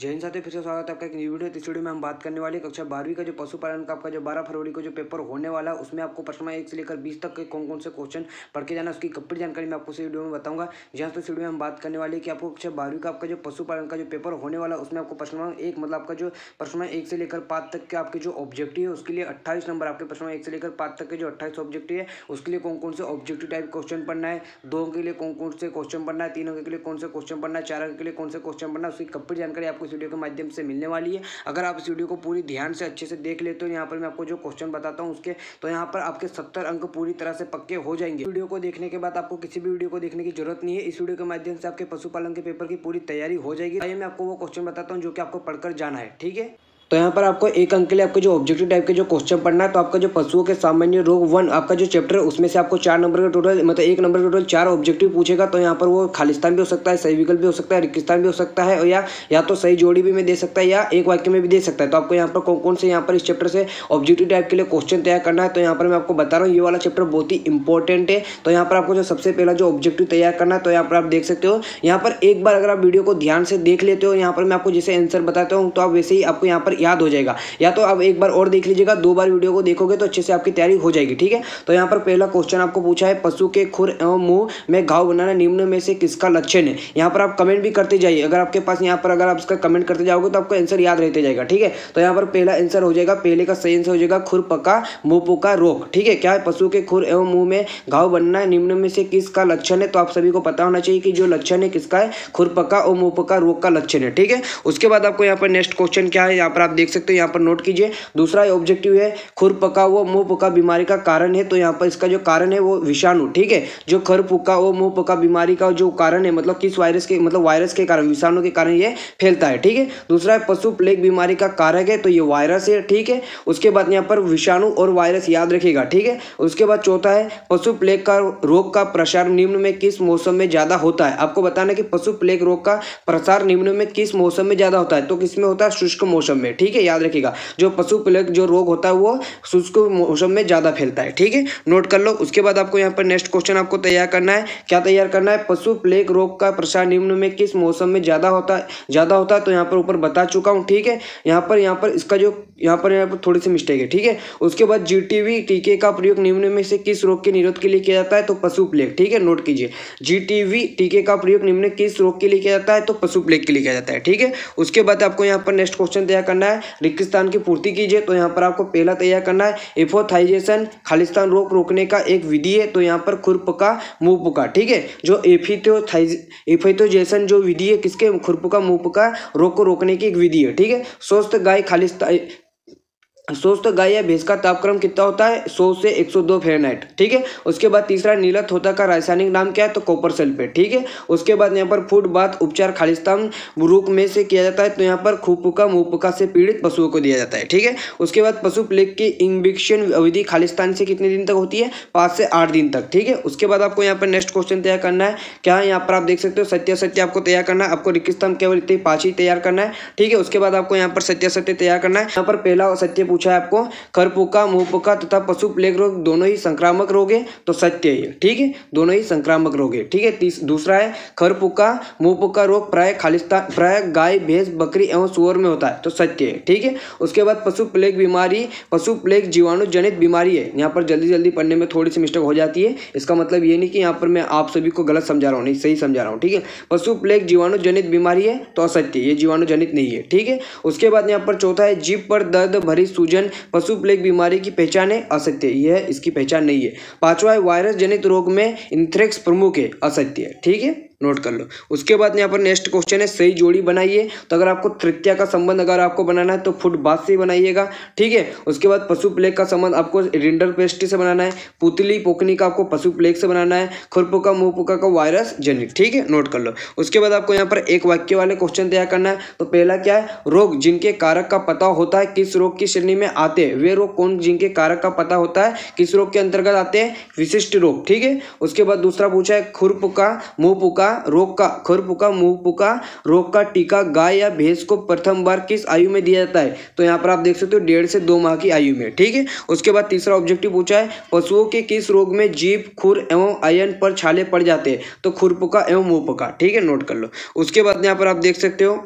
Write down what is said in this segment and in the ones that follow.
जय हिंद फिर से स्वागत है आपका एक न्यू वीडियो इस वीडियो में हम बात करने वाले कक्षा बारहवीं का जो पशुपालन का आपका जो बारह फरवरी को जो पेपर होने वाला है उसमें आपको प्रश्न एक से लेकर बीस तक के कौन कौन से क्वेश्चन पढ़ के जाना उसकी कंप्लीट जानकारी मैं आपको इस वीडियो में बताऊंगा जहाँ से वीडियो में हम बात करने वाले कि आपको कक्षा बारहवीं का आपका जो पशुपालन का जो पेपर होने वाला उसमें आपको प्रश्न एक मतलब आपका जो प्रश्न एक से लेकर पाँच तक के आपके जो ऑब्जेक्टिव है उसके लिए अट्ठाईस नंबर आपके प्रश्न एक से लेकर पाँच तक के जो अट्ठाईस ऑब्जेक्टिव है उसके लिए कौन कौन से ऑब्जेक्टिव टाइप क्वेश्चन पढ़ना है दो के लिए कौन कौन से क्वेश्चन पढ़ना है तीन अंक के लिए कौन से क्वेश्चन पढ़ना है चार अंक के लिए कौन से क्वेश्चन पढ़ना है उसकी कंप्लीट जानकारी आपको इस वीडियो के माध्यम से मिलने वाली है अगर आप इस वीडियो को पूरी ध्यान से अच्छे से देख लेते हो यहाँ पर मैं आपको जो क्वेश्चन बताता हूँ उसके तो यहाँ पर आपके सत्तर अंक पूरी तरह से पक्के हो जाएंगे वीडियो को देखने के बाद आपको किसी भी वीडियो को देखने की जरूरत नहीं है इस वीडियो के माध्यम से आपके पशुपालन के पेपर की पूरी तैयारी हो जाएगी आइए मैं आपको वो क्वेश्चन बताता हूँ जो कि आपको पढ़कर जाना है ठीक है तो यहाँ पर आपको एक अंक के लिए आपको जो ऑब्जेक्टिव टाइप के जो क्वेश्चन पढ़ना है तो आपका जो पशुओं के सामान्य रोग वन आपका जो चैप्टर है उसमें से आपको चार नंबर का टोटल मतलब एक नंबर का टोटल चार ऑब्जेक्टिव पूछेगा तो यहाँ पर वो खालिस्तान भी हो सकता है सही विकल्प भी हो सकता है रिकिस्तान भी हो सकता है और या या तो सही जोड़ी भी में दे सकता है या एक वाक्य में भी दे सकता है तो आपको यहाँ पर कौन कौन से यहाँ पर इस चैप्टर से ऑब्जेक्टिव टाइप के लिए क्वेश्चन तैयार करना है तो यहाँ पर मैं आपको बता रहा हूँ ये वाला चैप्टर बहुत ही इंपॉर्टेंट है तो यहाँ पर आपको जो सबसे पहला जो ऑब्जेक्टिव तैयार करना है तो यहाँ पर आप देख सकते हो यहाँ पर एक बार अगर आप वीडियो को ध्यान से देख लेते हो यहाँ पर मैं आपको जैसे आंसर बताता हूँ तो आप वैसे ही आपको यहाँ पर याद हो जाएगा या तो आप एक बार और देख लीजिएगा दो बार वीडियो को देखोगे तो अच्छे से आपकी तैयारी हो जाएगी ठीक है तो यहाँ पर पहला क्वेश्चन आपको पूछा है पशु के खुर एवं मुंह में घाव बनाना निम्न में से किसका लक्षण है यहाँ पर आप कमेंट भी करते जाइए अगर आपके पास यहाँ पर अगर आप इसका कमेंट करते जाओगे तो आपको आंसर याद रहते जाएगा ठीक है तो यहाँ पर पहला आंसर हो जाएगा पहले का सही आंसर हो जाएगा खुर पका मुंह पुका रोग ठीक है क्या है पशु के खुर एवं मुंह में घाव बनना निम्न में से किसका लक्षण है तो आप सभी को पता होना चाहिए कि जो लक्षण है किसका है खुरपका और मुंह पका रोग का लक्षण है ठीक है उसके बाद आपको यहाँ पर नेक्स्ट क्वेश्चन क्या है यहाँ पर आप देख सकते हो यहाँ पर नोट कीजिए दूसरा ऑब्जेक्टिव है खुर पका व मुंह पका बीमारी का कारण है तो यहाँ पर इसका जो कारण है वो विषाणु ठीक है जो खुर पका व मुंह पका बीमारी का जो कारण है मतलब किस वायरस के मतलब वायरस के कारण विषाणु के कारण ये फैलता है ठीक है दूसरा है पशु प्लेग बीमारी का कारक है तो ये वायरस है ठीक है उसके बाद यहाँ पर विषाणु और वायरस याद रखेगा ठीक है उसके बाद चौथा है पशु प्लेग का रोग का प्रसार निम्न में किस मौसम में ज़्यादा होता है आपको बताना कि पशु प्लेग रोग का प्रसार निम्न में किस मौसम में ज़्यादा होता है तो किसमें होता है शुष्क मौसम में ठीक है याद रखिएगा जो पशु प्लेग जो रोग होता है वो शुष्क मौसम में ज़्यादा फैलता है ठीक है नोट कर लो उसके बाद आपको यहाँ पर नेक्स्ट क्वेश्चन आपको तैयार करना है क्या तैयार करना है पशु प्लेग रोग का प्रसार निम्न में किस मौसम में ज़्यादा होता है ज़्यादा होता है तो यहाँ पर ऊपर बता चुका हूँ ठीक है यहाँ पर यहाँ पर इसका जो यहाँ पर यहाँ पर थोड़ी सी मिस्टेक है ठीक है उसके बाद जी टीके का प्रयोग निम्न में से किस रोग के निरोध के लिए किया जाता है तो पशु प्लेग ठीक है नोट कीजिए जी टीके का प्रयोग निम्न किस रोग के लिए किया जाता है तो पशु प्लेग के लिए किया जाता है ठीक है उसके बाद आपको यहाँ पर नेक्स्ट क्वेश्चन तैयार करना करना है रिक्तिस्तान की पूर्ति कीजिए तो यहाँ पर आपको पहला तैयार करना है एफोथाइजेशन खालिस्तान रोक रोकने का एक विधि है तो यहाँ पर खुरप का मुँह का ठीक है जो एफिथोजेशन जो विधि है किसके खुरप का मुँह का रोग को रोकने की एक विधि है ठीक है स्वस्थ गाय खालिस्तान सोच तो गाय या भैंस का तापक्रम कितना होता है 100 से 102 फेरनाइट ठीक है उसके बाद तीसरा नीला थोता का रासायनिक नाम क्या है तो कॉपर सल्फेट ठीक है उसके बाद यहाँ पर फूड बात उपचार खालिस्तान रूप में से किया जाता है तो यहाँ पर खूपका मुपका से पीड़ित पशुओं को दिया जाता है ठीक है उसके बाद पशु प्लेग की इंजेक्शन अवधि खालिस्तान से कितने दिन तक होती है पाँच से आठ दिन तक ठीक है उसके बाद आपको यहाँ पर नेक्स्ट क्वेश्चन तैयार करना है क्या यहाँ पर आप देख सकते हो सत्यासत्य सत्य आपको तैयार करना है आपको रिक्त केवल इतनी पाँच ही तैयार करना है ठीक है उसके बाद आपको यहाँ पर सत्यासत्य सत्य तैयार करना है यहाँ पर पहला और सत्य पूछा है आपको खरपोका मुहपोका तथा पशु प्लेग रोग दोनों ही संक्रामक रोग है तो सत्य है ठीक है दोनों ही संक्रामक रोग है ठीक है दूसरा है खरपोका मुहपोका रोग प्राय खालिस्तान प्राय गाय भैंस बकरी एवं सुअर में होता है तो सत्य है ठीक है उसके बाद पशु प्लेग बीमारी पशु प्लेग जीवाणु जनित बीमारी है यहाँ पर जल्दी जल्दी पढ़ने में थोड़ी सी मिस्टेक हो जाती है इसका मतलब ये नहीं कि यहाँ पर मैं आप सभी को गलत समझा रहा हूँ नहीं सही समझा रहा हूँ ठीक है पशु प्लेग जीवाणु जनित बीमारी है तो असत्य ये जीवाणु जनित नहीं है ठीक है उसके बाद यहाँ पर चौथा है जीप पर दर्द भरी सूजन पशु प्लेग बीमारी की पहचान है असत्य यह इसकी पहचान नहीं है पांचवा है वायरस जनित रोग में इंथ्रेक्स प्रमुख है असत्य ठीक है नोट कर लो उसके बाद यहाँ पर नेक्स्ट क्वेश्चन है सही जोड़ी बनाइए तो अगर आपको तृतीया का संबंध अगर आपको बनाना है तो फुटबाथ से बनाइएगा ठीक है उसके बाद पशु प्लेग का संबंध आपको रिंडर पेस्टी से बनाना है पुतली पोकनी का आपको पशु प्लेग से बनाना है खुरपुका मुहपुका का वायरस जेनिक ठीक है नोट कर लो उसके बाद आपको यहाँ पर एक वाक्य वाले क्वेश्चन तैयार करना है तो पहला क्या है रोग जिनके कारक का पता होता है किस रोग की श्रेणी में आते हैं वे रोग कौन जिनके कारक का पता होता है किस रोग के अंतर्गत आते हैं विशिष्ट रोग ठीक है उसके बाद दूसरा पूछा है खुरपुका मुंहपुका का रोग का मुंह पुका रोग का टीका गाय या भैंस को प्रथम बार किस आयु में दिया जाता है तो यहाँ पर आप देख सकते हो डेढ़ से दो माह की आयु में ठीक है उसके बाद तीसरा ऑब्जेक्टिव पूछा है पशुओं के किस रोग में जीप खुर एवं आयन पर छाले पड़ जाते हैं तो खुरपुका एवं पुका ठीक है नोट कर लो उसके बाद यहाँ पर आप देख सकते हो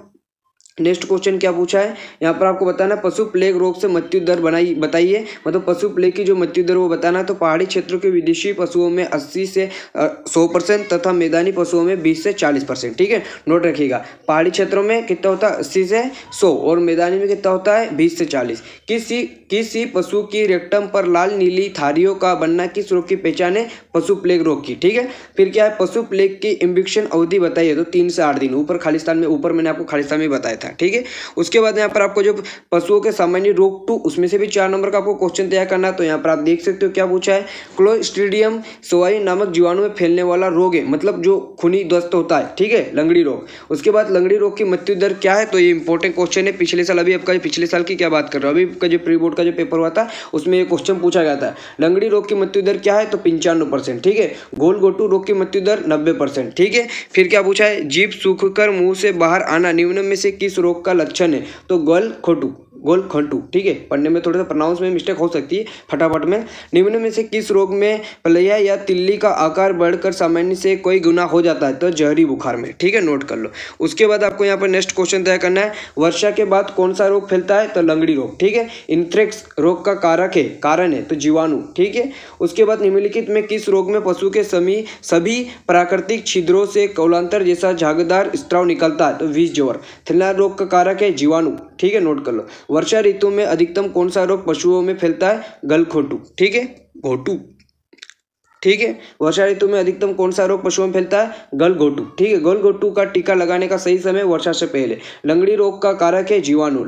नेक्स्ट क्वेश्चन क्या पूछा है यहाँ पर आपको बताना पशु प्लेग रोग से मृत्यु दर बनाई बताइए मतलब पशु प्लेग की जो मृत्यु दर वो बताना है तो पहाड़ी क्षेत्रों के विदेशी पशुओं में 80 से 100 परसेंट तथा मैदानी पशुओं में 20 से 40 परसेंट ठीक है नोट रखिएगा पहाड़ी क्षेत्रों में कितना होता है अस्सी से सौ और मैदानी में कितना होता है बीस से चालीस किसी किसी पशु की रेक्टम पर लाल नीली थारियों का बनना किस रोग की पहचान है पशु प्लेग रोग की ठीक है फिर क्या है पशु प्लेग की इम्बिक्शन अवधि बताइए तो तीन से आठ दिन ऊपर खालिस्तान में ऊपर मैंने आपको खालिस्तान में बताया था ठीक है उसके बाद यहाँ पर आपको जो पशुओं के सामान्य रोग टू उसमें से भी चार नंबर का आपको क्वेश्चन तैयार करना है तो यहाँ पर आप देख सकते हो क्या पूछा है क्लोस्ट्रीडियम सोवाई नामक जीवाणु में फैलने वाला रोग है मतलब जो खूनी दस्त होता है ठीक है लंगड़ी रोग उसके बाद लंगड़ी रोग की मृत्यु दर क्या है तो ये इंपॉर्टेंट क्वेश्चन है पिछले साल अभी आपका पिछले साल की क्या बात कर रहा हूँ अभी आपका जो प्री बोर्ड का जो पेपर हुआ था उसमें ये क्वेश्चन पूछा गया था लंगड़ी रोग की मृत्यु दर क्या है तो पंचानवे ठीक है गोल गोटू रोग की मृत्यु दर नब्बे ठीक है फिर क्या पूछा है जीप सूख मुंह से बाहर आना निम्न में से किस किस रोग का लक्षण है तो गल खोटू गोल खंटू ठीक है पढ़ने में थोड़ा सा प्रनाउंस में मिस्टेक हो सकती है फटाफट में निम्न में से किस रोग में पलैया या तिल्ली का आकार बढ़कर सामान्य से कोई गुना हो जाता है तो जहरी बुखार में ठीक है नोट कर लो उसके बाद आपको यहाँ पर नेक्स्ट क्वेश्चन तय करना है वर्षा के बाद कौन सा रोग फैलता है तो लंगड़ी रोग ठीक है इंथ्रेक्स रोग का कारक है कारण है तो जीवाणु ठीक है उसके बाद निम्नलिखित में किस रोग में पशु के समी सभी प्राकृतिक छिद्रों से कौलांतर जैसा झागदार स्त्राव निकलता है तो विष जोर थैला रोग का कारक है जीवाणु ठीक है नोट कर लो वर्षा ऋतु में अधिकतम कौन सा रोग पशुओं में फैलता है गलखोटू ठीक है घोटू ठीक है वर्षा ऋतु में अधिकतम कौन सा रोग पशुओं में फैलता है गलगोटू ठीक है गोटू का टीका लगाने का सही समय वर्षा से पहले लंगड़ी रोग का कारक है जीवाणु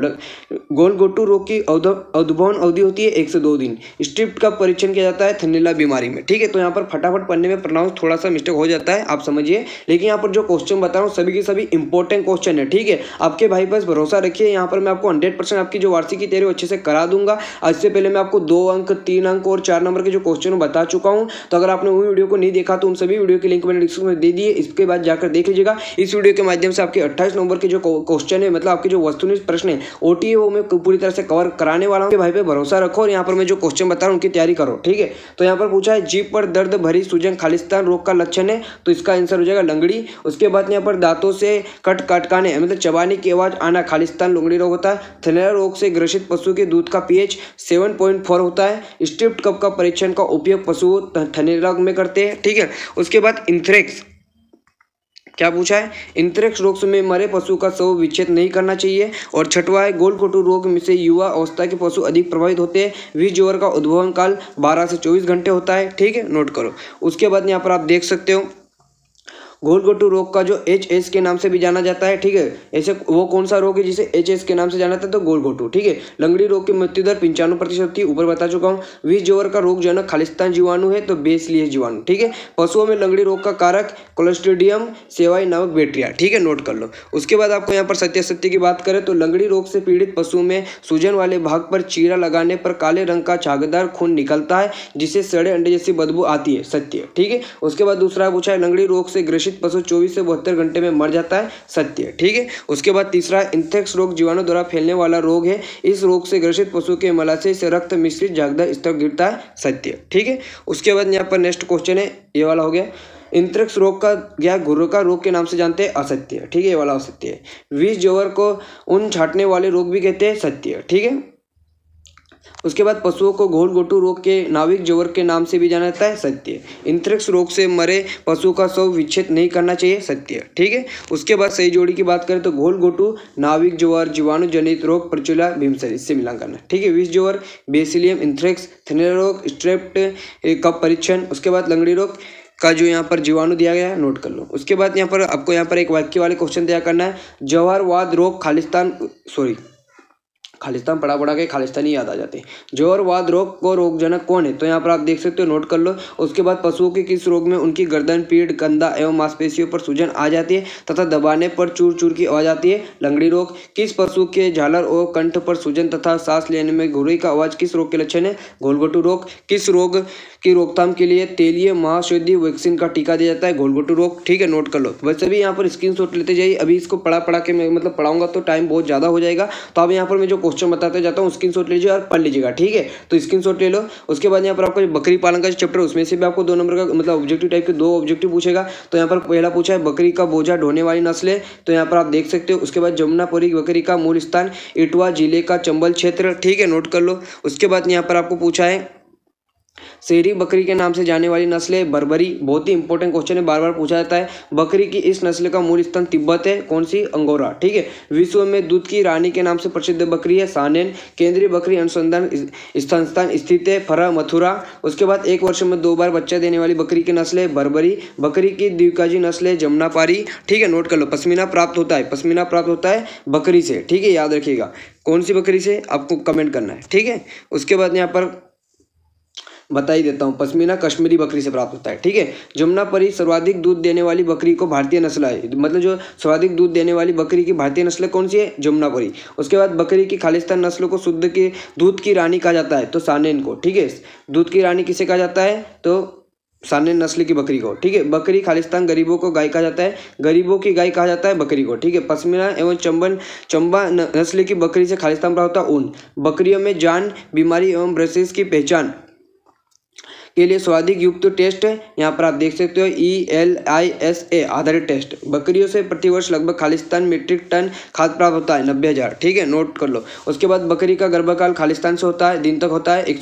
गोटू रोग की उद्भवन अवधि होती है एक से दो दिन स्ट्रिप्ट का परीक्षण किया जाता है थनेला बीमारी में ठीक है तो यहाँ पर फटाफट पढ़ने में प्रनाउंस थोड़ा सा मिस्टेक हो जाता है आप समझिए लेकिन यहाँ पर जो क्वेश्चन बता रहा हूँ सभी के सभी इंपॉर्टेंट क्वेश्चन है ठीक है आपके भाई पास भरोसा रखिए यहाँ पर मैं आपको हंड्रेड परसेंट आपकी जो वार्षिक की तैयारी अच्छे से करा दूंगा आज से पहले मैं आपको दो अंक तीन अंक और चार नंबर के जो क्वेश्चन बता चुका हूँ तो अगर आपने वो वीडियो को नहीं देखा तो उन सभी वीडियो के लिंक मैंने डिस्क्रिप्शन में दे दिए इसके बाद जाकर देख लीजिएगा इस वीडियो के माध्यम से आपके अट्ठाईस नंबर के जो क्वेश्चन है मतलब आपके जो वस्तु प्रश्न है ओ टी वो मैं पूरी तरह से कवर कराने वाला हूँ भाई पे भरोसा रखो और यहाँ पर मैं जो क्वेश्चन बता रहा हूँ उनकी तैयारी करो ठीक है तो यहाँ पर पूछा है जीप पर दर्द भरी सूजन खालिस्तान रोग का लक्षण है तो इसका आंसर हो जाएगा लंगड़ी उसके बाद यहाँ पर दांतों से कट कटकाने मतलब चबाने की आवाज़ आना खालिस्तान लुंगड़ी रोग होता है थनैला रोग से ग्रसित पशु के दूध का पीएच सेवन होता है स्ट्रिप्ट कप का परीक्षण का उपयोग पशु थने एनालॉग में करते हैं ठीक है उसके बाद इंथ्रेक्स क्या पूछा है इंथ्रेक्स रोग में मरे पशु का शव विच्छेद नहीं करना चाहिए और छठवा है गोलकोटू रोग में से युवा अवस्था के पशु अधिक प्रभावित होते हैं विष ज्वर का उद्भवन काल 12 से 24 घंटे होता है ठीक है नोट करो उसके बाद यहाँ पर आप देख सकते हो घोल घोटू रोग का जो एच एस के नाम से भी जाना जाता है ठीक है ऐसे वो कौन सा रोग है जिसे एच एस के नाम से जाना जाता है तो गोल घोटू ठीक है लंगड़ी रोग की मृत्यु दर पंचानवे प्रतिशत थी ऊपर बता चुका हूँ विष जोवर का रोग जो है ना खालिस्तान जीवाणु है तो बेसलियस जीवाणु ठीक है पशुओं में लंगड़ी रोग का कारक कोलेस्ट्रेडियम सेवाई नामक बैक्टीरिया ठीक है नोट कर लो उसके बाद आपको यहाँ पर सत्य की बात करें तो लंगड़ी रोग से पीड़ित पशु में सूजन वाले भाग पर चीरा लगाने पर काले रंग का छागदार खून निकलता है जिसे सड़े अंडे जैसी बदबू आती है सत्य ठीक है उसके बाद दूसरा पूछा है लंगड़ी रोग से ग्रसित पशु चौबीस से बहत्तर घंटे में मर जाता है सत्य ठीक है उसके बाद तीसरा इंथेक्स रोग जीवाणु द्वारा फैलने वाला रोग है इस रोग से ग्रसित पशु के मलाशय से रक्त मिश्रित जागदा स्तर गिरता है सत्य ठीक है उसके बाद यहाँ पर नेक्स्ट क्वेश्चन है ये वाला हो गया इंत्रक्स रोग का या गुर्र का रोग के नाम से जानते हैं असत्य ठीक है ये वाला असत्य है विष जोवर को उन छाटने वाले रोग भी कहते हैं सत्य ठीक है उसके बाद पशुओं को घोल घोटू रोग के नाविक जोवर के नाम से भी जाना जाता है सत्य इंथ्रेक्स रोग से मरे पशु का शव विच्छेद नहीं करना चाहिए सत्य ठीक है उसके बाद सही जोड़ी की बात करें तो घोल घोटू नाविक जोवर जीवाणु जनित रोग प्रचुला भीमसर इससे मिलान करना ठीक है विष जोवर बेसिलियम इंथ्रेक्स थे रोग स्ट्रेप्ट कप परीक्षण उसके बाद लंगड़ी रोग का जो यहाँ पर जीवाणु दिया गया है नोट कर लो उसके बाद यहाँ पर आपको यहाँ पर एक वाक्य वाले क्वेश्चन दिया करना है जवाहरवाद रोग खालिस्तान सॉरी खालिस्तान पड़ा पड़ा के खालिस्तानी याद आ जाते हैं जोहरवाद रोग को रोगजनक कौन है तो यहाँ पर आप देख सकते हो नोट कर लो उसके बाद पशुओं के किस रोग में उनकी गर्दन पीठ गंदा एवं मांसपेशियों पर सूजन आ जाती है तथा दबाने पर चूर चूर की आवाज आती है लंगड़ी रोग किस पशु के झालर और कंठ पर सूजन तथा सांस लेने में घुरी का आवाज किस रोग के लक्षण है गोलगटू रोग किस रोग की रोकथाम के लिए तेलीय महाशुद्धि वैक्सीन का टीका दिया जाता है घोलघोटू रोग ठीक है नोट कर लो वैसे भी यहाँ पर स्क्रीन लेते जाइए अभी इसको पढ़ा पढ़ा के मैं मतलब पढ़ाऊंगा तो टाइम बहुत ज़्यादा हो जाएगा तो अब यहाँ पर मैं जो क्वेश्चन बताते जाता हूँ स्क्रीन शॉट लीजिए और पढ़ लीजिएगा ठीक है तो स्क्रीन ले लो उसके बाद यहाँ पर आपको बकरी पालन का चैप्टर उसमें से भी आपको दो नंबर का मतलब ऑब्जेक्टिव टाइप के दो ऑब्जेक्टिव पूछेगा तो यहाँ पर पहला पूछा है बकरी का बोझा ढोने वाली नस्लें तो यहाँ पर आप देख सकते हो उसके बाद जमुनापुरी बकरी का मूल स्थान इटवा जिले का चंबल क्षेत्र ठीक है नोट कर लो उसके बाद यहाँ पर आपको पूछा है शेरी बकरी के नाम से जाने वाली नस्ल है बर्बरी बहुत ही इंपॉर्टेंट क्वेश्चन है बार बार पूछा जाता है बकरी की इस नस्ल का मूल स्थान तिब्बत है कौन सी अंगोरा ठीक है विश्व में दूध की रानी के नाम से प्रसिद्ध बकरी है सानेन केंद्रीय बकरी अनुसंधान संस्थान स्थित है फरा मथुरा उसके बाद एक वर्ष में दो बार बच्चा देने वाली बकरी की नस्ल है बर्बरी बकरी की दीविकाजी नस्ल है जमुनापारी ठीक है नोट कर लो पश्मीना प्राप्त होता है पश्मीना प्राप्त होता है बकरी से ठीक है याद रखिएगा कौन सी बकरी से आपको कमेंट करना है ठीक है उसके बाद यहाँ पर बता ही देता हूँ पश्मीना कश्मीरी बकरी से प्राप्त होता है ठीक है जमुना सर्वाधिक दूध देने वाली बकरी को भारतीय नस्ल है मतलब जो सर्वाधिक दूध देने वाली बकरी की भारतीय नस्ल कौन सी है जमुना उसके बाद बकरी की खालिस्तान नस्ल को शुद्ध की दूध की रानी कहा जाता है तो सानेन को ठीक है दूध की रानी किसे कहा जाता है तो सानेन नस्ल की बकरी को ठीक है बकरी खालिस्तान गरीबों को गाय कहा जाता है गरीबों की गाय कहा जाता है बकरी को ठीक है पश्मीना एवं चंबन चंबा नस्ल की बकरी से खालिस्तान प्राप्त होता है ऊन बकरियों में जान बीमारी एवं ब्रसेस की पहचान के लिए स्वादिक युक्त टेस्ट यहाँ पर आप देख सकते हो E L I S A आधारित टेस्ट बकरियों से प्रतिवर्ष लगभग खालिस्तान मीट्रिक टन खाद प्राप्त होता है नब्बे हज़ार ठीक है नोट कर लो उसके बाद बकरी का गर्भकाल खालिस्तान से होता है दिन तक होता है एक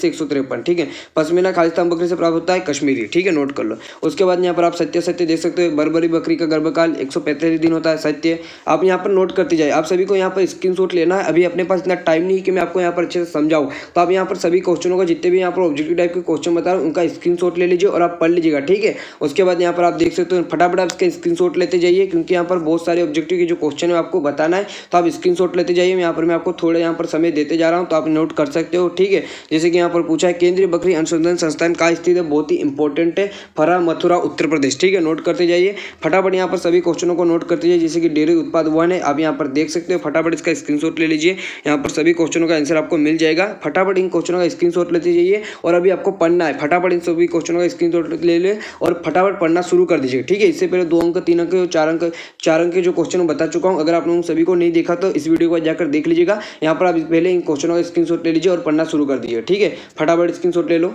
से एक ठीक है पश्मीना खालिस्तान बकरी से प्राप्त होता है कश्मीरी ठीक है नोट कर लो उसके बाद यहाँ पर आप सत्य सत्य देख सकते हो बरबरी बकरी का गर्भकाल एक दिन होता है सत्य आप यहाँ पर नोट करते जाए आप सभी को यहाँ पर स्क्रीन लेना है अभी अपने पास इतना टाइम नहीं कि मैं आपको यहाँ पर अच्छे से समझाऊँ तो आप यहाँ पर सभी क्वेश्चनों का जितने भी यहाँ पर ऑब्जेक्टिव टाइप के क्वेश्चन ऑप्शन बता रहा हूँ उनका स्क्रीन ले लीजिए और आप पढ़ लीजिएगा ठीक है उसके बाद यहाँ पर आप देख सकते हो फटाफट आप इसका स्क्रीन लेते जाइए क्योंकि यहाँ पर बहुत सारे ऑब्जेक्टिव के जो क्वेश्चन है आपको बताना है तो आप स्क्रीन लेते जाइए यहाँ पर मैं आपको थोड़ा यहाँ पर समय देते जा रहा हूँ तो आप नोट कर सकते हो ठीक है जैसे कि यहाँ पर पूछा है केंद्रीय बकरी अनुसंधान संस्थान का स्थित है बहुत ही इंपॉर्टेंट है फरा मथुरा उत्तर प्रदेश ठीक है नोट करते जाइए फटाफट यहाँ पर सभी क्वेश्चनों को नोट करते जाइए जैसे कि डेयरी उत्पाद वन है आप यहाँ पर देख सकते हो फटाफट इसका स्क्रीनशॉट ले लीजिए यहाँ पर सभी क्वेश्चनों का आंसर आपको मिल जाएगा फटाफट इन क्वेश्चनों का स्क्रीनशॉट लेते जाइए और अभी आपको पन पढ़ना है फटाफट इन सभी क्वेश्चनों का स्क्रीन ले ले और फटाफट पढ़ना शुरू कर दीजिए ठीक है इससे पहले दो अंक तीन अंक चार अंक चार अंक के जो क्वेश्चन बता चुका हूँ अगर आप लोगों सभी को नहीं देखा तो इस वीडियो को जाकर देख लीजिएगा यहाँ पर आप पहले इन क्वेश्चनों का स्क्रीन ले लीजिए और पढ़ना शुरू कर दीजिए ठीक है फटाफट स्क्रीन ले लो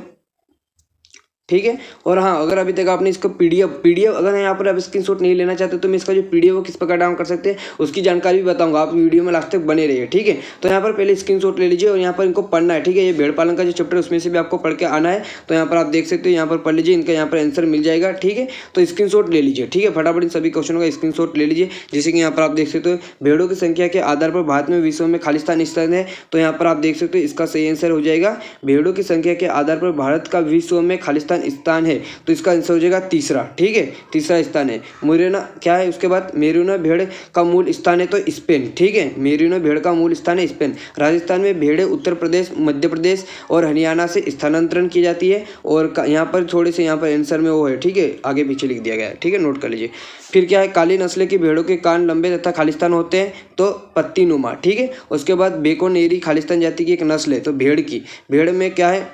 ठीक है और हाँ अगर अभी तक आपने इसका पीडीएफ पीडीएफ अगर यहाँ पर आप स्क्रीनशॉट नहीं लेना चाहते तो मैं इसका जो पीडीएफ वो किस प्रकार डाउन कर सकते हैं उसकी जानकारी भी बताऊंगा आप वीडियो में लास्ट तक बने रहिए ठीक है तो यहाँ पर पहले स्क्रीनशॉट ले लीजिए और यहाँ पर इनको पढ़ना है ठीक है ये भेड़ पालन का जो चैप्टर उसमें से भी आपको पढ़ के आना है तो यहाँ पर आप देख सकते हो यहाँ पर पढ़ लीजिए इनका यहाँ पर आंसर मिल जाएगा ठीक है तो स्क्रीनशॉट ले लीजिए ठीक है फटाफट इन सभी क्वेश्चनों का स्क्रीनशॉट ले लीजिए जैसे कि यहाँ पर आप देख सकते हो भेड़ों की संख्या के आधार पर भारत में विश्व में खालिस्तान स्थान है तो यहाँ पर आप देख सकते हो इसका सही आंसर हो जाएगा भेड़ों की संख्या के आधार पर भारत का विश्व में खालिस्तान स्थान स्थान है तो इसका आंसर हो जाएगा तीसरा ठीक है तीसरा स्थान है मुरैना क्या है उसके बाद मेरूना भेड़ का मूल स्थान है तो स्पेन ठीक है मेरूना भेड़ का मूल स्थान है स्पेन राजस्थान में भेड़ें उत्तर प्रदेश मध्य प्रदेश और हरियाणा से स्थानांतरण की जाती है और यहाँ पर थोड़े से यहाँ पर आंसर में वो है ठीक है आगे पीछे लिख दिया गया है ठीक है नोट कर लीजिए फिर क्या है काली नस्ल की भेड़ों के कान लंबे तथा खालिस्तान होते हैं तो पत्ती नुमा ठीक है उसके बाद बेकोनेरी खालिस्तान जाति की एक नस्ल है तो भेड़ की भेड़ में क्या है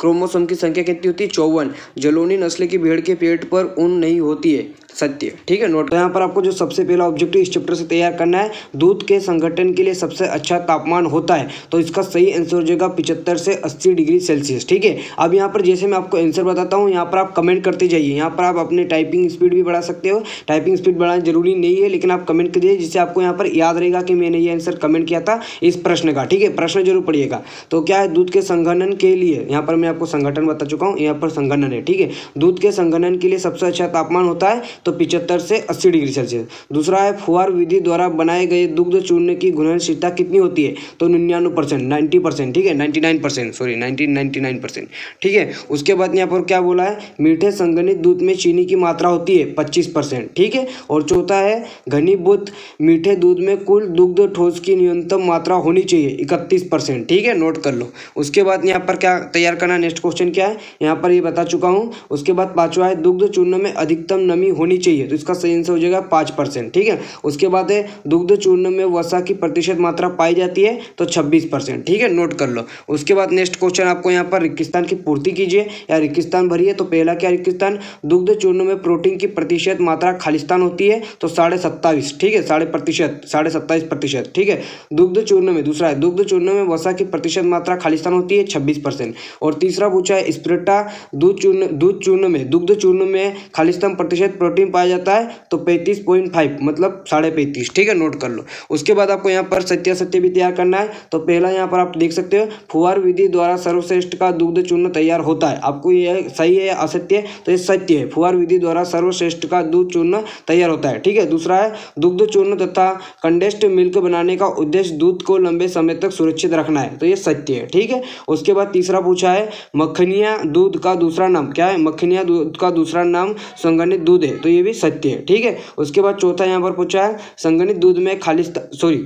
क्रोमोसोम की संख्या कितनी होती है चौवन जलोनी नस्ल की भेड़ के पेट पर ऊन नहीं होती है सत्य ठीक है नोट यहाँ पर आपको जो सबसे पहला ऑब्जेक्टिव इस चैप्टर से तैयार करना है दूध के संगठन के लिए सबसे अच्छा तापमान होता है तो इसका सही आंसर हो जाएगा पिछहत्तर से अस्सी डिग्री सेल्सियस ठीक है अब यहाँ पर जैसे मैं आपको आंसर बताता हूँ यहाँ पर आप कमेंट करते जाइए यहाँ पर आप अपने टाइपिंग स्पीड भी बढ़ा सकते हो टाइपिंग स्पीड बढ़ाना जरूरी नहीं है लेकिन आप कमेंट करिए जिससे आपको यहाँ पर याद रहेगा कि मैंने ये आंसर कमेंट किया था इस प्रश्न का ठीक है प्रश्न जरूर पढ़िएगा तो क्या है दूध के संगठन के लिए यहाँ पर मैं आपको संगठन बता चुका हूँ यहाँ पर संगठन है ठीक है दूध के संगठन के लिए सबसे अच्छा तापमान होता है तो पिचहत्तर से अस्सी डिग्री सेल्सियस दूसरा है फुहार विधि द्वारा बनाए गए दुग्ध चूर्ण की घुलनशीलता कितनी होती है तो निन्यानवे परसेंट नाइन्टी परसेंट ठीक है ninety nine percent sorry nineteen ninety nine percent ठीक है उसके बाद यहाँ पर क्या बोला है मीठे संगणित दूध में चीनी की मात्रा होती है पच्चीस परसेंट ठीक है और चौथा है घनीभूत मीठे दूध में कुल दुग्ध ठोस की न्यूनतम मात्रा होनी चाहिए इकतीस परसेंट ठीक है नोट कर लो उसके बाद यहाँ पर क्या तैयार करना नेक्स्ट क्वेश्चन क्या है यहाँ पर ये यह बता चुका हूँ उसके बाद पाँचवा है दुग्ध चूर्ण में अधिकतम नमी होनी होनी चाहिए तो इसका सही आंसर हो जाएगा पाँच परसेंट ठीक है उसके बाद है दुग्ध चूर्ण में वसा की प्रतिशत मात्रा पाई जाती है तो छब्बीस परसेंट ठीक है नोट कर लो उसके बाद नेक्स्ट क्वेश्चन आपको यहाँ पर रिकिस्तान की पूर्ति कीजिए या रिकिस्तान भरिए तो पहला क्या रिकिस्तान दुग्ध चूर्ण में प्रोटीन की प्रतिशत मात्रा खालिस्तान होती है तो साढ़े सत्ताईस ठीक है साढ़े प्रतिशत साढ़े सत्ताईस प्रतिशत ठीक है दुग्ध चूर्ण में दूसरा है दुग्ध चूर्ण में वसा की प्रतिशत मात्रा खालिस्तान होती है छब्बीस परसेंट और तीसरा पूछा है स्प्रेटा दूध चूर्ण दूध चूर्ण में दुग्ध चूर्ण में खालिस्तान प्रतिशत प्रोटीन प्रोटीन पाया जाता है तो पैंतीस पॉइंट फाइव मतलब साढ़े पैंतीस ठीक है नोट कर लो उसके बाद आपको यहाँ पर सत्य सत्य भी तैयार करना है तो पहला यहाँ पर आप देख सकते हो फुहार विधि द्वारा सर्वश्रेष्ठ का दुग्ध चूर्ण तैयार होता है आपको यह सही है या असत्य है तो ये सत्य है फुहार विधि द्वारा सर्वश्रेष्ठ का दूध चूर्ण तैयार होता है ठीक है दूसरा है दुग्ध चूर्ण तथा कंडेस्ट मिल्क बनाने का उद्देश्य दूध को लंबे समय तक सुरक्षित रखना है तो ये सत्य है ठीक है उसके बाद तीसरा पूछा है मक्खनिया दूध का दूसरा नाम क्या है मक्खनिया दूध का दूसरा नाम संगणित दूध है तो तो ये भी सत्य है ठीक है उसके बाद चौथा यहाँ पर पूछा है संगणित दूध में खाली सॉरी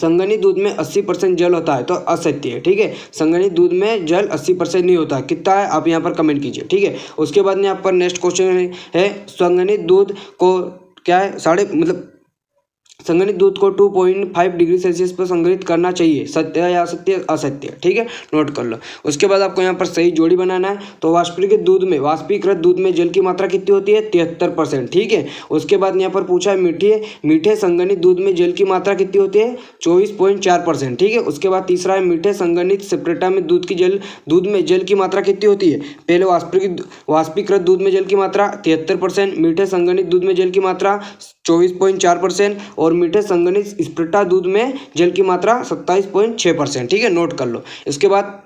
संगणित दूध में 80 परसेंट जल होता है तो असत्य है ठीक है संगणित दूध में जल 80 परसेंट नहीं होता कितना है आप यहाँ पर कमेंट कीजिए ठीक है उसके बाद यहाँ पर नेक्स्ट क्वेश्चन है संगणित दूध को क्या है साढ़े मतलब संगणित दूध को 2.5 डिग्री सेल्सियस पर संग्रहित करना चाहिए सत्य या असत्य असत्य ठीक है नोट कर लो उसके बाद आपको यहाँ पर सही जोड़ी बनाना है तो वाष्पीकृत दूध में वाष्पीकृत दूध में जल की मात्रा कितनी होती है तिहत्तर परसेंट ठीक है उसके बाद यहाँ पर पूछा है मीठे मीठे संगणित दूध में जल की मात्रा कितनी होती है चौबीस पॉइंट चार परसेंट ठीक है उसके बाद तीसरा है मीठे संगणित सेपरेटा में दूध की जल दूध में जल की मात्रा कितनी होती है पहले वाष्पीकृत वाष्पीकृत दूध में जल की मात्रा तिहत्तर परसेंट मीठे संगणित दूध में जल की मात्रा चौबीस पॉइंट चार परसेंट और मीठे संगणित स्प्रिटा दूध में जल की मात्रा सत्ताईस पॉइंट छः परसेंट ठीक है नोट कर लो इसके बाद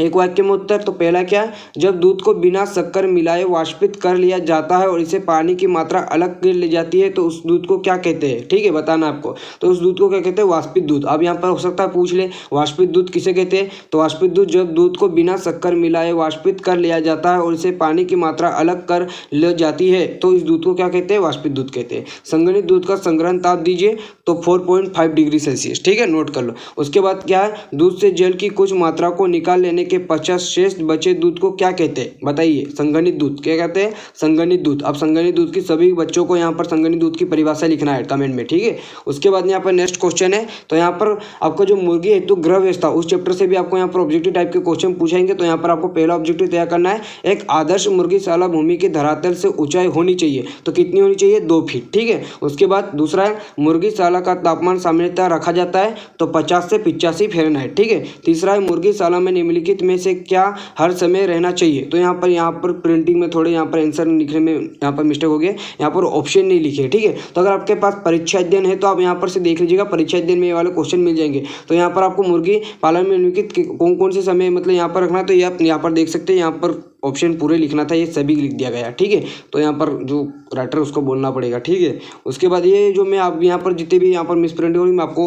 एक वाक्य में उत्तर तो पहला क्या है जब दूध को बिना शक्कर मिलाए वाष्पित कर लिया जाता है और इसे पानी की मात्रा अलग कर ली जाती है तो उस दूध को क्या कहते हैं ठीक है बताना आपको तो उस दूध को क्या कहते हैं वाष्पित दूध अब यहाँ पर हो सकता है पूछ ले वाष्पित दूध किसे कहते हैं तो वाष्पित दूध जब दूध को बिना शक्कर मिलाए वाष्पित कर लिया जाता है और इसे पानी की मात्रा अलग कर ली जाती है तो इस दूध को क्या कहते हैं वाष्पित दूध कहते हैं संगणित दूध का संग्रहण ताप दीजिए तो फोर डिग्री सेल्सियस ठीक है नोट कर लो उसके बाद क्या है दूध से जल की कुछ मात्रा को निकाल लेने के पचास श्रेष्ठ बचे दूध को क्या कहते हैं बताइए संगणित दूध क्या कहते हैं संगणित दूध अब संगणित दूध की सभी बच्चों को यहाँ पर संगणित दूध की परिभाषा लिखना है कमेंट में ठीक है उसके बाद यहाँ पर नेक्स्ट क्वेश्चन है तो यहाँ पर आपको जो मुर्गी हेतु तो ग्रह व्यवस्था उस चैप्टर से भी आपको यहाँ पर ऑब्जेक्टिव टाइप के क्वेश्चन पूछेंगे तो यहाँ पर आपको पहला ऑब्जेक्टिव तैयार करना है एक आदर्श मुर्गीशाला भूमि के धरातल से ऊंचाई होनी चाहिए तो कितनी होनी चाहिए दो फीट ठीक है उसके बाद दूसरा है मुर्गीशाला का तापमान सामान्यतः रखा जाता है तो पचास से पिचासी फेरन है ठीक है तीसरा है मुर्गीशाला में निम्नलिखित निम्नलिखित में से क्या हर समय रहना चाहिए तो यहाँ पर यहाँ पर प्रिंटिंग में थोड़े यहाँ पर आंसर लिखने में यहाँ पर मिस्टेक हो गए यहाँ पर ऑप्शन नहीं लिखे ठीक है तो अगर आपके पास परीक्षा अध्ययन है तो आप यहाँ पर से देख लीजिएगा परीक्षा अध्ययन में ये वाले क्वेश्चन मिल जाएंगे तो यहाँ पर आपको मुर्गी पालन में निम्नलिखित कौन कौन से समय मतलब यहाँ पर रखना है तो ये आप यहाँ पर देख सकते हैं यहाँ पर ऑप्शन पूरे लिखना था ये सभी लिख दिया गया ठीक है तो यहाँ पर जो राइटर उसको बोलना पड़ेगा ठीक है उसके बाद ये जो मैं आप यहाँ पर जितने भी यहाँ पर प्रिंट हो रही मैं आपको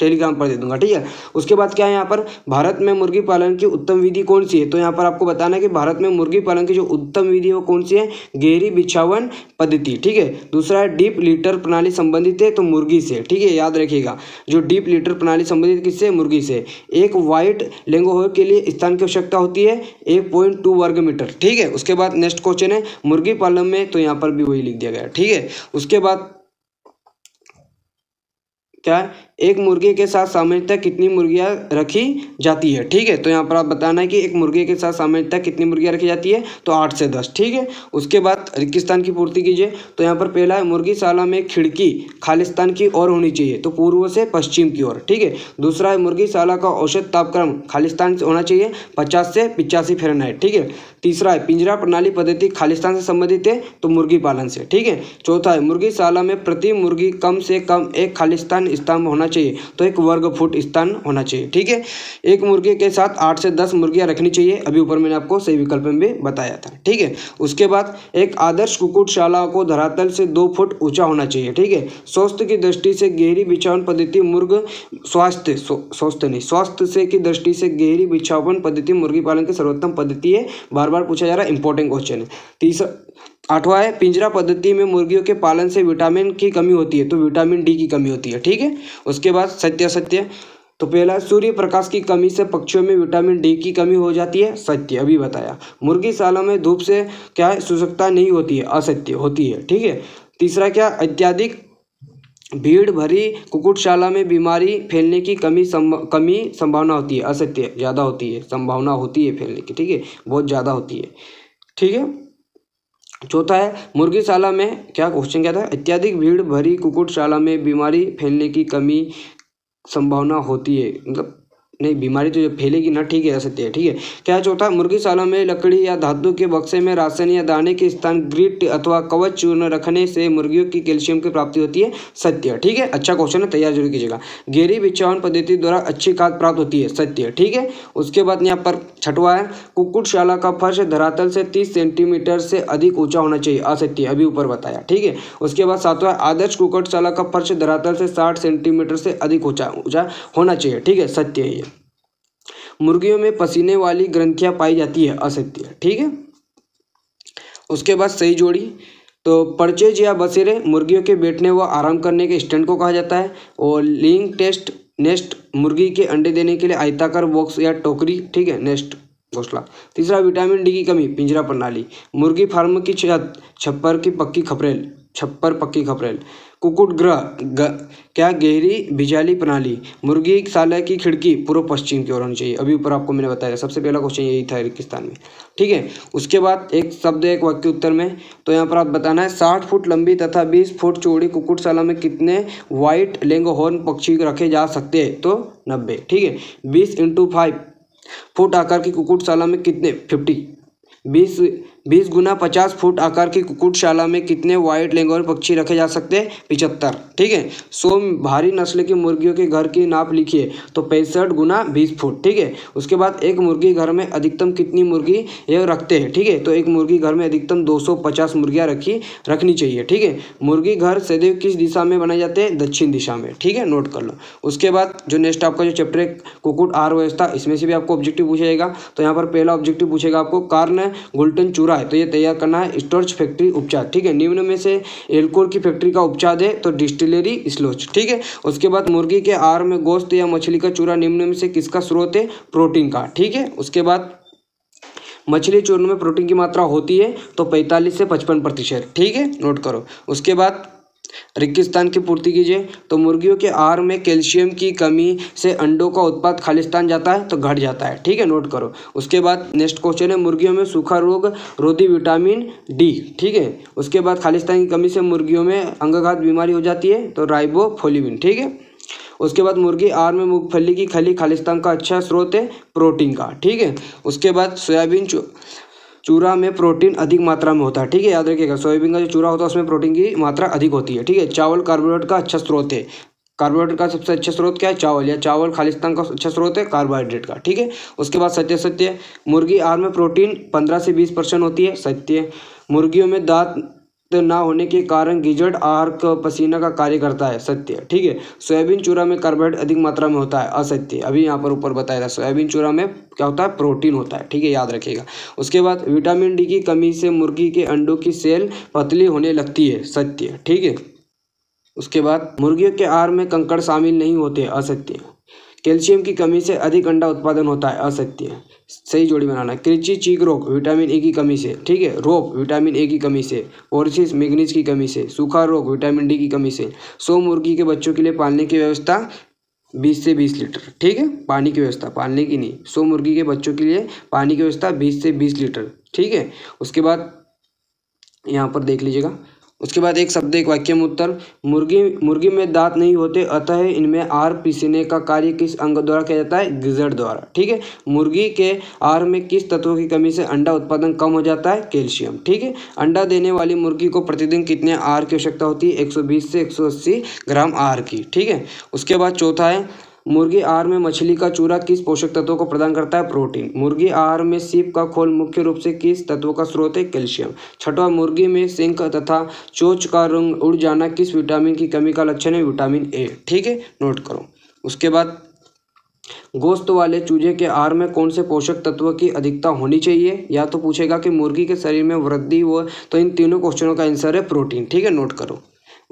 टेलीग्राम पर दे दूंगा ठीक है उसके बाद क्या है यहाँ पर भारत में मुर्गी पालन की उत्तम विधि कौन सी है तो यहाँ पर आपको बताना है कि भारत में मुर्गी पालन की जो उत्तम विधि है वो कौन सी है गहरी बिछावन पद्धति ठीक है दूसरा है डीप लीटर प्रणाली संबंधित है तो मुर्गी से ठीक है याद रखिएगा जो डीप लीटर प्रणाली संबंधित किससे मुर्गी से एक वाइट लेंगोहोर के लिए स्थान की आवश्यकता होती है एक पॉइंट टू वर्ग मीटर ठीक है उसके बाद नेक्स्ट क्वेश्चन है मुर्गी पालन में तो यहाँ पर भी वही लिख दिया गया ठीक है उसके बाद क्या है एक मुर्गे के साथ सामान्यतः कितनी मुर्गियाँ रखी जाती है ठीक है तो यहाँ पर आप बताना है कि एक मुर्गे के साथ सामान्यतः कितनी मुर्गियाँ रखी जाती है तो आठ से दस ठीक है उसके बाद रिक्किस्तान की पूर्ति कीजिए तो यहाँ पर पहला है मुर्गीशाला में खिड़की खालिस्तान की ओर होनी चाहिए तो पूर्व से पश्चिम की ओर ठीक है दूसरा है मुर्गीशाला का औसत तापक्रम खालिस्तान से होना चाहिए पचास से पिचासी है ठीक है तीसरा है पिंजरा प्रणाली पद्धति खालिस्तान से संबंधित है तो मुर्गी पालन से ठीक है चौथा है मुर्गीशाला में प्रति मुर्गी कम से कम एक खालिस्तान स्तंभ होना होना चाहिए तो एक वर्ग फुट स्थान होना चाहिए ठीक है एक मुर्गे के साथ आठ से दस मुर्गियाँ रखनी चाहिए अभी ऊपर मैंने आपको सही विकल्प में भी बताया था ठीक है उसके बाद एक आदर्श कुकुटशाला को धरातल से दो फुट ऊंचा होना चाहिए ठीक है स्वस्थ की दृष्टि से गहरी बिछावन पद्धति मुर्ग स्वास्थ्य स्वस्थ नहीं स्वास्थ्य से की दृष्टि से गहरी बिछावन पद्धति मुर्गी पालन की सर्वोत्तम पद्धति है बार बार पूछा जा रहा है इंपॉर्टेंट क्वेश्चन है तीसरा आठवां है पिंजरा पद्धति में मुर्गियों के पालन से विटामिन की कमी होती है तो विटामिन डी की कमी होती है ठीक है उसके बाद सत्य सत्य तो पहला सूर्य प्रकाश की कमी से पक्षियों में विटामिन डी की कमी हो जाती है सत्य अभी बताया मुर्गी सालों में धूप से क्या है सुसकता नहीं होती है असत्य होती है ठीक है तीसरा क्या अत्याधिक भीड़ भरी कुकुटशाला में बीमारी फैलने की कमी संभा, कमी संभावना होती है असत्य ज़्यादा होती है संभावना होती है फैलने की ठीक है बहुत ज़्यादा होती है ठीक है चौथा है मुर्गीशाला में क्या क्वेश्चन क्या था अत्यधिक भीड़ भरी कुक्कुटशाला में बीमारी फैलने की कमी संभावना होती है मतलब नहीं बीमारी तो जब फैलेगी ना ठीक है रह सकती है ठीक है क्या चौथा मुर्गीशाला में लकड़ी या धातु के बक्से में राशन या दाने के स्थान ग्रिट अथवा कवच चूर्ण रखने से मुर्गियों की कैल्शियम की प्राप्ति होती है सत्य ठीक है अच्छा क्वेश्चन है तैयार जरूर कीजिएगा गेरी बिछावन पद्धति द्वारा अच्छी खाद प्राप्त होती है सत्य ठीक है उसके बाद यहाँ पर छठवा है कुक्कुटशाला का फर्श धरातल से तीस सेंटीमीटर से अधिक ऊंचा होना चाहिए असत्य अभी ऊपर बताया ठीक है उसके बाद सातवा आदर्श कुक्कुटशाला का फर्श धरातल से साठ सेंटीमीटर से अधिक ऊंचा ऊंचा होना चाहिए ठीक है सत्य है मुर्गियों में पसीने वाली ग्रंथिया पाई जाती है असत्य ठीक है उसके बाद सही जोड़ी तो परचेज या बसेरे मुर्गियों के बैठने व आराम करने के स्टैंड को कहा जाता है और लिंग टेस्ट नेस्ट मुर्गी के अंडे देने के लिए आयताकार बॉक्स या टोकरी ठीक है नेस्ट घोसला तीसरा विटामिन डी की कमी पिंजरा प्रणाली मुर्गी फार्म की छत छप्पर की पक्की खपरेल छप्पर पक्की खपरेल कुकुट ग्रह क्या गहरी बिजली प्रणाली मुर्गी सालय की खिड़की पूर्व पश्चिम की ओर होनी चाहिए अभी ऊपर आपको मैंने बताया सबसे पहला क्वेश्चन यही था रेगिस्तान में ठीक है उसके बाद एक शब्द एक वाक्य उत्तर में तो यहाँ पर आप बताना है साठ फुट लंबी तथा बीस फुट चौड़ी कुकुटशाला में कितने व्हाइट लेंगो हॉर्न पक्षी रखे जा सकते हैं तो नब्बे ठीक है बीस इंटू फाइव फुट आकार की कुकुटशाला में कितने फिफ्टी बीस बीस गुना पचास फुट आकार की कुकुटशाला में कितने वाइट लेंगोर पक्षी रखे जा सकते हैं पिचहत्तर ठीक है सो भारी नस्ल की मुर्गियों के घर की नाप लिखिए तो पैंसठ गुना बीस फुट ठीक है उसके बाद एक मुर्गी घर में अधिकतम कितनी मुर्गी ये रखते हैं ठीक है तो एक मुर्गी घर में अधिकतम पचास मुर्गियाँ रखी रखनी चाहिए ठीक है मुर्गी घर सदैव किस दिशा में बनाए जाते हैं दक्षिण दिशा में ठीक है नोट कर लो उसके बाद जो नेक्स्ट आपका जो चैप्टर है कुकुट आर व्यवस्था इसमें से भी आपको ऑब्जेक्टिव पूछेगा तो यहाँ पर पहला ऑब्जेक्टिव पूछेगा आपको कार्न गोल्टन चूरा हुआ है तो ये तैयार करना है स्टोर्च फैक्ट्री उपचार ठीक है निम्न में से एल्कोर की फैक्ट्री का उपचार दे तो डिस्टिलरी स्लोच ठीक है उसके बाद मुर्गी के आर में गोश्त या मछली का चूरा निम्न में से किसका स्रोत है प्रोटीन का ठीक है उसके बाद मछली चूर्ण में प्रोटीन की मात्रा होती है तो 45 से 55 प्रतिशत ठीक है नोट करो उसके बाद रिक्किस्तान की पूर्ति कीजिए तो मुर्गियों के आहार में कैल्शियम की कमी से अंडों का उत्पाद खालिस्तान जाता है तो घट जाता है ठीक है नोट करो उसके बाद नेक्स्ट क्वेश्चन है मुर्गियों में सूखा रोग रोधी विटामिन डी ठीक है उसके बाद खालिस्तान की कमी से मुर्गियों में अंगघात बीमारी हो जाती है तो राइबोफोलिबिन ठीक है उसके बाद मुर्गी आर में मूंगफली की खली खालिस्तान का अच्छा स्रोत है प्रोटीन का ठीक है उसके बाद सोयाबीन चूरा में प्रोटीन अधिक मात्रा में होता है ठीक है याद रखिएगा सोयाबीन का जो चूरा होता है उसमें प्रोटीन की मात्रा अधिक होती है ठीक है चावल कार्बोहाइड्रेट का अच्छा स्रोत है कार्बोहाइड्रेट का सबसे अच्छा स्रोत क्या है चावल या चावल खालिस्तान का अच्छा स्रोत है कार्बोहाइड्रेट का ठीक है उसके बाद सत्य सत्य मुर्गी आर में प्रोटीन पंद्रह से बीस परसेंट होती है सत्य मुर्गियों में दांत ना होने के कारण गिजट आहार का पसीना का कार्य करता है सत्य ठीक है सोयाबीन चूरा में कार्बोहाइड्रेट अधिक मात्रा में होता है असत्य अभी यहाँ पर ऊपर बताया था सोयाबीन चूरा में क्या होता है प्रोटीन होता है ठीक है याद रखिएगा उसके बाद विटामिन डी की कमी से मुर्गी के अंडों की सेल पतली होने लगती है सत्य ठीक है उसके बाद मुर्गियों के आहार में कंकड़ शामिल नहीं होते असत्य कैल्शियम की कमी से अधिक अंडा उत्पादन होता है असत्य सही जोड़ी बनाना क्रिची चीक रोग विटामिन ए की कमी से ठीक है रोप विटामिन ए की कमी से ओरसिस मैग्नीज की कमी से सूखा रोग विटामिन डी की कमी से सौ मुर्गी के बच्चों के लिए पालने की व्यवस्था बीस से बीस लीटर ठीक है पानी की व्यवस्था पालने की नहीं सौ मुर्गी के बच्चों के लिए पानी की व्यवस्था बीस से बीस लीटर ठीक है उसके बाद यहाँ पर देख लीजिएगा उसके बाद एक शब्द एक वाक्य में उत्तर मुर्गी मुर्गी में दांत नहीं होते अतः इनमें आर पीसने का कार्य किस अंग द्वारा किया जाता है गिजर द्वारा ठीक है मुर्गी के आर में किस तत्वों की कमी से अंडा उत्पादन कम हो जाता है कैल्शियम ठीक है अंडा देने वाली मुर्गी को प्रतिदिन कितने आर की आवश्यकता होती है एक से एक ग्राम आर की ठीक है उसके बाद चौथा है मुर्गी आहार में मछली का चूरा किस पोषक तत्वों को प्रदान करता है प्रोटीन मुर्गी आहार में सीप का खोल मुख्य रूप से किस तत्व का स्रोत है कैल्शियम छठवा मुर्गी में सिंक तथा चोच का रंग उड़ जाना किस विटामिन की कमी का लक्षण है विटामिन ए ठीक है नोट करो उसके बाद गोश्त वाले चूजे के आहार में कौन से पोषक तत्व की अधिकता होनी चाहिए या तो पूछेगा कि मुर्गी के शरीर में वृद्धि हो तो इन तीनों क्वेश्चनों का आंसर है प्रोटीन ठीक है नोट करो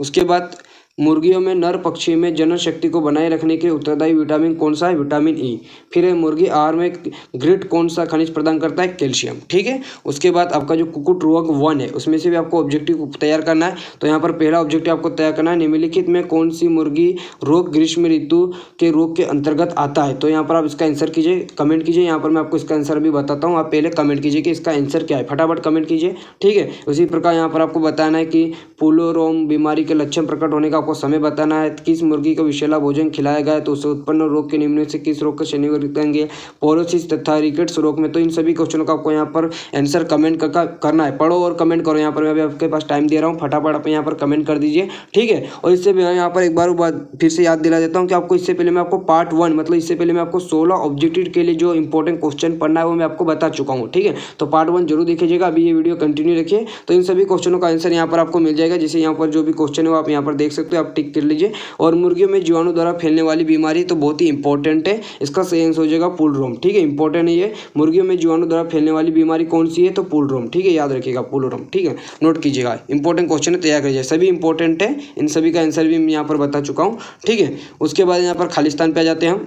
उसके बाद मुर्गियों में नर पक्षी में जनन शक्ति को बनाए रखने के उत्तरदायी विटामिन कौन सा है विटामिन ई e। फिर है मुर्गी आहार में ग्रिट कौन सा खनिज प्रदान करता है कैल्शियम ठीक है उसके बाद आपका जो कुकुट रोग वन है उसमें से भी आपको ऑब्जेक्टिव तैयार करना है तो यहाँ पर पहला ऑब्जेक्टिव आपको तैयार करना है निम्नलिखित में कौन सी मुर्गी रोग ग्रीष्म ऋतु के रोग के अंतर्गत आता है तो यहाँ पर आप इसका आंसर कीजिए कमेंट कीजिए यहाँ पर मैं आपको इसका आंसर भी बताता हूँ आप पहले कमेंट कीजिए कि इसका आंसर क्या है फटाफट कमेंट कीजिए ठीक है उसी प्रकार यहाँ पर आपको बताना है कि पोलोरोम बीमारी के लक्षण प्रकट होने का आपको समय बताना है किस मुर्गी को विषैला भोजन खिलाया गया तो उसे उत्पन्न रोग के निम्न से किस रोग का श्रेणी करेंगे पोलोसिस तथा रिकेट्स रोग में तो इन सभी क्वेश्चनों का आपको यहाँ पर आंसर कमेंट करना है पढ़ो और कमेंट करो यहाँ पर मैं अभी आपके पास टाइम दे रहा हूँ फटाफट आप यहाँ पर कमेंट कर दीजिए ठीक है और इससे मैं यहाँ पर एक बार फिर से याद दिला देता हूँ कि आपको इससे पहले मैं आपको पार्ट वन मतलब इससे पहले मैं आपको सोलह ऑब्जेक्टिव के लिए जो इंपॉर्टेंट क्वेश्चन पढ़ना है वो मैं आपको बता चुका हूँ ठीक है तो पार्ट वन जरूर देखिएगा अभी ये वीडियो कंटिन्यू रखिए तो इन सभी क्वेश्चनों का आंसर यहाँ पर आपको मिल जाएगा जैसे यहाँ पर जो भी क्वेश्चन है वो आप यहाँ पर देख सकते हो पे तो आप टिक कर लीजिए और मुर्गियों में जीवाणु द्वारा फैलने वाली बीमारी तो बहुत ही इंपॉर्टेंट है इसका सही आंसर हो जाएगा पुल रोम ठीक है इंपॉर्टेंट है ये मुर्गियों में जीवाणु द्वारा फैलने वाली बीमारी कौन सी है तो पुल रोम ठीक है याद रखिएगा पुल रोम ठीक है नोट कीजिएगा इंपॉर्टेंट क्वेश्चन है तैयार करिए सभी इंपॉर्टेंट है इन सभी का आंसर भी मैं यहाँ पर बता चुका हूँ ठीक है उसके बाद यहाँ पर खालिस्तान पर आ जाते हैं हम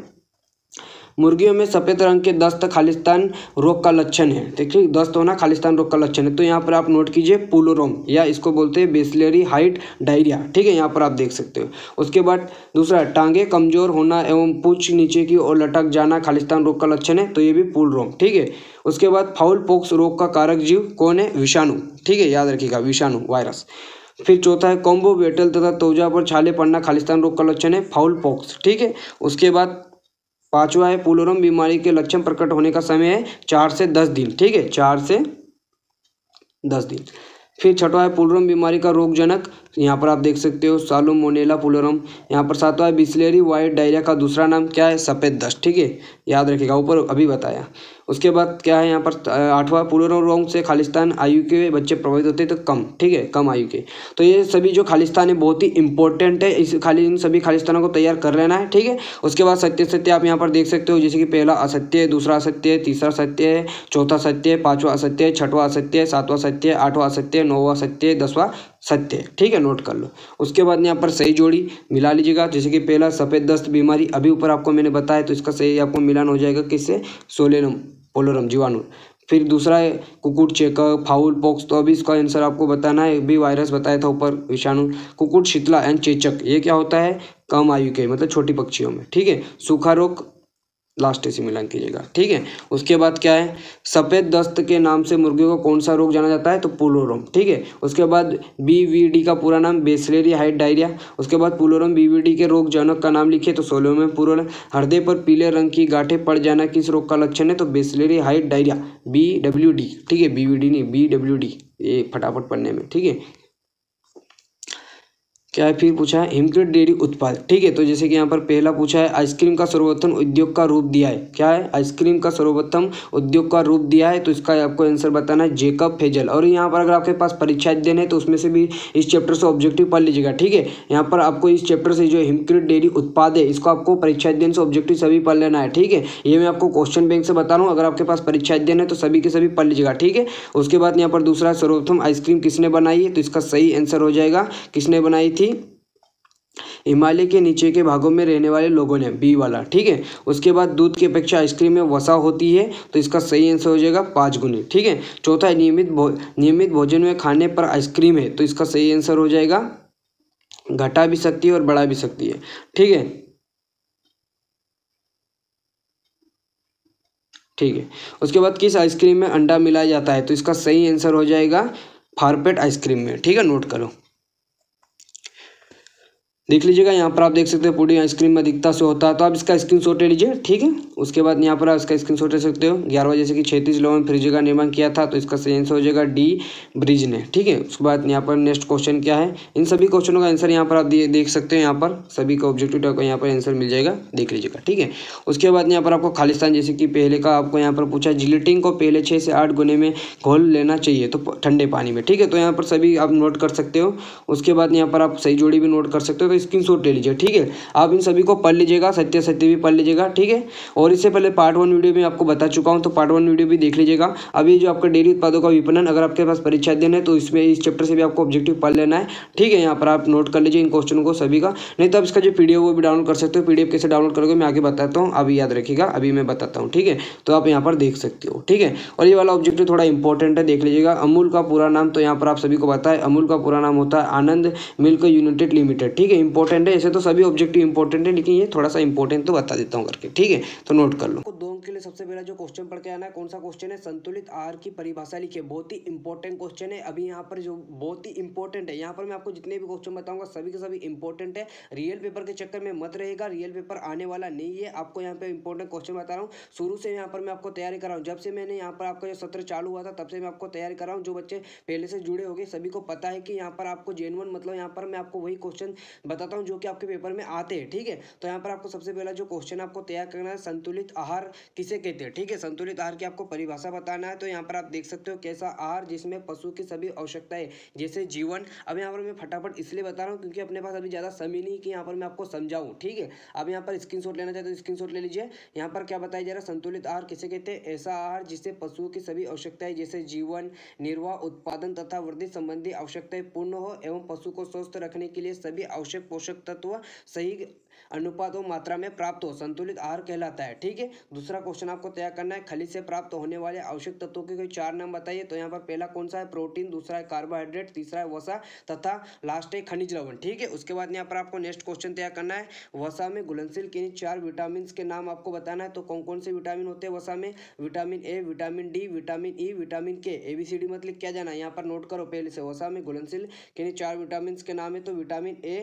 मुर्गियों में सफ़ेद रंग के दस्त खालिस्तान रोग का लक्षण है देखिए दस्त होना खालिस्तान रोग का लक्षण है तो यहाँ पर आप नोट कीजिए पुलोरोम या इसको बोलते हैं बेसलेरी हाइट डायरिया ठीक है यहाँ पर आप देख सकते हो उसके बाद दूसरा टांगे कमजोर होना एवं पूछ नीचे की ओर लटक जाना खालिस्तान रोग का लक्षण है तो ये भी पुलरोम ठीक है उसके बाद फाउल पोक्स रोग का कारक जीव कौन है विषाणु ठीक है याद रखिएगा विषाणु वायरस फिर चौथा है कॉम्बो बेटल तथा तोजा पर छाले पड़ना खालिस्तान रोग का लक्षण है फाउल पॉक्स ठीक है उसके बाद पांचवा है पुलोरम बीमारी के लक्षण प्रकट होने का समय है चार से दस दिन ठीक है चार से दस दिन फिर छठवा है पोलोरम बीमारी का रोगजनक यहाँ पर आप देख सकते हो मोनेला पुलोरम यहाँ पर सातवां बिस्लेरी वाइट डायरिया का दूसरा नाम क्या है सफ़ेद दस्त ठीक है याद रखेगा ऊपर अभी बताया उसके बाद क्या है यहाँ पर आठवां पुलोरम रोंग से खालिस्तान आयु के बच्चे प्रभावित होते हैं तो कम ठीक है कम आयु के तो ये सभी जो खालिस्तान है बहुत ही इंपॉर्टेंट है इस खाली इन सभी खालिस्तानों को तैयार कर लेना है ठीक है उसके बाद सत्य सत्य आप यहाँ पर देख सकते हो जैसे कि पहला असत्य है दूसरा असत्य है तीसरा सत्य है चौथा सत्य है पाँचवा असत्य है छठवां असत्य है सातवां सत्य है आठवां असत्य है नौवा सत्य है दसवां सत्य ठीक है नोट कर लो उसके बाद यहाँ पर सही जोड़ी मिला लीजिएगा जैसे कि पहला सफ़ेद दस्त बीमारी अभी ऊपर आपको मैंने बताया तो इसका सही आपको मिलान हो जाएगा किससे सोलेनम पोलोरम जीवाणु फिर दूसरा है कुकुट चेकअप फाउल पॉक्स तो अभी इसका आंसर आपको बताना है भी वायरस बताया था ऊपर विषाणु कुकुट शीतला एंड चेचक ये क्या होता है कम आयु के मतलब छोटी पक्षियों में ठीक है सूखा रोग लास्ट इसी मिलान कीजिएगा ठीक है उसके बाद क्या है सफ़ेद दस्त के नाम से मुर्गे को कौन सा रोग जाना जाता है तो पुलोरम ठीक है उसके बाद बीवीडी का पूरा नाम बेसलेरी हाइट डायरिया उसके बाद पुलोरम बीवीडी के रोग जनक का नाम लिखिए तो सोलोम में पुलोरम हृदय पर पीले रंग की गांठें पड़ जाना किस रोग का लक्षण है तो bacillary white diarrhoea B W D ठीक है डी नहीं बी डब्ल्यू डी ये फटाफट पढ़ने में ठीक है क्या फिर पूछा है हिमकृत डेयरी उत्पाद ठीक है तो जैसे कि यहाँ पर पहला पूछा है आइसक्रीम का सर्वोत्तम उद्योग का रूप दिया है क्या है आइसक्रीम का सर्वोत्तम उद्योग का रूप दिया है तो इसका आपको आंसर बताना है जेकब फेजल और यहाँ पर अगर आपके पास परीक्षा अध्ययन है तो उसमें से भी इस चैप्टर से ऑब्जेक्टिव पढ़ लीजिएगा ठीक है यहाँ पर आपको इस चैप्टर से जो हिमकृत डेयरी उत्पाद है इसको आपको परीक्षा अध्ययन से ऑब्जेक्टिव सभी पढ़ लेना है ठीक है ये मैं आपको क्वेश्चन बैंक से बता रहा हूँ अगर आपके पास परीक्षा अध्ययन है तो सभी के सभी पढ़ लीजिएगा ठीक है उसके बाद यहाँ पर दूसरा सर्वोत्तम आइसक्रीम किसने बनाई है तो इसका सही आंसर हो जाएगा किसने बनाई थी थी हिमालय के नीचे के भागों में रहने वाले लोगों ने बी वाला ठीक है उसके बाद दूध की अपेक्षा आइसक्रीम में वसा होती है तो इसका सही आंसर हो जाएगा पाँच गुनी ठीक है चौथा नियमित भो, नियमित भोजन में खाने पर आइसक्रीम है तो इसका सही आंसर हो जाएगा घटा भी सकती है और बढ़ा भी सकती है ठीक है ठीक है उसके बाद किस आइसक्रीम में अंडा मिलाया जाता है तो इसका सही आंसर हो जाएगा फारपेट आइसक्रीम में ठीक है नोट करो देख लीजिएगा यहाँ पर आप देख सकते हो पूरी आइसक्रीम में अधिकता से होता है तो आप इसका स्क्रीन शॉट ले लीजिए ठीक है उसके बाद यहाँ पर आप इसका स्क्रीन शॉट ले सकते हो ग्यारह बजे जैसे कि छत्तीस लोगों ने फ्रिज का निर्माण किया था तो इसका सही आंसर हो जाएगा डी ब्रिज ने ठीक है उसके बाद यहाँ पर नेक्स्ट क्वेश्चन क्या है इन सभी क्वेश्चनों का आंसर यहाँ पर आप देख सकते हो यहाँ पर सभी का ऑब्जेक्टिव टाइप का यहाँ पर आंसर मिल जाएगा देख लीजिएगा ठीक है उसके बाद यहाँ पर आपको खालिस्तान जैसे कि पहले का आपको यहाँ पर पूछा जिलेटिंग को पहले छः से आठ गुने में घोल लेना चाहिए तो ठंडे पानी में ठीक है तो यहाँ पर सभी आप नोट कर सकते हो उसके बाद यहाँ पर आप सही जोड़ी भी नोट कर सकते हो तो स्क्रीन शॉट ले लीजिए ठीक है आप इन सभी को पढ़ लीजिएगा सत्य सत्य भी पढ़ लीजिएगा ठीक है और इससे पहले पार्ट वन वीडियो में आपको बता चुका हूँ तो पार्ट वन वीडियो भी देख लीजिएगा अभी जो आपका डेयरी उत्पादों का विपणन अगर आपके पास परीक्षा देना है तो इसमें इस चैप्टर से भी आपको ऑब्जेक्टिव पढ़ लेना है ठीक है यहाँ पर आप नोट कर लीजिए इन क्वेश्चन को सभी का नहीं तो आप इसका जो पी वो भी डाउनलोड कर सकते हो पी कैसे डाउनलोड करोगे मैं आगे बताता हूँ अभी याद रखिएगा अभी मैं बताता हूँ ठीक है तो आप यहाँ पर देख सकते हो ठीक है और ये वाला ऑब्जेक्टिव थोड़ा इंपॉर्टेंट है देख लीजिएगा अमूल का पूरा नाम तो यहाँ पर आप सभी को बताए अमूल का पूरा नाम होता है आनंद मिल्क यूनाइटेड लिमिटेड ठीक है इंपॉर्टेंट है ऐसे तो सभी ऑब्जेक्टिव इंपॉर्टेंट है लेकिन ये थोड़ा सा इंपॉर्टेंट तो बता देता हूँ करके ठीक है तो नोट कर लो दो के लिए सबसे पहला जो क्वेश्चन पढ़ के आना है कौन सा क्वेश्चन है संतुलित आर की परिभाषा लिखिए बहुत ही इंपॉर्टेंट क्वेश्चन है अभी यहाँ पर जो बहुत ही इंपॉर्टेंट है यहाँ पर मैं आपको जितने भी क्वेश्चन बताऊंगा सभी के सभी इंपॉर्टेंट है रियल पेपर के चक्कर में मत रहेगा रियल पेपर आने वाला नहीं है आपको यहाँ पे इंपॉर्टेंट क्वेश्चन बता रहा हूँ शुरू से यहाँ पर मैं आपको तैयारी कर रहा हूँ जब से मैंने यहाँ पर आपका जो सत्र चालू हुआ था तब से मैं आपको तैयारी कर रहा हूँ जो बच्चे पहले से जुड़े हो सभी को पता है कि यहाँ पर आपको जेनवन मतलब यहाँ पर मैं आपको वही क्वेश्चन बताता हूँ जो कि आपके पेपर में आते हैं ठीक है तो यहाँ पर आपको सबसे पहला जो क्वेश्चन आपको तैयार करना है संतुलित आहार किसे कहते हैं ठीक है संतुलित आहार की आपको परिभाषा बताना है तो यहाँ पर आप देख सकते हो कैसा आहार जिसमें पशु की सभी आवश्यकताएं जैसे जीवन अब यहाँ पर मैं फटाफट इसलिए बता रहा हूँ क्योंकि अपने पास अभी ज़्यादा समय नहीं कि यहाँ पर मैं आपको समझाऊँ ठीक है अब यहाँ पर स्क्रीन लेना चाहते हो स्क्रीन ले लीजिए यहाँ पर क्या बताया जा रहा है संतुलित आहार किसे कहते हैं ऐसा आहार जिससे पशुओं की सभी आवश्यकताएं जैसे जीवन निर्वाह उत्पादन तथा वृद्धि संबंधी आवश्यकताएं पूर्ण हो एवं पशु को स्वस्थ रखने के लिए सभी आवश्यक पोषक तत्व सही अनुपात और मात्रा में प्राप्त हो संतुलित आहार कहलाता है ठीक है दूसरा क्वेश्चन आपको तैयार करना है खली से प्राप्त होने वाले आवश्यक तत्वों के कोई चार नाम बताइए तो यहाँ पर पहला कौन सा है प्रोटीन दूसरा है कार्बोहाइड्रेट तीसरा है वसा तथा लास्ट है खनिज लवण ठीक है उसके बाद यहाँ पर आपको नेक्स्ट क्वेश्चन तैयार करना है वसा में घुलनशील के चार विटामिन के नाम आपको बताना है तो कौन कौन से विटामिन होते हैं वसा में vitamin A vitamin D vitamin E vitamin K A B C D मतलब क्या जाना है यहाँ पर नोट करो पहले से वसा में घुलनशील के चार विटामिन के नाम है तो विटामिन ए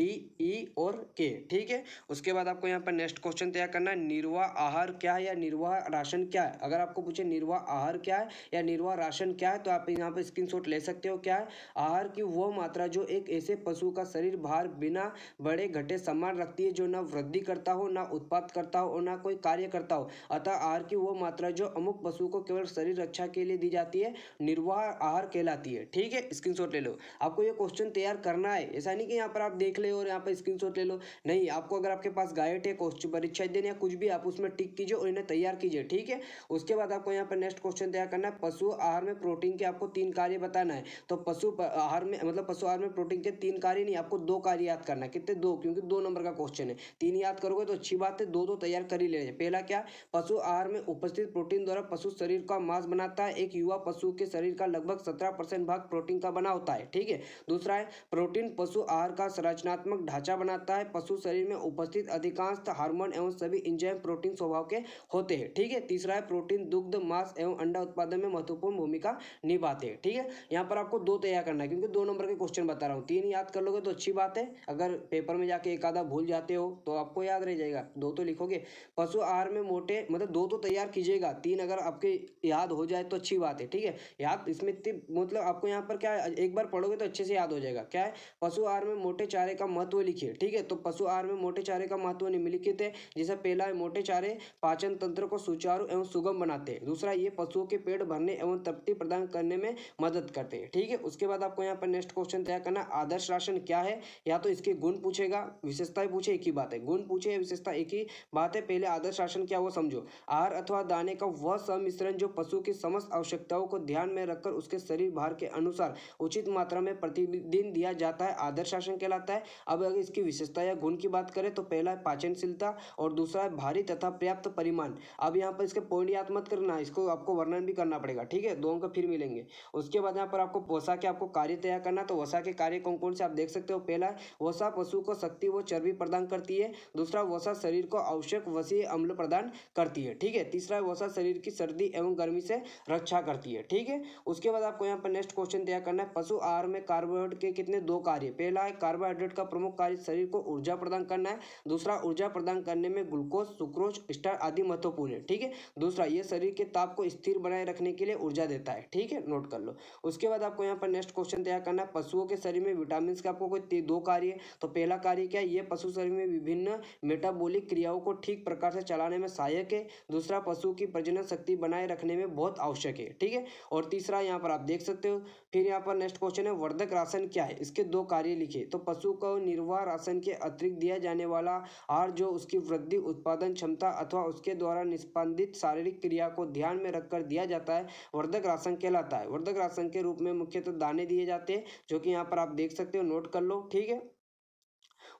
डी ई और के ठीक ठीक है उसके बाद आपको यहाँ पर नेक्स्ट क्वेश्चन तैयार करना है निर्वाह आहार क्या है या निर्वाह राशन क्या है अगर आपको पूछे निर्वाह आहार क्या है या निर्वाह राशन क्या है तो आप यहाँ पर स्क्रीन ले सकते हो क्या है आहार की वो मात्रा जो एक ऐसे पशु का शरीर भार बिना बड़े घटे सम्मान रखती है जो ना वृद्धि करता हो ना उत्पाद करता हो और ना कोई कार्य करता हो अतः आहार की वो मात्रा जो अमुक पशु को केवल शरीर रक्षा के लिए दी जाती है निर्वाह आहार कहलाती है ठीक है स्क्रीनशॉट ले लो आपको ये क्वेश्चन तैयार करना है ऐसा नहीं कि यहाँ पर आप देख ले और यहाँ पर स्क्रीनशॉट ले लो नहीं आपको अगर आपके पास गाइड है क्वेश्चन परीक्षा दिन या कुछ भी आप उसमें टिक कीजिए और इन्हें तैयार कीजिए ठीक है उसके बाद आपको यहाँ पर नेक्स्ट क्वेश्चन तैयार करना है पशु आहार में प्रोटीन के आपको तीन कार्य बताना है तो पशु आहार में मतलब पशु आहार में प्रोटीन के तीन कार्य नहीं आपको दो कार्य याद करना है कितने दो क्योंकि दो नंबर का क्वेश्चन है तीन याद करोगे तो अच्छी बात है दो दो तैयार कर ही ले पहला क्या पशु आहार में उपस्थित प्रोटीन द्वारा पशु शरीर का मांस बनाता है एक युवा पशु के शरीर का लगभग सत्रह भाग प्रोटीन का बना होता है ठीक है दूसरा है प्रोटीन पशु आहार का संरचनात्मक ढांचा बनाता है पशु शरीर में उपस्थित अधिकांश हार्मोन एवं सभी इंजाइम प्रोटीन स्वभाव के होते हैं ठीक है तीसरा है प्रोटीन दुग्ध मांस एवं अंडा उत्पादन में महत्वपूर्ण भूमिका निभाते हैं ठीक है यहाँ पर आपको दो तैयार करना है क्योंकि दो नंबर के क्वेश्चन बता रहा हूँ तीन याद कर लोगे तो अच्छी बात है अगर पेपर में जाके एक आधा भूल जाते हो तो आपको याद रह जाएगा दो तो लिखोगे पशु आहार में मोटे मतलब दो तो तैयार कीजिएगा तीन अगर आपके याद हो जाए तो अच्छी बात है ठीक है याद इसमें मतलब आपको यहाँ पर क्या एक बार पढ़ोगे तो अच्छे से याद हो जाएगा क्या है पशु आहार में मोटे चारे का महत्व लिखिए ठीक है तो पशु आहार में में मोटे चारे का महत्व निम्नलिखित है जैसे पहला है मोटे चारे पाचन तंत्र को सुचारू एवं सुगम बनाते हैं दूसरा ये पशुओं के पेट भरने एवं तृप्ति प्रदान करने में मदद करते हैं ठीक है उसके बाद आपको यहाँ पर नेक्स्ट क्वेश्चन तैयार करना आदर्श राशन क्या है या तो इसके गुण पूछेगा विशेषताएं पूछे एक ही बात है गुण पूछे विशेषता एक ही बात है पहले आदर्श राशन क्या वो समझो आहार अथवा दाने का वह सम्मिश्रण जो पशु की समस्त आवश्यकताओं को ध्यान में रखकर उसके शरीर भार के अनुसार उचित मात्रा में प्रतिदिन दिया जाता है आदर्श शासन कहलाता है अब अगर इसकी विशेषता या गुण की बात बात करें तो पहला है पाचनशीलता और दूसरा है भारी तथा पर्याप्त परिमाण अब यहाँ पर इसके पॉइंट याद मत करना इसको आपको वर्णन भी करना पड़ेगा ठीक है दोनों का फिर मिलेंगे उसके बाद यहाँ पर आपको वसा के आपको कार्य तैयार करना तो वसा के कार्य कौन कौन से आप देख सकते हो पहला वसा पशु को शक्ति व चर्बी प्रदान करती है दूसरा वसा शरीर को आवश्यक वसी अम्ल प्रदान करती है ठीक है तीसरा वसा शरीर की सर्दी एवं गर्मी से रक्षा करती है ठीक है उसके बाद आपको यहाँ पर नेक्स्ट क्वेश्चन तैयार करना है पशु आहार में कार्बोहाइड्रेट के कितने दो कार्य पहला है कार्बोहाइड्रेट का प्रमुख कार्य शरीर को ऊर्जा प्रदान करना करना है दूसरा ऊर्जा प्रदान करने में ग्लूकोज सुक्रोज स्टार आदि महत्वपूर्ण है ठीक है दूसरा ये शरीर के ताप को स्थिर बनाए रखने के लिए ऊर्जा देता है ठीक है नोट कर लो उसके बाद आपको यहाँ पर नेक्स्ट क्वेश्चन तैयार करना है पशुओं के शरीर में विटामिन का आपको कोई दो कार्य है तो पहला कार्य क्या है ये पशु शरीर में विभिन्न मेटाबोलिक क्रियाओं को ठीक प्रकार से चलाने में सहायक है दूसरा पशु की प्रजनन शक्ति बनाए रखने में बहुत आवश्यक है ठीक है और तीसरा यहाँ पर आप देख सकते हो फिर यहाँ पर नेक्स्ट क्वेश्चन है वर्धक राशन क्या है इसके दो कार्य लिखे तो पशु को निर्वाह राशन के अतिरिक्त दिया बढ़ाया जाने वाला आर जो उसकी वृद्धि उत्पादन क्षमता अथवा उसके द्वारा निष्पादित शारीरिक क्रिया को ध्यान में रखकर दिया जाता है वर्धक राशन कहलाता है वर्धक राशन के रूप में मुख्यतः दाने दिए जाते हैं जो कि यहाँ पर आप देख सकते हो नोट कर लो ठीक है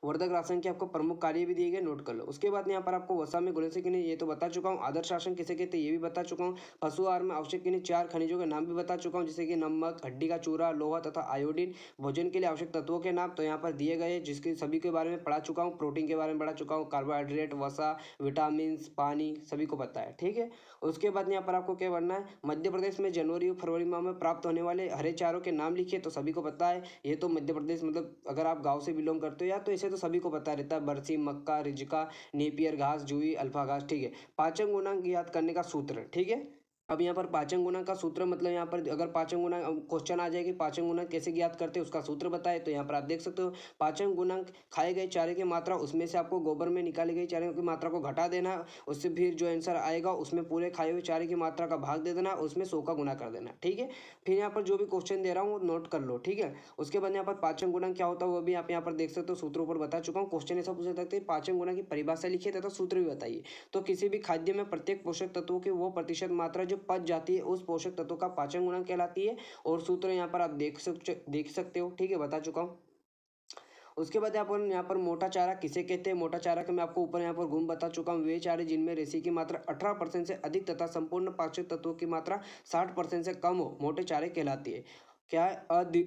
वर्धक राशन के आपको प्रमुख कार्य भी दिए गए नोट कर लो उसके बाद यहाँ पर आपको वसा में गोले से किन्हें ये तो बता चुका हूँ आदर्श राशन किसे कहते हैं ये भी बता चुका हूँ पशु आहार में आवश्यक लिए चार खनिजों के नाम भी बता चुका हूँ जैसे कि नमक हड्डी का चूरा लोहा तथा आयोडीन भोजन के लिए आवश्यक तत्वों के नाम तो यहाँ पर दिए गए जिसके सभी के बारे में पढ़ा चुका हूँ प्रोटीन के बारे में पढ़ा चुका हूँ कार्बोहाइड्रेट वसा विटामिन पानी सभी को पता है ठीक है उसके बाद यहाँ पर आपको क्या बनना है मध्य प्रदेश में जनवरी और फरवरी माह में प्राप्त होने वाले हरे चारों के नाम लिखिए तो सभी को पता है ये तो मध्य प्रदेश मतलब अगर आप गाँव से बिलोंग करते हो या तो इसे तो सभी को पता रहता है बरसी मक्का रिजका नेपियर घास जूई अल्फा घास ठीक है पाचन गुणांक याद करने का सूत्र ठीक है अब यहाँ पर पाचन गुना का सूत्र मतलब यहाँ पर अगर पाचन गुना क्वेश्चन आ जाए कि पाचन गुना कैसे ज्ञात करते हैं उसका सूत्र बताए तो यहाँ पर आप देख सकते हो पाचन गुना खाए गए चारे की मात्रा उसमें से आपको गोबर में निकाली गई चारे की मात्रा को घटा देना उससे फिर जो आंसर आएगा उसमें पूरे खाए हुए चारे की मात्रा का भाग दे देना उसमें सो का गुना कर देना ठीक है फिर यहाँ पर जो भी क्वेश्चन दे रहा हूँ वो नोट कर लो ठीक है उसके बाद यहाँ पर पाचन गुना क्या होता है वो भी आप यहाँ पर देख सकते हो सूत्रों पर बता चुका हूँ क्वेश्चन ऐसा पूछा सकते हैं पाचन गुना की परिभाषा लिखिए तथा सूत्र भी बताइए तो किसी भी खाद्य में प्रत्येक पोषक तत्वों की वो प्रतिशत मात्रा जो पच जाती है उस पोषक तत्व का पाचन गुणा कहलाती है और सूत्र यहाँ पर आप देख सकते देख सकते हो ठीक है बता चुका हूँ उसके बाद यहाँ पर यहाँ पर मोटा चारा किसे कहते हैं मोटा चारा के मैं आपको ऊपर यहाँ पर गुण बता चुका हूँ वे चारे जिनमें रेसी की मात्रा अठारह परसेंट से अधिक तथा संपूर्ण पाचक तत्वों की मात्रा साठ परसेंट से कम हो मोटे चारे कहलाती है क्या अधि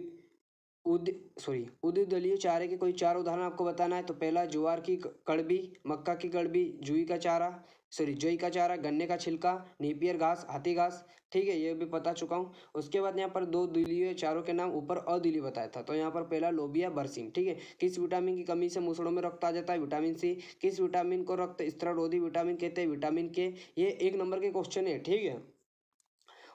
उद सॉरी उद्दलीय चारे के कोई चार उदाहरण आपको बताना है तो पहला ज्वार की कड़बी मक्का की कड़बी जुई का चारा सॉरी जोई का चारा गन्ने का छिलका नेपियर घास हाथी घास ठीक है ये भी बता चुका हूँ उसके बाद यहाँ पर दो दिलीय चारों के नाम ऊपर अदिली बताया था तो यहाँ पर पहला लोबिया बरसिंग ठीक है किस विटामिन की कमी से मुसड़ों में रक्त आ जाता है विटामिन सी किस विटामिन को रक्त स्त्रारोधी विटामिन कहते हैं विटामिन के ये एक नंबर के क्वेश्चन है ठीक है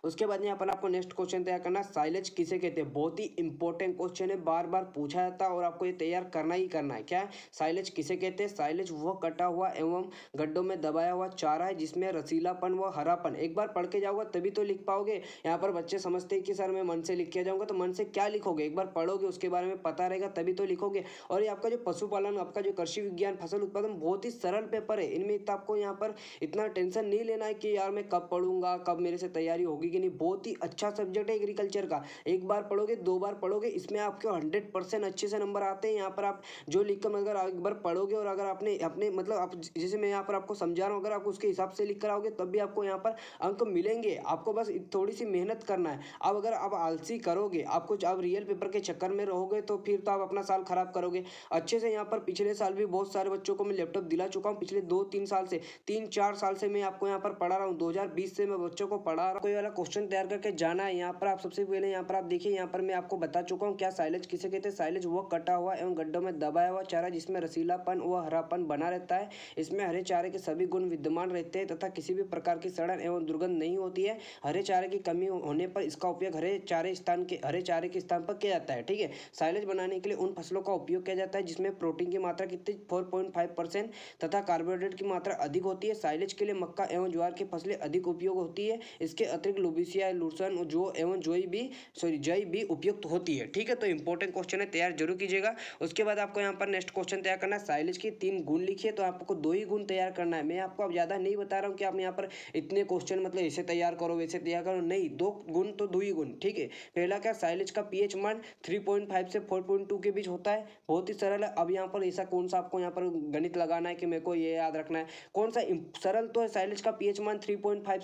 उसके बाद यहाँ पर आपको नेक्स्ट क्वेश्चन तैयार करना साइलेज किसे कहते हैं बहुत ही इंपॉर्टेंट क्वेश्चन है बार बार पूछा जाता है और आपको ये तैयार करना ही करना है क्या साइलेज किसे कहते हैं साइलेज वह कटा हुआ एवं गड्ढों में दबाया हुआ चारा है जिसमें रसीलापन व हरापन एक बार पढ़ के जाओगे तभी तो लिख पाओगे यहाँ पर बच्चे समझते हैं कि सर मैं मन से लिख के जाऊँगा तो मन से क्या लिखोगे एक बार पढ़ोगे उसके बारे में पता रहेगा तभी तो लिखोगे और ये आपका जो पशुपालन आपका जो कृषि विज्ञान फसल उत्पादन बहुत ही सरल पेपर है इनमें तो आपको यहाँ पर इतना टेंशन नहीं लेना है कि यार मैं कब पढ़ूंगा कब मेरे से तैयारी होगी होगी कि नहीं बहुत ही अच्छा सब्जेक्ट है एग्रीकल्चर का एक बार पढ़ोगे दो बार पढ़ोगे इसमें आपके हंड्रेड परसेंट अच्छे से नंबर आते हैं यहाँ पर आप जो लिख कर अगर एक बार पढ़ोगे और अगर आपने अपने मतलब आप जैसे मैं यहाँ पर आपको समझा रहा हूँ अगर आप उसके हिसाब से लिख कर आओगे तब भी आपको यहाँ पर अंक मिलेंगे आपको बस थोड़ी सी मेहनत करना है अब अगर आप आलसी करोगे आप कुछ आप रियल पेपर के चक्कर में रहोगे तो फिर तो आप अपना साल खराब करोगे अच्छे से यहाँ पर पिछले साल भी बहुत सारे बच्चों को मैं लैपटॉप दिला चुका हूँ पिछले दो तीन साल से तीन चार साल से मैं आपको यहाँ पर पढ़ा रहा हूँ दो से मैं बच्चों को पढ़ा रहा हूँ कोई वाला क्वेश्चन तैयार करके जाना है यहाँ पर आप सबसे पहले यहाँ पर आप देखिए यहाँ पर मैं आपको बता चुका हूँ क्या साइलेज किसे कहते हैं साइलेज वो कटा हुआ एवं गड्ढों में दबाया हुआ चारा जिसमें रसीलापन व हरापन बना रहता है इसमें हरे चारे के सभी गुण विद्यमान रहते हैं तथा किसी भी प्रकार की सड़न एवं दुर्गंध नहीं होती है हरे चारे की कमी होने पर इसका उपयोग हरे चारे स्थान के हरे चारे के स्थान पर किया जाता है ठीक है साइलेज बनाने के लिए उन फसलों का उपयोग किया जाता है जिसमें प्रोटीन की मात्रा कितनी फोर तथा कार्बोहाइड्रेट की मात्रा अधिक होती है साइलेज के लिए मक्का एवं ज्वार की फसलें अधिक उपयोग होती है इसके अतिरिक्त लुबिसिया लूसन जो एवं जोई भी सॉरी जय भी उपयुक्त होती है ठीक है तो इंपॉर्टेंट क्वेश्चन है तैयार जरूर कीजिएगा उसके बाद आपको यहाँ पर नेक्स्ट क्वेश्चन तैयार करना है साइलेज की तीन गुण लिखिए तो आपको दो ही गुण तैयार करना है मैं आपको अब ज़्यादा नहीं बता रहा हूँ कि आप यहाँ पर इतने क्वेश्चन मतलब ऐसे तैयार करो वैसे तैयार करो नहीं दो गुण तो दो ही गुण ठीक है पहला क्या साइलेज का पी मान थ्री से फोर के बीच होता है बहुत ही सरल है अब यहाँ पर ऐसा कौन सा आपको यहाँ पर गणित लगाना है कि मेरे को ये याद रखना है कौन सा सरल तो है साइलेज का पी मान थ्री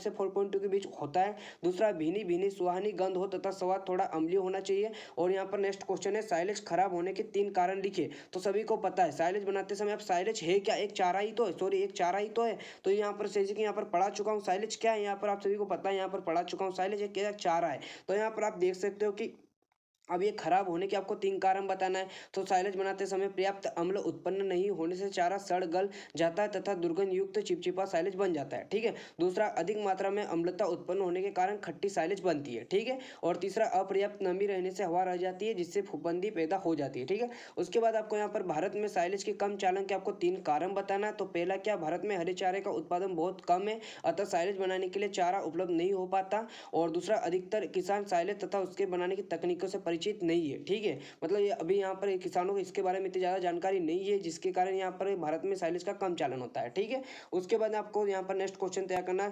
से फोर के बीच होता है दूसरा भीनी भीनी सुहानी गंध हो तथा स्वाद थोड़ा अम्ली होना चाहिए और यहाँ पर नेक्स्ट क्वेश्चन है साइलेज खराब होने के तीन कारण लिखे तो सभी को पता है साइलेज बनाते समय आप साइलेज है क्या एक चारा ही तो है सॉरी एक चारा ही तो है तो यहाँ पर सही यहाँ पर पढ़ा चुका हूँ साइलेज क्या है यहाँ पर आप सभी को पता है यहाँ पर पढ़ा चुका हूँ साइलेज एक चारा है तो यहाँ पर आप देख सकते हो कि अब ये खराब होने के आपको तीन कारण बताना है तो साइलेज बनाते समय पर्याप्त अम्ल उत्पन्न नहीं होने से चारा सड़ गल जाता है तथा दुर्गंध युक्त चिपचिपा साइलेज बन जाता है ठीक है दूसरा अधिक मात्रा में अम्लता उत्पन्न होने के कारण खट्टी साइलेज बनती है ठीक है और तीसरा अपर्याप्त नमी रहने से हवा रह जाती है जिससे फुकबंदी पैदा हो जाती है ठीक है उसके बाद आपको यहाँ पर भारत में साइलेज के कम चालन के आपको तीन कारण बताना है तो पहला क्या भारत में हरे चारे का उत्पादन बहुत कम है अतः साइलेज बनाने के लिए चारा उपलब्ध नहीं हो पाता और दूसरा अधिकतर किसान साइलेज तथा उसके बनाने की तकनीकों से परिचित परिचित नहीं है ठीक है मतलब ये अभी यहाँ पर किसानों को इसके बारे में इतनी ज़्यादा जानकारी नहीं है जिसके कारण यहाँ पर भारत में साइलेज का कम चालन होता है ठीक है उसके बाद आपको यहाँ पर नेक्स्ट क्वेश्चन तैयार करना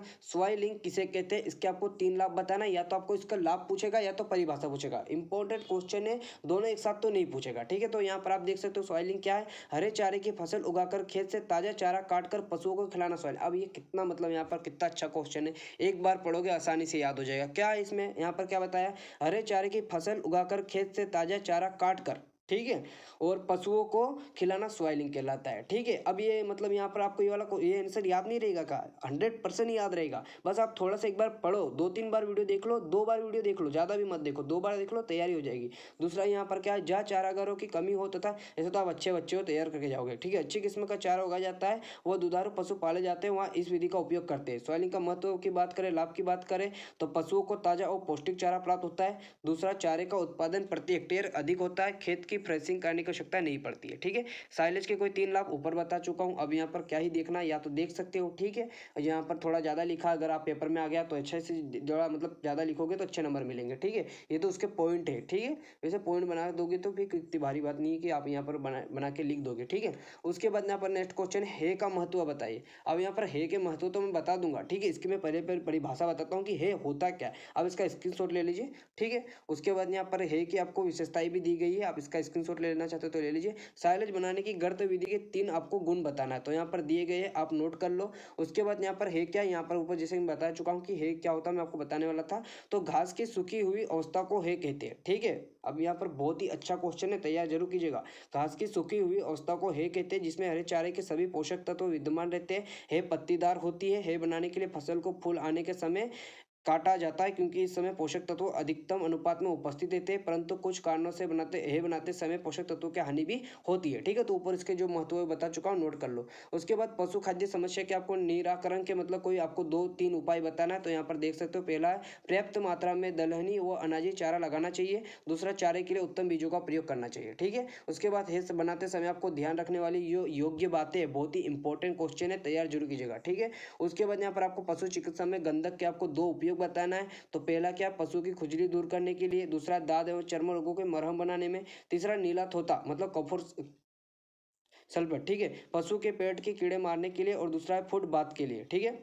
है लिंक किसे कहते हैं इसके आपको तीन लाभ बताना या तो आपको इसका लाभ पूछेगा या तो परिभाषा पूछेगा इंपॉर्टेंट क्वेश्चन है दोनों एक साथ तो नहीं पूछेगा ठीक है तो यहाँ पर आप देख सकते हो सॉइलिंग क्या है हरे चारे की फसल उगाकर खेत से ताज़ा चारा काट पशुओं को खिलाना सॉइल अब ये कितना मतलब यहाँ पर कितना अच्छा क्वेश्चन है एक बार पढ़ोगे आसानी से याद हो जाएगा क्या इसमें यहाँ पर क्या बताया हरे चारे की फसल उगा लाकर खेत से ताजा चारा काट कर ठीक है और पशुओं को खिलाना स्वाइलिंग कहलाता है ठीक है अब ये मतलब यहाँ पर आपको ये वाला ये आंसर याद नहीं रहेगा का हंड्रेड परसेंट याद रहेगा बस आप थोड़ा सा एक बार पढ़ो दो तीन बार वीडियो देख लो दो बार वीडियो देख लो ज़्यादा भी मत देखो दो बार देख लो तैयारी हो जाएगी दूसरा यहाँ पर क्या है जहाँ चारागारों की कमी हो तथा ऐसे तो आप अच्छे बच्चे हो तैयार करके जाओगे ठीक है अच्छी किस्म का चारा उगाया जाता है वह दुधारू पशु पाले जाते हैं वहाँ इस विधि का उपयोग करते हैं स्वाइलिंग का महत्व की बात करें लाभ की बात करें तो पशुओं को ताज़ा और पौष्टिक चारा प्राप्त होता है दूसरा चारे का उत्पादन प्रति हेक्टेयर अधिक होता है खेत की फ्रेशिंग करने की आवश्यकता नहीं पड़ती है ठीक है साइलेज के कोई तीन लाख ऊपर बता चुका हूँ अब यहाँ पर क्या ही देखना या तो देख सकते हो ठीक है यहाँ पर थोड़ा ज़्यादा लिखा अगर आप पेपर में आ गया तो अच्छे से जोड़ा मतलब ज़्यादा लिखोगे तो अच्छे नंबर मिलेंगे ठीक है ये तो उसके पॉइंट है ठीक है वैसे पॉइंट बना दोगे तो फिर इतनी भारी बात नहीं है कि आप यहाँ पर बना बना के लिख दोगे ठीक है उसके बाद यहाँ पर नेक्स्ट क्वेश्चन हे का महत्व बताइए अब यहाँ पर हे के महत्व तो मैं बता दूंगा ठीक है इसके मैं पहले पहले परिभाषा बताता हूँ कि हे होता क्या अब इसका स्क्रीन ले लीजिए ठीक है उसके बाद यहाँ पर हे की आपको विशेषताएं भी दी गई है आप इसका स्क्रीनशॉट ले लेना चाहते हो तो ले लीजिए साइलेज बनाने की गर्त विधि के तीन आपको गुण बताना है तो यहाँ पर दिए गए आप नोट कर लो उसके बाद यहाँ पर है क्या यहाँ पर ऊपर जैसे मैं बता चुका हूँ कि है क्या होता है मैं आपको बताने वाला था तो घास की सूखी हुई अवस्था को है कहते हैं ठीक है अब यहाँ पर बहुत ही अच्छा क्वेश्चन है तैयार जरूर कीजिएगा घास की सूखी हुई अवस्था को है कहते हैं जिसमें हरे चारे के सभी पोषक तत्व विद्यमान रहते हैं है पत्तीदार होती है हे बनाने के लिए फसल को फूल आने के समय काटा जाता है क्योंकि इस समय पोषक तत्व अधिकतम अनुपात में उपस्थित रहते हैं परंतु कुछ कारणों से बनाते यह बनाते समय पोषक तत्वों की हानि भी होती है ठीक है तो ऊपर इसके जो महत्व बता चुका हूँ नोट कर लो उसके बाद पशु खाद्य समस्या के आपको निराकरण के मतलब कोई आपको दो तीन उपाय बताना है तो यहाँ पर देख सकते हो पहला पर्याप्त मात्रा में दलहनी व अनाजी चारा लगाना चाहिए दूसरा चारे के लिए उत्तम बीजों का प्रयोग करना चाहिए ठीक है उसके बाद हेस बनाते समय आपको ध्यान रखने वाली यो, योग्य बातें बहुत ही इंपॉर्टेंट क्वेश्चन है तैयार जरूर कीजिएगा ठीक है उसके बाद यहाँ पर आपको पशु चिकित्सा में गंधक के आपको दो उपयोग उपयोग बताना है तो पहला क्या पशु की खुजली दूर करने के लिए दूसरा दाद एवं चर्म रोगों के मरहम बनाने में तीसरा नीला थोता मतलब कफोर सल्फेट ठीक है पशु के पेट के कीड़े मारने के लिए और दूसरा है फुट बात के लिए ठीक है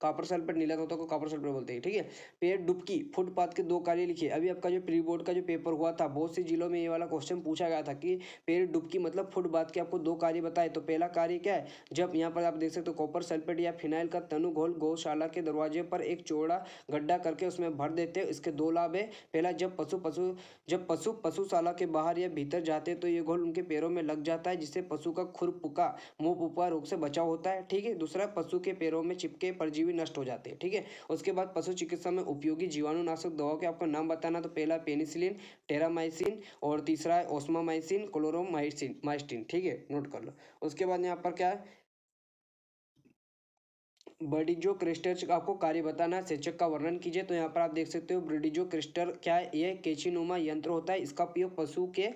कॉपर सल्फेट नीला तत्व को कॉपर सल्फेट बोलते हैं ठीक है पेड़ तो डुबकी फुटपाथ के दो कार्य लिखिए अभी आपका जो प्री बोर्ड का जो पेपर हुआ था बहुत से जिलों में ये वाला क्वेश्चन पूछा गया था कि पेड़ डुबकी मतलब फुटपाथ के आपको दो कार्य बताए तो पहला कार्य क्या है जब यहाँ पर आप देख सकते हो कॉपर सल्फेट या फिनाइल का तनु घोल गौशाला के दरवाजे पर एक चौड़ा गड्ढा करके उसमें भर देते हैं इसके दो लाभ है पहला जब पशु पशु जब पशु पशुशाला के बाहर या भीतर जाते हैं तो ये घोल उनके पैरों में लग जाता है जिससे पशु का खुरपुका मुंह पुपा रोग से बचाव होता है ठीक है दूसरा पशु के पैरों में चिपके परजीवी भी नष्ट हो जाते हैं ठीक है उसके बाद पशु चिकित्सा में उपयोगी जीवाणुनाशक दवाओं के आपको नाम बताना तो पहला पेनिसिलिन टेरामाइसिन और तीसरा ओस्मामाइसिन क्लोरोमाइसिन माइस्टिन ठीक है नोट कर लो उसके बाद यहाँ पर क्या है ब्रिडिजो क्रिस्टर का आपको कार्य बताना है सेचक का वर्णन कीजिए तो यहाँ पर आप देख सकते हो ब्रिडिजो क्रिस्टर क्या है ये कैचिनोमा यंत्र होता है इसका उपयोग पशु के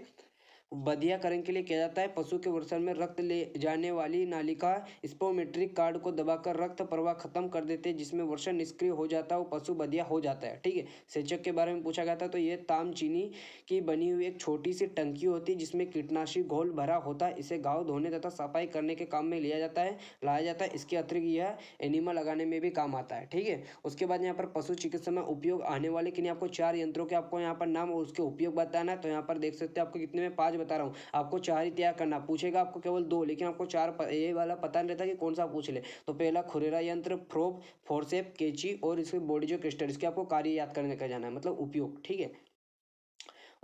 करण के लिए किया जाता है पशु के वर्षण में रक्त ले जाने वाली नालिका स्पोमेट्रिक कार्ड को दबाकर रक्त प्रवाह खत्म कर देते हैं जिसमें वर्षण निष्क्रिय हो जाता है और पशु बधिया हो जाता है ठीक है सेचक के बारे में पूछा गया था तो ये चीनी की बनी हुई एक छोटी सी टंकी होती है जिसमें कीटनाशी घोल भरा होता है इसे घाव धोने तथा सफाई करने के काम में लिया जाता है लाया जाता है इसके अतिरिक्त यह एनिमा लगाने में भी काम आता है ठीक है उसके बाद यहाँ पर पशु चिकित्सा में उपयोग आने वाले लिए आपको चार यंत्रों के आपको यहाँ पर नाम और उसके उपयोग बताना है तो यहाँ पर देख सकते हो आपको कितने में पाँच बता रहा हूँ आपको चार ही तैयार करना पूछेगा आपको केवल दो लेकिन आपको चार ये वाला पता नहीं रहता कि कौन सा पूछ ले तो पहला खुरेरा यंत्र फ्रोप फोरसेप केची और इसके बॉडी जो क्रिस्टल इसके आपको कार्य याद करने का जाना है मतलब उपयोग ठीक है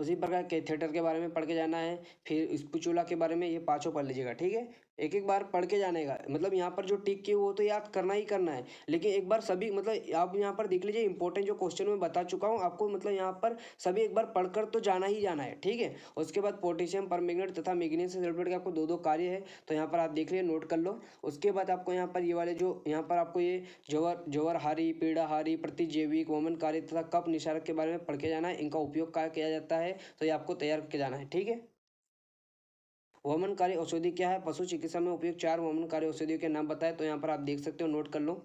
उसी प्रकार कैथेटर के बारे में पढ़ के जाना है फिर स्पिचुला के बारे में ये पाँचों पढ़ लीजिएगा ठीक है एक एक बार पढ़ के जाने का मतलब यहाँ पर जो टिक किए वो तो याद करना ही करना है लेकिन एक बार सभी मतलब आप यहाँ पर देख लीजिए इंपॉर्टेंट जो क्वेश्चन में बता चुका हूँ आपको मतलब यहाँ पर सभी एक बार पढ़कर तो जाना ही जाना है ठीक है उसके बाद पोटेशियम पर तथा मैग्नीशियम से रिलेटेड के आपको दो दो कार्य है तो यहाँ पर आप देख लीजिए नोट कर लो उसके बाद आपको यहाँ पर ये वाले जो यहाँ पर आपको ये जवर जवरहारी पीड़ाहारी प्रतिजैविक वमन कार्य तथा कप निशारक के बारे में पढ़ के जाना है इनका उपयोग क्या किया जाता है तो ये आपको तैयार करके जाना है ठीक है वमनकारी औषधि क्या है पशु चिकित्सा में उपयुक्त चार वमनकारी औषधियों के नाम बताए तो यहाँ पर आप देख सकते हो नोट कर लो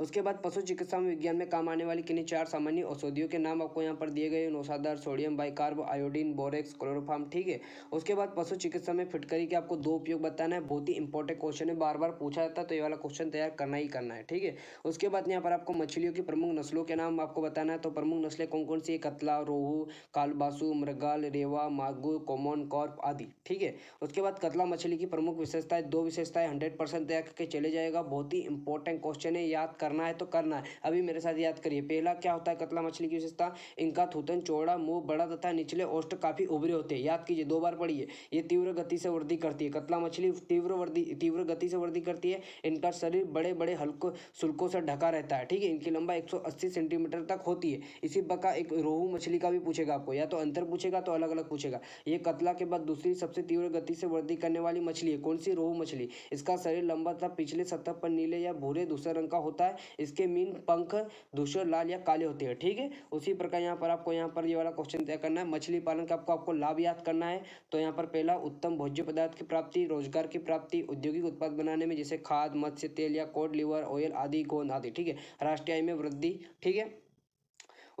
उसके बाद पशु चिकित्सा विज्ञान में काम आने वाली किन्हीं चार सामान्य औषधियों के नाम आपको यहाँ पर दिए गए नौसादार sodium bicarb iodine borax chloroform ठीक है उसके बाद पशु चिकित्सा में फिटकरी के आपको दो उपयोग बताना है बहुत ही इंपॉर्टेंट क्वेश्चन है बार बार पूछा जाता तो ये वाला क्वेश्चन तैयार करना ही करना है ठीक है उसके बाद यहाँ पर आपको मछलियों की प्रमुख नस्लों के नाम आपको बताना है तो प्रमुख नस्लें कौन कौन सी है कतला रोहू कालबासु मृगाल रेवा मागू कॉमन कॉर्प आदि ठीक है उसके बाद कतला मछली की प्रमुख विशेषताएं दो विशेषताएं हंड्रेड परसेंट तैयार करके चले जाएगा बहुत ही इंपॉर्टेंट क्वेश्चन है याद कर करना है तो करना है अभी मेरे साथ याद करिए पहला क्या होता है कतला मछली की विशेषता इनका थूतन चौड़ा मुंह बड़ा तथा निचले ओष्ट काफ़ी उभरे होते हैं याद कीजिए दो बार पढ़िए ये तीव्र गति से वृद्धि करती है कतला मछली तीव्र वृद्धि तीव्र गति से वृद्धि करती है इनका शरीर बड़े बड़े हल्को सुल्कों से ढका रहता है ठीक है इनकी लंबा एक सेंटीमीटर तक होती है इसी बका एक रोहू मछली का भी पूछेगा आपको या तो अंतर पूछेगा तो अलग अलग पूछेगा ये कतला के बाद दूसरी सबसे तीव्र गति से वृद्धि करने वाली मछली है कौन सी रोहू मछली इसका शरीर लंबा तथा पिछले सतह पर नीले या भूरे दूसरे रंग का होता है इसके मीन पंख दूसरे लाल या काले होते हैं ठीक है उसी प्रकार यहाँ पर आपको यहाँ पर ये वाला क्वेश्चन तय करना है मछली पालन का आपको आपको लाभ याद करना है तो यहाँ पर पहला उत्तम भोज्य पदार्थ की प्राप्ति रोजगार की प्राप्ति औद्योगिक उत्पाद बनाने में जैसे खाद मत्स्य तेल या कोड लिवर ऑयल आदि गोंद आदि ठीक है राष्ट्रीय आय में वृद्धि ठीक है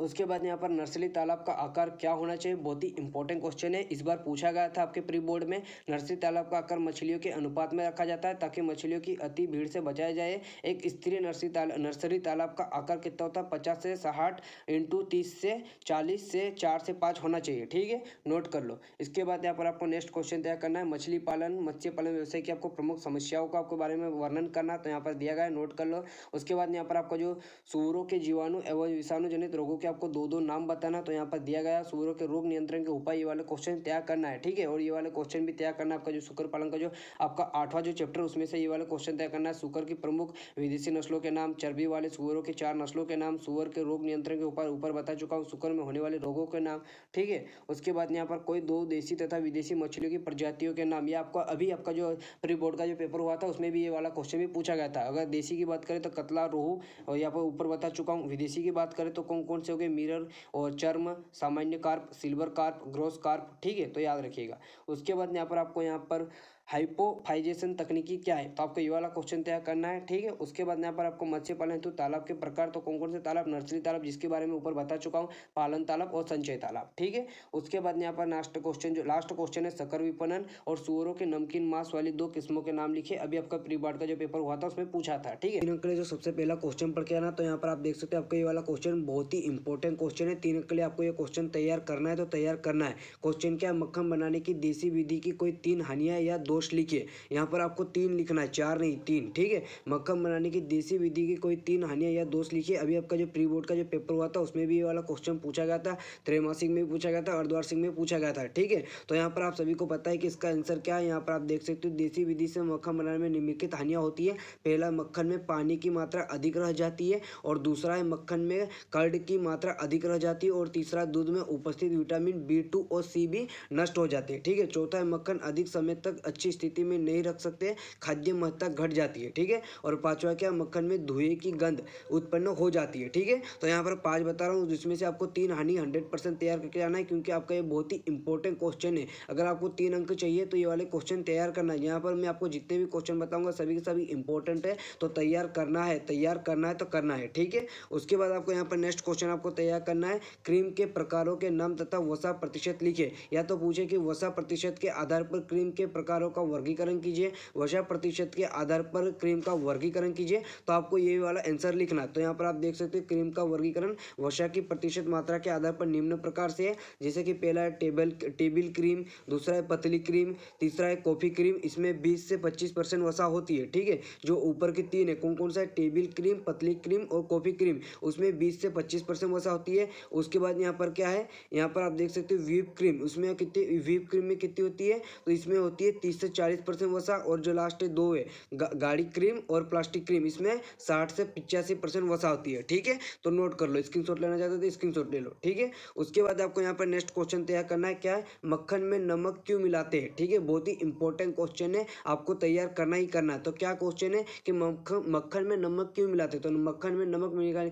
उसके बाद यहाँ पर नर्सरी तालाब का आकार क्या होना चाहिए बहुत ही इंपॉर्टेंट क्वेश्चन है इस बार पूछा गया था आपके प्री बोर्ड में नर्सरी तालाब का आकार मछलियों के अनुपात में रखा जाता है ताकि मछलियों की अति भीड़ से बचाया जाए एक स्त्री नर्सरी ताल, नर्सरी तालाब का आकार कितना होता है पचास से साठ इंटू तीस से चालीस से चार से पाँच होना चाहिए ठीक है नोट कर लो इसके बाद यहाँ पर आपको नेक्स्ट क्वेश्चन तैयार करना है मछली पालन मत्स्य पालन व्यवसाय की आपको प्रमुख समस्याओं का आपको बारे में वर्णन करना तो यहाँ पर दिया गया है नोट कर लो उसके बाद यहाँ पर आपको जो सूरों के जीवाणु एवं विषाणु जनित रोगों के आपको दो दो नाम बताना तो यहाँ पर दिया गया सूर्य के रोग नियंत्रण के उपाय ये वाले क्वेश्चन तैयार करना है ठीक है और ये वाले क्वेश्चन भी तैयार करना आपका जो शुक्र पालन का जो आपका आठवां जो चैप्टर उसमें से ये वाले क्वेश्चन तैयार करना है शुक्र की प्रमुख विदेशी नस्लों के नाम चर्बी वाले सूअरों के चार नस्लों के नाम सूअर के रोग नियंत्रण के उपाय ऊपर बता चुका हूँ शुक्र में होने वाले रोगों के नाम ठीक है उसके बाद यहाँ पर कोई दो देशी तथा विदेशी मछलियों की प्रजातियों के नाम ये आपको अभी आपका जो प्री बोर्ड का जो पेपर हुआ था उसमें भी ये वाला क्वेश्चन भी पूछा गया था अगर देशी की बात करें तो कतला रोहू और यहाँ पर ऊपर बता चुका हूँ विदेशी की बात करें तो कौन कौन से गए मिरर और चर्म सामान्य carp silver carp grass carp ठीक है तो याद रखिएगा उसके बाद यहाँ पर आपको यहाँ पर हाइपोफाइजेशन तकनीकी क्या है तो आपको ये वाला क्वेश्चन तैयार करना है ठीक है उसके बाद यहाँ पर आपको मत्स्य पालन हेतु तालाब के प्रकार तो कौन कौन से तालाब नर्सरी तालाब जिसके बारे में ऊपर बता चुका हूँ पालन तालाब और संचय तालाब ठीक है उसके बाद यहाँ पर लास्ट क्वेश्चन जो लास्ट क्वेश्चन है सकर विपणन और सुअरों के नमकीन मांस वाली दो किस्मों के नाम लिखे अभी आपका प्री बार्ड का जो पेपर हुआ था उसमें पूछा था ठीक है तीन अंकड़े जो सबसे पहला क्वेश्चन पढ़ के आना तो यहाँ पर आप देख सकते हैं आपका ये वाला क्वेश्चन बहुत ही इंपॉर्टेंट क्वेश्चन है तीन अंकड़े आपको ये क्वेश्चन तैयार करना है तो तैयार करना है क्वेश्चन क्या मक्खन बनाने की देसी विधि की कोई तीन हानियां या दो दोष लिखिए यहाँ पर आपको तीन लिखना है चार नहीं तीन ठीक है मक्खन बनाने की देसी विधि की कोई तीन हानियाँ या दोष लिखिए अभी आपका जो प्री बोर्ड का जो पेपर हुआ था उसमें भी ये वाला क्वेश्चन पूछा गया था त्रैमासिक में पूछा गया था अर्धवार्षिक में पूछा गया था ठीक है तो यहाँ पर आप सभी को पता है कि इसका आंसर क्या है यहाँ पर आप देख सकते हो देसी विधि से मक्खन बनाने में निम्नलिखित हानियाँ होती है पहला मक्खन में पानी की मात्रा अधिक रह जाती है और दूसरा है मक्खन में कर्ड की मात्रा अधिक रह जाती है और तीसरा दूध में उपस्थित विटामिन बी टू और सी भी नष्ट हो जाते हैं ठीक है चौथा है मक्खन अधिक समय तक अच्छी स्थिति में नहीं रख सकते खाद्य महत्ता घट जाती है ठीक है और पांचवा क्या मक्खन में धुएं की गंध उत्पन्न हो जाती है ठीक है तो यहाँ पर पांच बता रहा हूँ जिसमें से आपको तीन हानि हंड्रेड परसेंट तैयार करके आना है क्योंकि आपका ये बहुत ही इंपॉर्टेंट क्वेश्चन है अगर आपको तीन अंक चाहिए तो ये वाले क्वेश्चन तैयार करना है यहाँ पर मैं आपको जितने भी क्वेश्चन बताऊंगा सभी के सभी इंपॉर्टेंट है तो तैयार करना है तैयार करना है तो करना है ठीक है उसके बाद आपको यहाँ पर नेक्स्ट क्वेश्चन आपको तैयार करना है क्रीम के प्रकारों के नाम तथा वसा प्रतिशत लिखे या तो पूछे कि वसा प्रतिशत के आधार पर क्रीम के प्रकारों क्रीमों का वर्गीकरण कीजिए वसा प्रतिशत के आधार पर क्रीम का वर्गीकरण कीजिए तो आपको ये वाला आंसर लिखना तो यहाँ पर आप देख सकते हो क्रीम का वर्गीकरण वसा की प्रतिशत मात्रा के आधार पर निम्न प्रकार से है जैसे कि पहला है टेबल टेबिल क्रीम दूसरा है पतली क्रीम तीसरा है कॉफ़ी क्रीम इसमें बीस से पच्चीस परसेंट वसा होती है ठीक है जो ऊपर की तीन है कौन कौन सा है टेबिल क्रीम पतली क्रीम और कॉफ़ी क्रीम उसमें बीस से पच्चीस परसेंट वसा होती है उसके बाद यहाँ पर क्या है यहाँ पर आप देख सकते हो व्हीप क्रीम उसमें कितनी व्हीप क्रीम में कितनी होती है तो इसमें होती है तीस से चालीस परसेंट वसा और जो लास्ट है दो है गा, गाड़ी क्रीम और प्लास्टिक क्रीम इसमें साठ से पिचासी परसेंट वसा होती है ठीक है तो नोट कर लो स्क्रीन लेना चाहते तो स्क्रीन ले लो ठीक है उसके बाद आपको यहाँ पर नेक्स्ट क्वेश्चन तैयार करना है क्या है मक्खन में नमक क्यों मिलाते हैं ठीक है बहुत ही इंपॉर्टेंट क्वेश्चन है आपको तैयार करना ही करना है तो क्या क्वेश्चन है कि मक्खन में नमक क्यों मिलाते हैं तो मक्खन में नमक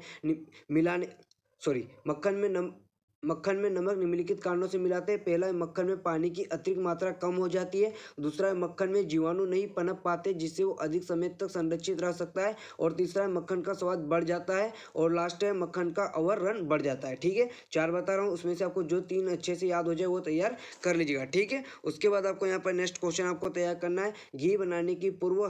मिलाने सॉरी मक्खन में नमक मक्खन में नमक निम्नलिखित कारणों से मिलाते हैं पहला है मक्खन में पानी की अतिरिक्त मात्रा कम हो जाती है दूसरा है मक्खन में जीवाणु नहीं पनप पाते जिससे वो अधिक समय तक संरक्षित रह सकता है और तीसरा है मक्खन का स्वाद बढ़ जाता है और लास्ट है मक्खन का अवर रन बढ़ जाता है ठीक है चार बता रहा हूँ उसमें से आपको जो तीन अच्छे से याद हो जाए वो तैयार कर लीजिएगा ठीक है उसके बाद आपको यहाँ पर नेक्स्ट क्वेश्चन आपको तैयार करना है घी बनाने की पूर्व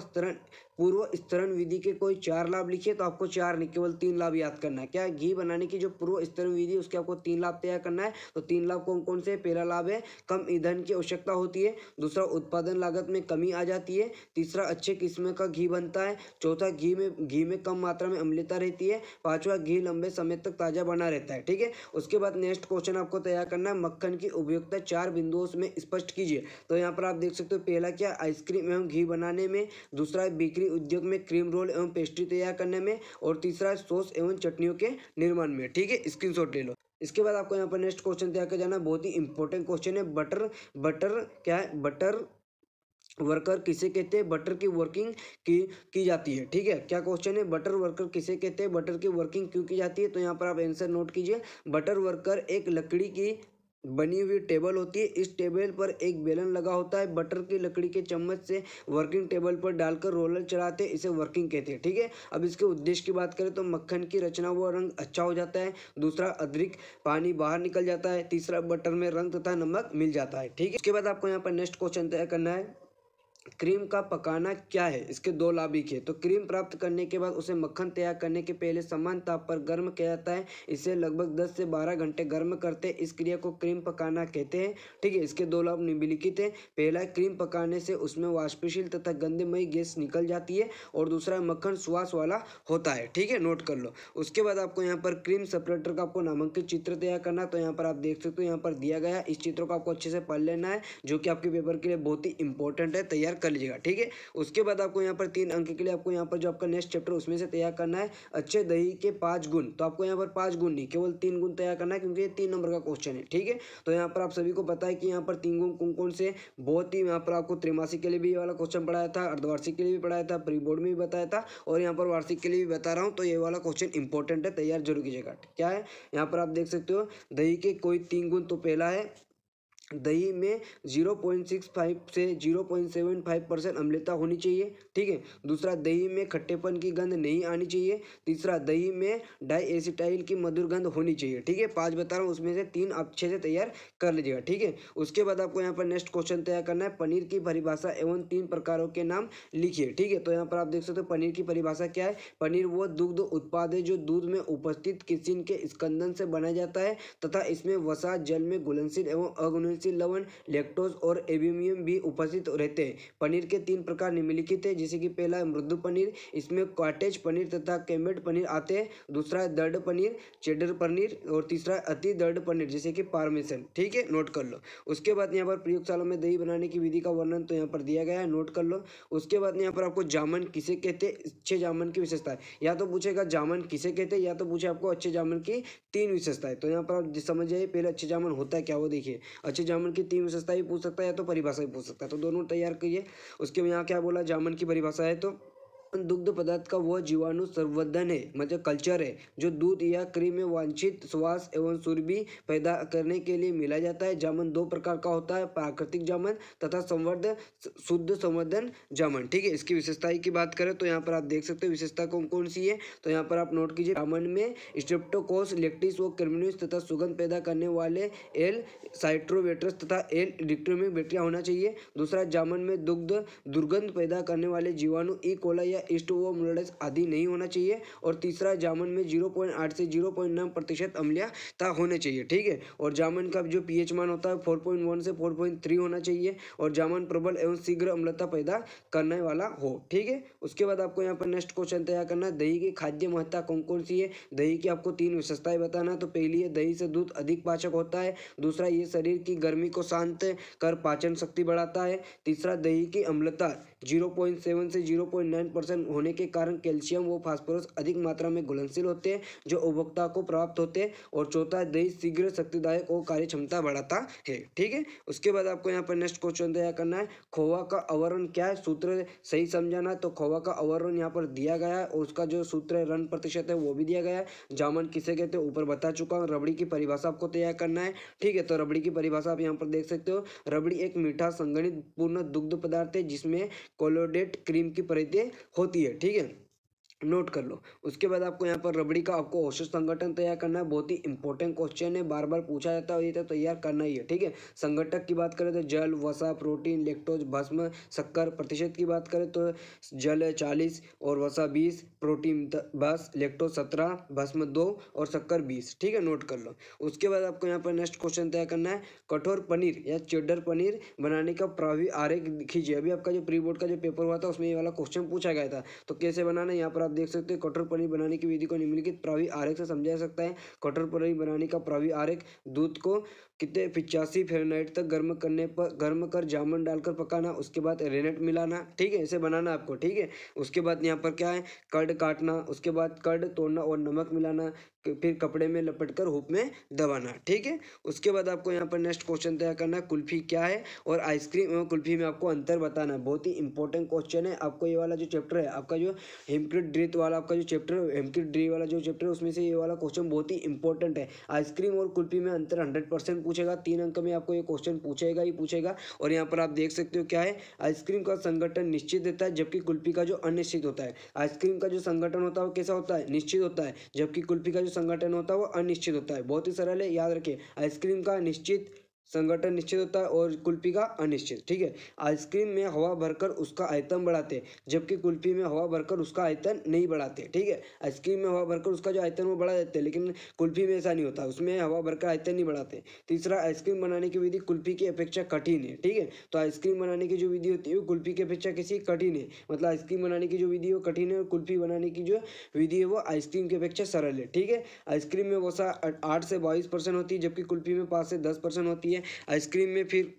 पूर्व स्तरण विधि के कोई चार लाभ लिखिए तो आपको चार नहीं केवल तीन लाभ याद करना है क्या घी बनाने की जो पूर्व स्तरण विधि उसके आपको तीन लाभ तैयार करना है तो तीन लाभ कौन कौन से पहला लाभ है कम ईंधन की आवश्यकता होती है दूसरा उत्पादन लागत में कमी आ जाती है तीसरा अच्छे किस्म का घी बनता है चौथा घी में घी में कम मात्रा में अम्लता रहती है पाँचवा घी लंबे समय तक ताज़ा बना रहता है ठीक है उसके बाद नेक्स्ट क्वेश्चन आपको तैयार करना है मक्खन की उपयोगता चार बिंदुओं में स्पष्ट कीजिए तो यहाँ पर आप देख सकते हो पहला क्या आइसक्रीम एवं घी बनाने में दूसरा बिक्री डेयरी उद्योग में क्रीम रोल एवं पेस्ट्री तैयार करने में और तीसरा सॉस एवं चटनियों के निर्माण में ठीक है स्क्रीन ले लो इसके बाद आपको यहाँ पर नेक्स्ट क्वेश्चन तैयार कर जाना बहुत ही इंपॉर्टेंट क्वेश्चन है बटर बटर क्या है बटर वर्कर किसे कहते हैं बटर की वर्किंग की की जाती है ठीक है क्या क्वेश्चन है बटर वर्कर किसे कहते हैं बटर की वर्किंग क्यों की जाती है तो यहाँ पर आप आंसर नोट कीजिए बटर वर्कर एक लकड़ी की बनी हुई टेबल होती है इस टेबल पर एक बेलन लगा होता है बटर की लकड़ी के चम्मच से वर्किंग टेबल पर डालकर रोलर चलाते हैं इसे वर्किंग कहते हैं ठीक है अब इसके उद्देश्य की बात करें तो मक्खन की रचना व रंग अच्छा हो जाता है दूसरा अधिक पानी बाहर निकल जाता है तीसरा बटर में रंग तथा नमक मिल जाता है ठीक है इसके बाद आपको यहाँ पर नेक्स्ट क्वेश्चन तय करना है क्रीम का पकाना क्या है इसके दो लाभ ही है तो क्रीम प्राप्त करने के बाद उसे मक्खन तैयार करने के पहले समान ताप पर गर्म किया जाता है इसे लगभग 10 से 12 घंटे गर्म करते हैं इस क्रिया को क्रीम पकाना कहते हैं ठीक है इसके दो लाभ निम्नलिखित है पहला क्रीम पकाने से उसमें वाष्पशील तथा गंधमयी गैस निकल जाती है और दूसरा मक्खन स्वास वाला होता है ठीक है नोट कर लो उसके बाद आपको यहाँ पर क्रीम सेपरेटर का आपको नामांकित चित्र तैयार करना तो यहाँ पर आप देख सकते हो यहाँ पर दिया गया इस चित्र को आपको अच्छे से पढ़ लेना है जो कि आपके पेपर के लिए बहुत ही इंपॉर्टेंट है तैयार कर लीजिएगा ठीक है उसके बाद आपको यहाँ पर तीन अंक के लिए आपको यहाँ पर जो आपका नेक्स्ट चैप्टर उसमें से तैयार करना है अच्छे दही के पाँच गुण तो आपको यहाँ पर पाँच गुण नहीं केवल तीन गुण तैयार करना है क्योंकि ये तीन नंबर का क्वेश्चन है ठीक है तो यहाँ पर आप सभी को पता है कि यहाँ पर तीन गुण कौन कौन से बहुत ही यहाँ पर आपको त्रिमासिक के लिए भी ये वाला क्वेश्चन पढ़ाया था अर्धवार्षिक के लिए भी पढ़ाया था प्री बोर्ड में भी बताया था और यहाँ पर वार्षिक के लिए भी बता रहा हूँ तो ये वाला क्वेश्चन इंपॉर्टेंट है तैयार जरूर कीजिएगा क्या है यहाँ पर आप देख सकते हो दही के कोई तीन गुण तो पहला है दही में जीरो पॉइंट सिक्स फाइव से zero point seven five percent अम्लता होनी चाहिए ठीक है दूसरा दही में खट्टेपन की गंध नहीं आनी चाहिए तीसरा दही में डाई एसिटाइल की मधुर गंध होनी चाहिए ठीक है पांच बता रहा हूँ उसमें से तीन अच्छे से तैयार कर लीजिएगा ठीक है उसके बाद आपको यहाँ पर नेक्स्ट क्वेश्चन तैयार करना है पनीर की परिभाषा एवं तीन प्रकारों के नाम लिखिए ठीक है तो यहाँ पर आप देख सकते हो पनीर की परिभाषा क्या है पनीर वो दुग्ध उत्पाद है जो दूध में उपस्थित किसिन के स्कंदन से बनाया जाता है तथा इसमें वसा जल में घुलनशील एवं अगुलनशील एलसी लवन लेक्टोज और एव्यूमियम भी उपस्थित रहते हैं पनीर के तीन प्रकार निम्नलिखित है जैसे कि पहला है मृदु पनीर इसमें क्वाटेज पनीर तथा कैमेट पनीर आते हैं दूसरा है दर्ड पनीर चेडर पनीर और तीसरा अति दर्ड पनीर जैसे कि पारमेसन ठीक है नोट कर लो उसके बाद यहाँ पर प्रयोगशाला में दही बनाने की विधि का वर्णन तो यहाँ पर दिया गया है नोट कर लो उसके बाद यहाँ पर आपको जामन किसे कहते अच्छे जामन की विशेषता है या तो पूछेगा जामन किसे कहते या तो पूछे आपको अच्छे जामन की तीन विशेषता है तो यहाँ पर आप समझ जाइए पहले अच्छे जामन होता है क्या वो देखिए अच्छे जामन की तीन विशेषता भी पूछ सकता है या तो परिभाषा भी पूछ सकता है तो दोनों तैयार करिए उसके यहाँ क्या बोला जामन की परिभाषा है तो दुग्ध पदार्थ का वह जीवाणु संवर्धन है मतलब कल्चर है जो दूध या क्रीम में वांछित स्वास एवं सुरभि पैदा करने के लिए मिला जाता है जामन दो प्रकार का होता है प्राकृतिक जामन तथा संवर्धन शुद्ध संवर्धन जामन ठीक है इसकी विशेषता की बात करें तो यहाँ पर आप देख सकते हो विशेषता कौन कौन सी है तो यहाँ पर आप नोट कीजिए जामन में स्टेप्टोकोस लेक्टिस व क्रिमिनिस तथा सुगंध पैदा करने वाले एल साइट्रोवेट्रस तथा एल इलेक्ट्रोमिक बैक्टीरिया होना चाहिए दूसरा जामन में दुग्ध दुर्गंध पैदा करने वाले जीवाणु ई कोला या या ईस्ट वो म्लोडेस आदि नहीं होना चाहिए और तीसरा जामुन में जीरो पॉइंट आठ से जीरो पॉइंट नौ प्रतिशत अम्लियता होने चाहिए ठीक है और जामुन का जो पीएच मान होता है फोर पॉइंट वन से फोर पॉइंट थ्री होना चाहिए और जामुन प्रबल एवं शीघ्र अम्लता पैदा करने वाला हो ठीक है उसके बाद आपको यहाँ पर नेक्स्ट क्वेश्चन तैयार करना है दही की खाद्य महत्ता कौन कौन सी है दही की आपको तीन विशेषताएं बताना तो पहली है दही से दूध अधिक पाचक होता है दूसरा ये शरीर की गर्मी को शांत कर पाचन शक्ति बढ़ाता है तीसरा दही की अम्लता जीरो पॉइंट सेवन से zero point nine percent absorption होने के कारण कैल्शियम व फास्फोरस अधिक मात्रा में घुलनशील होते हैं जो उपभोक्ता को प्राप्त होते हैं और चौथा दही शीघ्र शक्तिदायक और कार्य क्षमता बढ़ाता है ठीक है उसके बाद आपको यहाँ पर नेक्स्ट क्वेश्चन तैयार करना है खोवा का आवरण क्या है सूत्र सही समझाना है तो खोवा का आवरण यहाँ पर दिया गया है और उसका जो सूत्र है रन प्रतिशत है वो भी दिया गया है जामन किसे कहते हैं ऊपर बता चुका हूँ रबड़ी की परिभाषा आपको तैयार करना है ठीक है तो रबड़ी की परिभाषा आप यहाँ पर देख सकते हो रबड़ी एक मीठा संगणित पूर्ण दुग्ध पदार्थ है जिसमें कोलोडेट क्रीम की परिधि होती है ठीक है नोट कर लो उसके बाद आपको यहाँ पर रबड़ी का आपको औसत संगठन तैयार करना है बहुत ही इंपॉर्टेंट क्वेश्चन है बार बार पूछा जाता है ये तो तैयार करना ही है ठीक है संगठक की बात करें तो जल वसा प्रोटीन लेक्टोज भस्म शक्कर प्रतिशत की बात करें तो जल है चालीस और वसा बीस प्रोटीन बस लेक्टोज सत्रह भस्म दो और शक्कर बीस ठीक है नोट कर लो उसके बाद आपको यहाँ पर नेक्स्ट क्वेश्चन तैयार करना है कठोर पनीर या चेडर पनीर बनाने का प्रभावी आरेख खींचिए अभी आपका जो प्री बोर्ड का जो पेपर हुआ था उसमें ये वाला क्वेश्चन पूछा गया था तो कैसे बनाना यहाँ पर आप देख सकते हैं कठोर पनीर बनाने की विधि को निम्नलिखित प्रावी आरेख से समझा जा सकता है कठोर पनीर बनाने का प्रावी आरेख दूध को कितने पिचासी फेरनाइट तक गर्म करने पर गर्म कर जामुन डालकर पकाना उसके बाद रेनेट मिलाना ठीक है इसे बनाना आपको ठीक है उसके बाद यहाँ पर क्या है कर्ड काटना उसके बाद कर्ड तोड़ना और नमक मिलाना फिर कपड़े में लपट कर हुप में दबाना ठीक है उसके बाद आपको यहाँ पर नेक्स्ट क्वेश्चन तैयार करना है कुल्फी क्या है और आइसक्रीम एवं कुल्फी में आपको अंतर बताना बहुत ही इंपॉर्टेंट क्वेश्चन है आपको ये वाला जो चैप्टर है आपका जो हिमक्रिट ड्रीत वाला आपका जो चैप्टर हिमक्रिट ड्री वाला जो चैप्टर है उसमें से ये वाला क्वेश्चन बहुत ही इंपॉर्टेंट है आइसक्रीम और कुल्फी में अंतर हंड्रेड परसेंट पूछेगा तीन अंक में आपको ये क्वेश्चन पूछेगा ही पूछेगा और यहाँ पर आप देख सकते हो क्या है आइसक्रीम का संगठन निश्चित देता है जबकि कुल्फी का जो अनिश्चित होता है आइसक्रीम का जो संगठन होता है वो कैसा होता है निश्चित होता है जबकि कुल्फी का जो संगठन होता है वो अनिश्चित होता है बहुत ही सरल है याद रखिए आइसक्रीम का निश्चित संगठन निश्चित होता है और कुल्फी का अनिश्चित ठीक है आइसक्रीम में हवा भरकर उसका आयतन बढ़ाते जबकि कुल्फी में हवा भरकर उसका आयतन नहीं बढ़ाते ठीक है आइसक्रीम में हवा भरकर उसका जो आयतन वो बढ़ा देते हैं लेकिन कुल्फी में ऐसा नहीं होता उसमें हवा भरकर आयतन नहीं बढ़ाते तीसरा आइसक्रीम बनाने की विधि कुल्फी की अपेक्षा कठिन है ठीक है तो आइसक्रीम बनाने की जो विधि होती है वो कुल्फी की अपेक्षा किसी कठिन है मतलब आइसक्रीम बनाने की जो विधि है वो कठिन है और कुल्फी बनाने की जो विधि है वो आइसक्रीम की अपेक्षा सरल है ठीक है आइसक्रीम में वसा आठ से बाईस परसेंट होती है जबकि कुल्फी में पाँच से दस परसेंट होती है है आइसक्रीम में फिर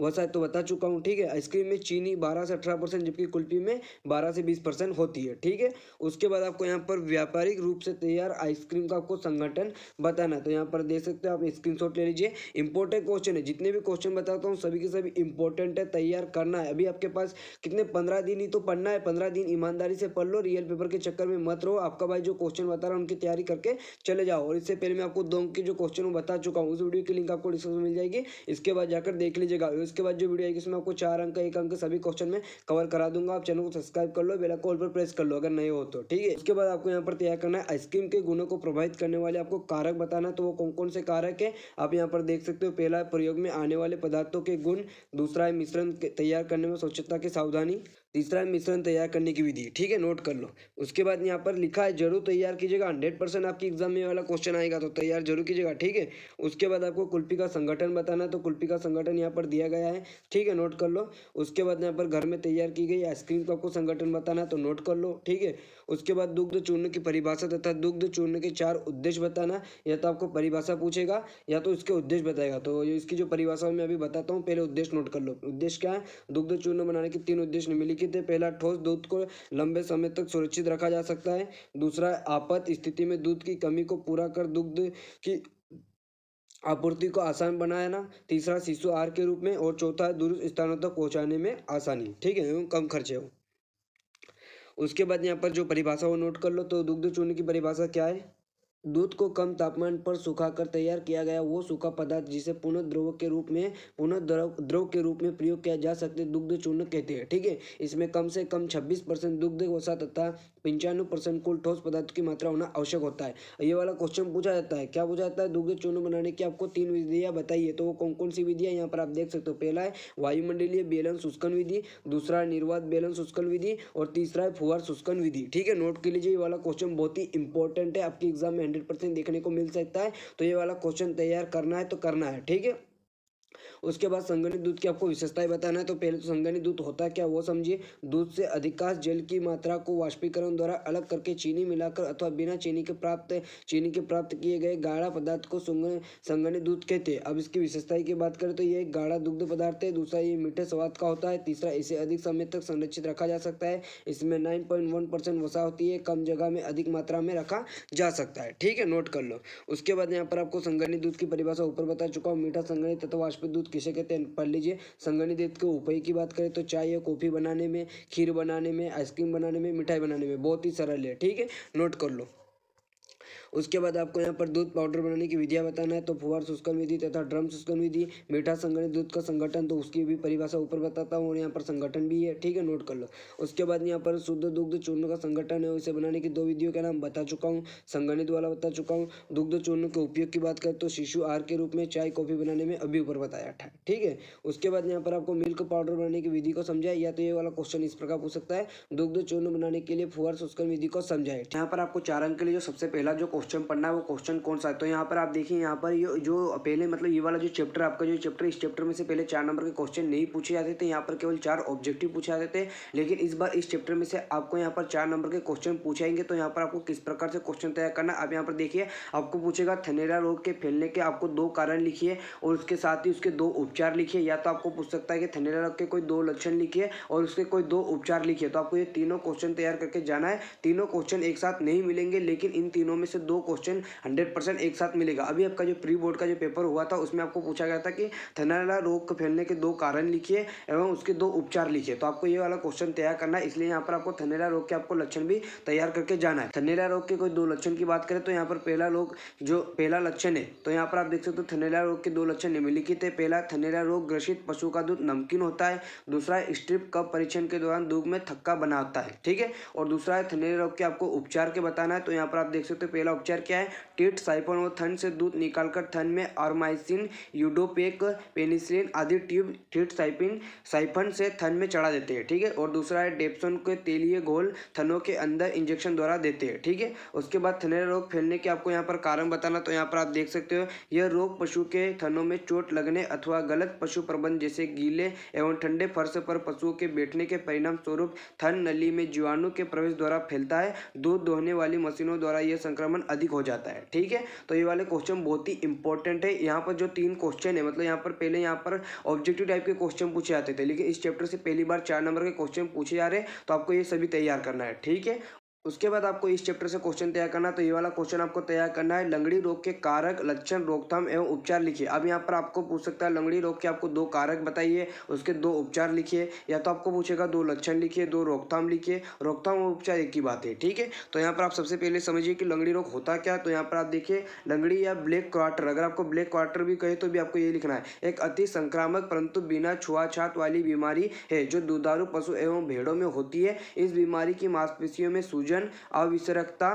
वह शायद तो बता चुका हूँ ठीक है आइसक्रीम में चीनी बारह से अठारह परसेंट जबकि कुल्फी में बारह से बीस परसेंट होती है ठीक है उसके बाद आपको यहाँ पर व्यापारिक रूप से तैयार आइसक्रीम का आपको संगठन बताना है तो यहाँ पर देख सकते हो आप स्क्रीन ले लीजिए इंपॉर्टेंट क्वेश्चन है जितने भी क्वेश्चन बताता हूँ सभी के सभी इंपॉर्टेंट है तैयार करना है अभी आपके पास कितने पंद्रह दिन ही तो पढ़ना है पंद्रह दिन ईमानदारी से पढ़ लो रियल पेपर के चक्कर में मत रहो आपका भाई जो क्वेश्चन बता रहा है उनकी तैयारी करके चले जाओ और इससे पहले मैं आपको दो के जो क्वेश्चन बता चुका हूँ उस वीडियो की लिंक आपको डिस्क्रिप्शन मिल जाएगी इसके बाद जाकर देख लीजिएगा उसके बाद जो वीडियो आएगी उसमें आपको चार अंक एक अंक सभी क्वेश्चन में कवर करा दूंगा आप चैनल को सब्सक्राइब कर लो बेला कॉल पर प्रेस कर लो अगर नहीं हो तो ठीक है उसके बाद आपको यहाँ पर तैयार करना है आइसक्रीम के गुणों को प्रभावित करने वाले आपको कारक बताना तो वो कौन कौन से कारक है आप यहाँ पर देख सकते हो पहला प्रयोग में आने वाले पदार्थों के गुण दूसरा है मिश्रण तैयार करने में स्वच्छता की सावधानी तीसरा है मिश्रण तैयार करने की विधि ठीक है नोट कर लो उसके बाद यहाँ पर लिखा है जरूर तैयार कीजिएगा हंड्रेड परसेंट आपकी एग्जाम में वाला क्वेश्चन आएगा तो तैयार जरूर कीजिएगा ठीक है उसके बाद आपको कुल्पी का संगठन बताना तो कुल्पी का संगठन यहाँ पर दिया गया है ठीक है नोट कर लो उसके बाद यहाँ पर घर में तैयार की गई आइसक्रीम का आपको संगठन बताना है तो नोट कर लो ठीक है उसके बाद दुग्ध चूर्ण की परिभाषा तथा दुग्ध चूर्ण के चार उद्देश्य बताना या तो आपको परिभाषा पूछेगा या तो इसके उद्देश्य बताएगा तो इसकी जो परिभाषा मैं अभी बताता हूँ पहले उद्देश्य नोट कर लो उद्देश्य क्या है दुग्ध चूर्ण बनाने के तीन उद्देश्य मिली निम्नलिखित है पहला ठोस दूध को लंबे समय तक सुरक्षित रखा जा सकता है दूसरा आपात स्थिति में दूध की कमी को पूरा कर दुग्ध की आपूर्ति को आसान बनाना तीसरा शिशु आहार के रूप में और चौथा दूर स्थानों तक पहुंचाने में आसानी ठीक है एवं कम खर्चे हो उसके बाद यहाँ पर जो परिभाषा वो नोट कर लो तो दुग्ध चूर्ण की परिभाषा क्या है दूध को कम तापमान पर सुखाकर तैयार किया गया वो सूखा पदार्थ जिसे पुनः द्रव के रूप में पुनः द्रव द्रव के रूप में प्रयोग किया जा सकते दुग्ध चूर्ण कहते हैं ठीक है इसमें कम से कम 26 परसेंट दुग्ध वसा तथा पंचानवे परसेंट कुल ठोस पदार्थ की मात्रा होना आवश्यक होता है ये वाला क्वेश्चन पूछा जाता है क्या पूछा जाता है दुग्ध चूर्ण बनाने की आपको तीन विधियाँ बताइए तो वो कौन कौन सी विधियाँ यहाँ पर आप देख सकते हो पहला है वायुमंडलीय बेलन शुष्कन विधि दूसरा निर्वाध बेलन शुष्कन विधि और तीसरा है फुहार शुष्कन विधि ठीक है नोट के लीजिए ये वाला क्वेश्चन बहुत ही इंपॉर्टेंट है आपके एग्जाम में हंड्रेड परसेंट देखने को मिल सकता है तो ये वाला क्वेश्चन तैयार करना है तो करना है ठीक है उसके बाद संगणित दूध की आपको विशेषताएं बताना है तो पहले तो संगणित दूध होता क्या वो समझिए दूध से अधिकांश जल की मात्रा को वाष्पीकरण द्वारा अलग करके चीनी मिलाकर अथवा बिना चीनी के प्राप्त चीनी के प्राप्त किए गए गाढ़ा पदार्थ को संगणित दूध कहते हैं अब इसकी विशेषताएं की बात करें तो ये गाढ़ा दुग्ध पदार्थ है दूसरा ये मीठे स्वाद का होता है तीसरा इसे अधिक समय तक संरक्षित रखा जा सकता है इसमें नाइन पॉइंट वन परसेंट वसा होती है कम जगह में अधिक मात्रा में रखा जा सकता है ठीक है नोट कर लो उसके बाद यहाँ पर आपको संगणित दूध की परिभाषा ऊपर बता चुका हूँ मीठा संगणित तथा वाष्पित दूध किसे कहते हैं पढ़ लीजिए संगनी दूध के उपाय की बात करें तो चाय या कॉफ़ी बनाने में खीर बनाने में आइसक्रीम बनाने में मिठाई बनाने में बहुत ही सरल है ठीक है नोट कर लो उसके बाद आपको यहाँ पर दूध पाउडर बनाने की विधियाँ बताना है तो फुहार सुस्कन विधि तथा ड्रम सुस्कन विधि मीठा संगठित दूध का संगठन तो उसकी भी परिभाषा ऊपर बताता हूँ और यहाँ पर संगठन भी है ठीक है नोट कर लो उसके बाद यहाँ पर शुद्ध दुग्ध चूर्ण का संगठन है उसे बनाने की दो विधियों के नाम बता चुका हूँ संगणित वाला बता चुका हूँ दुग्ध चूर्ण के उपयोग की बात करें तो शिशु आहार के रूप में चाय कॉफ़ी बनाने में अभी ऊपर बताया था ठीक है उसके बाद यहाँ पर आपको मिल्क पाउडर बनाने की विधि को समझाए या तो ये वाला क्वेश्चन इस प्रकार पूछ सकता है दुग्ध चूर्ण बनाने के लिए फुहार सुस्कन विधि को समझाए यहाँ पर आपको चार अंक के लिए जो सबसे पहला जो क्वेश्चन पढ़ना है वो क्वेश्चन कौन सा है तो यहाँ पर आप देखिए यहाँ पर ये जो पहले मतलब ये वाला जो चैप्टर आपका जो चैप्टर इस चैप्टर में से पहले चार नंबर के क्वेश्चन नहीं पूछे जाते थे यहाँ पर केवल चार ऑब्जेक्टिव पूछे जाते थे लेकिन इस बार इस चैप्टर में से आपको यहाँ पर चार नंबर के क्वेश्चन पूछाएंगे तो यहाँ पर आपको किस प्रकार से क्वेश्चन तैयार करना आप यहाँ पर देखिए आपको पूछेगा थनेरा रोग के फैलने के आपको दो कारण लिखिए और उसके साथ ही उसके दो उपचार लिखिए या तो आपको पूछ सकता है कि थनेरा रोग के कोई दो लक्षण लिखिए और उसके कोई दो उपचार लिखिए तो आपको ये तीनों क्वेश्चन तैयार करके जाना है तीनों क्वेश्चन एक साथ नहीं मिलेंगे लेकिन इन तीनों में से दो क्वेश्चन हंड्रेड परसेंट एक साथ मिलेगा अभी आपका जो प्री बोर्ड का जो पेपर हुआ था उसमें आपको पूछा गया था कि थनैला रोग को फैलने के दो कारण लिखिए एवं उसके दो उपचार लिखिए तो आपको ये वाला क्वेश्चन तैयार करना है इसलिए यहाँ पर आपको थनेला रोग के आपको लक्षण भी तैयार करके जाना है थनेला रोग के कोई दो लक्षण की बात करें तो यहाँ पर पहला रोग जो पहला लक्षण है तो यहाँ पर आप देख सकते हो थनेला रोग के दो लक्षण निम्नलिखित है पहला थनेला रोग ग्रसित पशु का दूध नमकीन होता है दूसरा स्ट्रिप कप परीक्षण के दौरान दूध में थक्का बनाता है ठीक है और दूसरा है थनेला रोग के आपको उपचार के बताना है तो यहाँ पर आप देख सकते हो पहला उपचार क्या है टिट साइफन और थन से दूध निकालकर थन में आर्माइसिन यूडोपेक पेनिसिलिन आदि ट्यूब टिट साइपिन साइफन से थन में चढ़ा देते हैं ठीक है और दूसरा है डेप्सोन के तेलीय घोल थनों के अंदर इंजेक्शन द्वारा देते हैं ठीक है थीके? उसके बाद थने रोग फैलने के आपको यहाँ पर कारण बताना तो यहाँ पर आप देख सकते हो यह रोग पशु के थनों में चोट लगने अथवा गलत पशु प्रबंध जैसे गीले एवं ठंडे फर्श पर पशुओं के बैठने के परिणाम स्वरूप थन नली में जीवाणु के प्रवेश द्वारा फैलता है दूध दोहने वाली मशीनों द्वारा यह संक्रमण अधिक हो जाता है ठीक है तो ये वाले क्वेश्चन बहुत ही इंपॉर्टेंट है यहाँ पर जो तीन क्वेश्चन है मतलब यहाँ पर पहले यहाँ पर ऑब्जेक्टिव टाइप के क्वेश्चन पूछे जाते थे लेकिन इस चैप्टर से पहली बार चार नंबर के क्वेश्चन पूछे जा रहे हैं तो आपको ये सभी तैयार करना है ठीक है उसके बाद आपको इस चैप्टर से क्वेश्चन तैयार करना तो ये वाला क्वेश्चन आपको तैयार करना है लंगड़ी रोग के कारक लक्षण रोकथाम एवं उपचार लिखिए अब यहाँ पर आपको पूछ सकता है लंगड़ी रोग के आपको दो कारक बताइए उसके दो उपचार लिखिए या तो आपको पूछेगा दो लक्षण लिखिए दो रोकथाम लिखिए रोकथाम और उपचार एक ही बात है ठीक है तो यहाँ पर आप सबसे पहले समझिए कि लंगड़ी रोग होता क्या तो यहाँ पर आप देखिए लंगड़ी या ब्लैक क्वार्टर अगर आपको ब्लैक क्वार्टर भी कहे तो भी आपको ये लिखना है एक अति संक्रामक परंतु बिना छुआछात वाली बीमारी है जो दुधारू पशु एवं भेड़ों में होती है इस बीमारी की मांसपेशियों में सूजन सूजन अविसरकता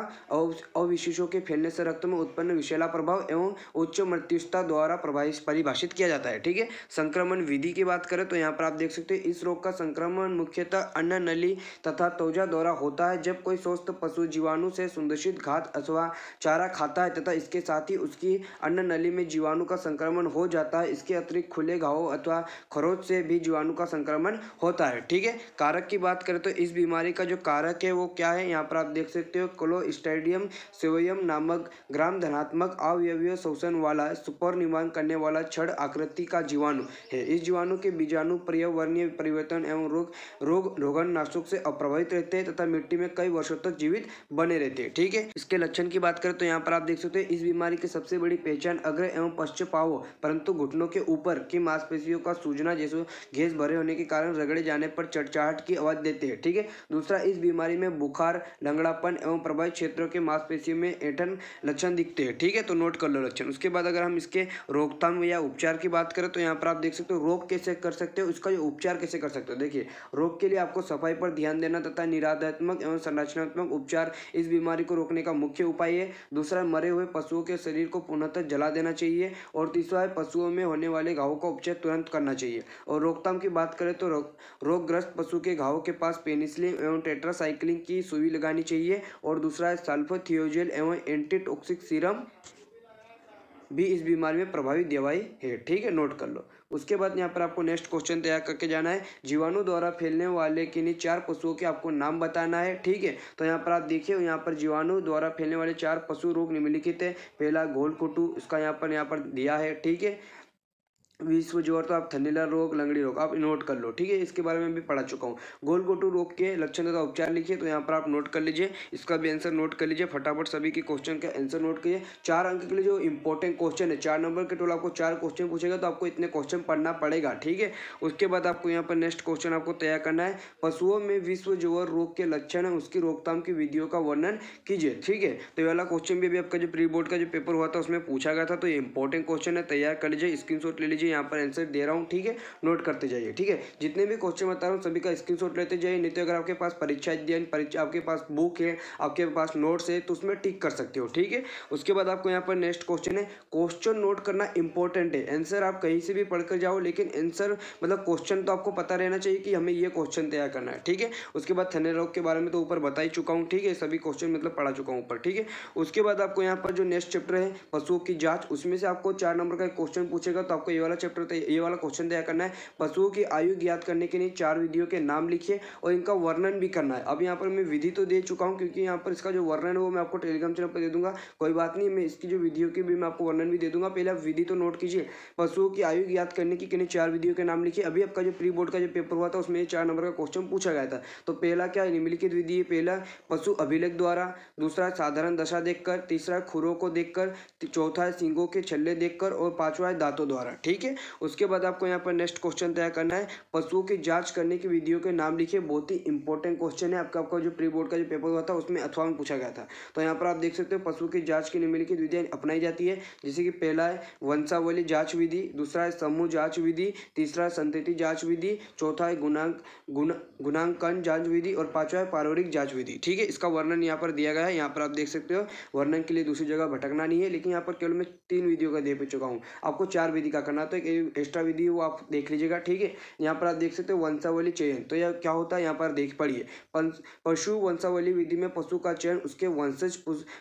अविशेषों के फैलने से रक्त में उत्पन्न विशेला प्रभाव एवं उच्च मृत्युता द्वारा प्रभावित परिभाषित किया जाता है ठीक है संक्रमण विधि की बात करें तो यहाँ पर आप देख सकते हैं इस रोग का संक्रमण मुख्यतः अन्न नली तथा तोजा द्वारा होता है जब कोई स्वस्थ पशु जीवाणु से सुदूषित घात अथवा चारा खाता है तथा इसके साथ ही उसकी अन्न नली में जीवाणु का संक्रमण हो जाता है इसके अतिरिक्त खुले घावों अथवा खरोच से भी जीवाणु का संक्रमण होता है ठीक है कारक की बात करें तो इस बीमारी का जो कारक है वो क्या है यहाँ यहाँ पर आप देख सकते हो क्लो स्टेडियम सेवयम नामक ग्राम धनात्मक अवयवीय शोषण वाला सुपर निर्माण करने वाला छठ आकृति का जीवाणु है इस जीवाणु के बीजाणु पर्यावरणीय परिवर्तन एवं रोग रोग रोगन नाशक से अप्रभावित रहते हैं तथा मिट्टी में कई वर्षों तक जीवित बने रहते हैं ठीक है इसके लक्षण की बात करें तो यहाँ पर आप देख सकते हैं इस बीमारी की सबसे बड़ी पहचान अग्र एवं पश्चिम पाओ परंतु घुटनों के ऊपर की मांसपेशियों का सूजना जैसे घेस भरे होने के कारण रगड़े जाने पर चटचाहट की आवाज देते हैं ठीक है दूसरा इस बीमारी में बुखार लंगड़ापन एवं प्रभावित क्षेत्रों के मांसपेशियों में ऐठन लक्षण दिखते हैं ठीक है तो नोट कर लो लक्षण उसके बाद अगर हम इसके रोकथाम या उपचार की बात करें तो यहाँ पर आप देख सकते हो रोग कैसे कर सकते हो उसका उपचार कैसे कर सकते हो देखिए रोग के लिए आपको सफाई पर ध्यान देना तथा निराधात्मक एवं संरचनात्मक उपचार इस बीमारी को रोकने का मुख्य उपाय है दूसरा मरे हुए पशुओं के शरीर को पुनः जला देना चाहिए और तीसरा है पशुओं में होने वाले घावों का उपचार तुरंत करना चाहिए और रोकथाम की बात करें तो रोगग्रस्त पशु के घावों के पास पेनिसिलिन एवं टेट्रासाइक्लिन की सुई लगानी चाहिए और दूसरा है सल्फोथियोजेल एवं एंटीटॉक्सिक सीरम भी इस बीमारी में प्रभावी दवाई है ठीक है नोट कर लो उसके बाद यहाँ पर आपको नेक्स्ट क्वेश्चन तैयार करके जाना है जीवाणु द्वारा फैलने वाले किन्हीं चार पशुओं के आपको नाम बताना है ठीक है तो यहाँ पर आप देखिए यहाँ पर जीवाणु द्वारा फैलने वाले चार पशु रोग निम्नलिखित है पहला घोलकुटू इसका यहाँ पर यहाँ पर दिया है ठीक है विश्व जोर तो आप थलीला रोग लंगड़ी रोग आप नोट कर लो ठीक है इसके बारे में भी पढ़ा चुका हूँ गोल गोटू रोग के लक्षण तथा उपचार लिखिए तो यहाँ पर आप नोट कर लीजिए इसका भी आंसर नोट कर लीजिए फटाफट सभी के क्वेश्चन का आंसर नोट करिए चार अंक के लिए जो इंपॉर्टेंट क्वेश्चन है चार नंबर के टोल आपको चार क्वेश्चन पूछेगा तो आपको इतने क्वेश्चन पढ़ना पड़ेगा ठीक है उसके बाद आपको यहाँ पर नेक्स्ट क्वेश्चन आपको तैयार करना है पशुओं में विश्व जोर रोग के लक्षण है उसकी रोकथाम की विधियों का वर्णन कीजिए ठीक है तो ये वाला क्वेश्चन भी अभी आपका जो प्री बोर्ड का जो पेपर हुआ था उसमें पूछा गया था तो ये इंपॉर्टेंट क्वेश्चन है तैयार कर लीजिए स्क्रीन ले लीजिए मुझे यहाँ पर आंसर दे रहा हूँ ठीक है नोट करते जाइए ठीक है जितने भी क्वेश्चन बता रहा हूँ सभी का स्क्रीन लेते जाइए नहीं तो अगर आपके पास परीक्षा अध्ययन परीक्षा आपके पास बुक है आपके पास नोट्स है तो उसमें टिक कर सकते हो ठीक है उसके बाद आपको यहाँ पर नेक्स्ट क्वेश्चन है क्वेश्चन नोट करना इंपॉर्टेंट है आंसर आप कहीं से भी पढ़कर जाओ लेकिन आंसर मतलब क्वेश्चन तो आपको पता रहना चाहिए कि हमें ये क्वेश्चन तैयार करना है ठीक है उसके बाद थने रोग के बारे में तो ऊपर बता ही चुका हूँ ठीक है सभी क्वेश्चन मतलब पढ़ा चुका हूँ ऊपर ठीक है उसके बाद आपको यहाँ पर जो नेक्स्ट चैप्टर है पशुओं की जाँच उसमें से आपको चार नंबर का क्वेश्चन पूछेगा तो आपको ये वाला पहला चैप्टर था तो ये वाला क्वेश्चन दिया करना है पशुओं की आयु ज्ञात करने के लिए चार विधियों के नाम लिखिए और इनका वर्णन भी करना है अब यहाँ पर मैं विधि तो दे चुका हूँ क्योंकि यहाँ पर इसका जो वर्णन है वो मैं आपको टेलीग्राम चैनल पर दे दूंगा कोई बात नहीं मैं इसकी जो विधियों की भी मैं आपको वर्णन भी दे दूंगा पहले आप विधि तो नोट कीजिए पशुओं की आयु ज्ञात करने की किन्हीं चार विधियों के नाम लिखिए अभी आपका जो प्री बोर्ड का जो पेपर हुआ था उसमें चार नंबर का क्वेश्चन पूछा गया था तो पहला क्या निम्नलिखित विधि है पहला पशु अभिलेख द्वारा दूसरा साधारण दशा देखकर तीसरा खुरों को देखकर चौथा सिंगों के छल्ले देखकर और पांचवा है दांतों द्वारा ठीक है उसके बाद आपको यहाँ पर नेक्स्ट क्वेश्चन तय करना है पशुओं की जाँच करने की विधियों के नाम लिखिए बहुत ही इंपॉर्टेंट क्वेश्चन है आपका आपका जो प्री बोर्ड का जो पेपर हुआ था उसमें अथवा में पूछा गया था तो यहाँ पर आप देख सकते हो पशुओं की जाँच की निम्नलिखित विधियाँ अपनाई जाती है जैसे कि पहला है वंशावली जाँच विधि दूसरा है समूह जाँच विधि तीसरा है संतति जाँच विधि चौथा है गुणांक गुणांकन जाँच विधि और पाँचवा है पारिवारिक जाँच विधि ठीक है इसका वर्णन यहाँ पर दिया गया है यहाँ पर आप देख सकते हो वर्णन के लिए दूसरी जगह भटकना नहीं है लेकिन यहाँ पर केवल मैं तीन विधियों का दे पे चुका हूँ आपको चार विधि का करना तो तो एक एक्स्ट्रा वीडियो वो आप देख लीजिएगा ठीक है यहाँ पर आप देख सकते हो वंशावली चयन तो यह क्या होता है यहाँ पर देख पड़िए पशु वंशावली विधि में पशु का चयन उसके वंशज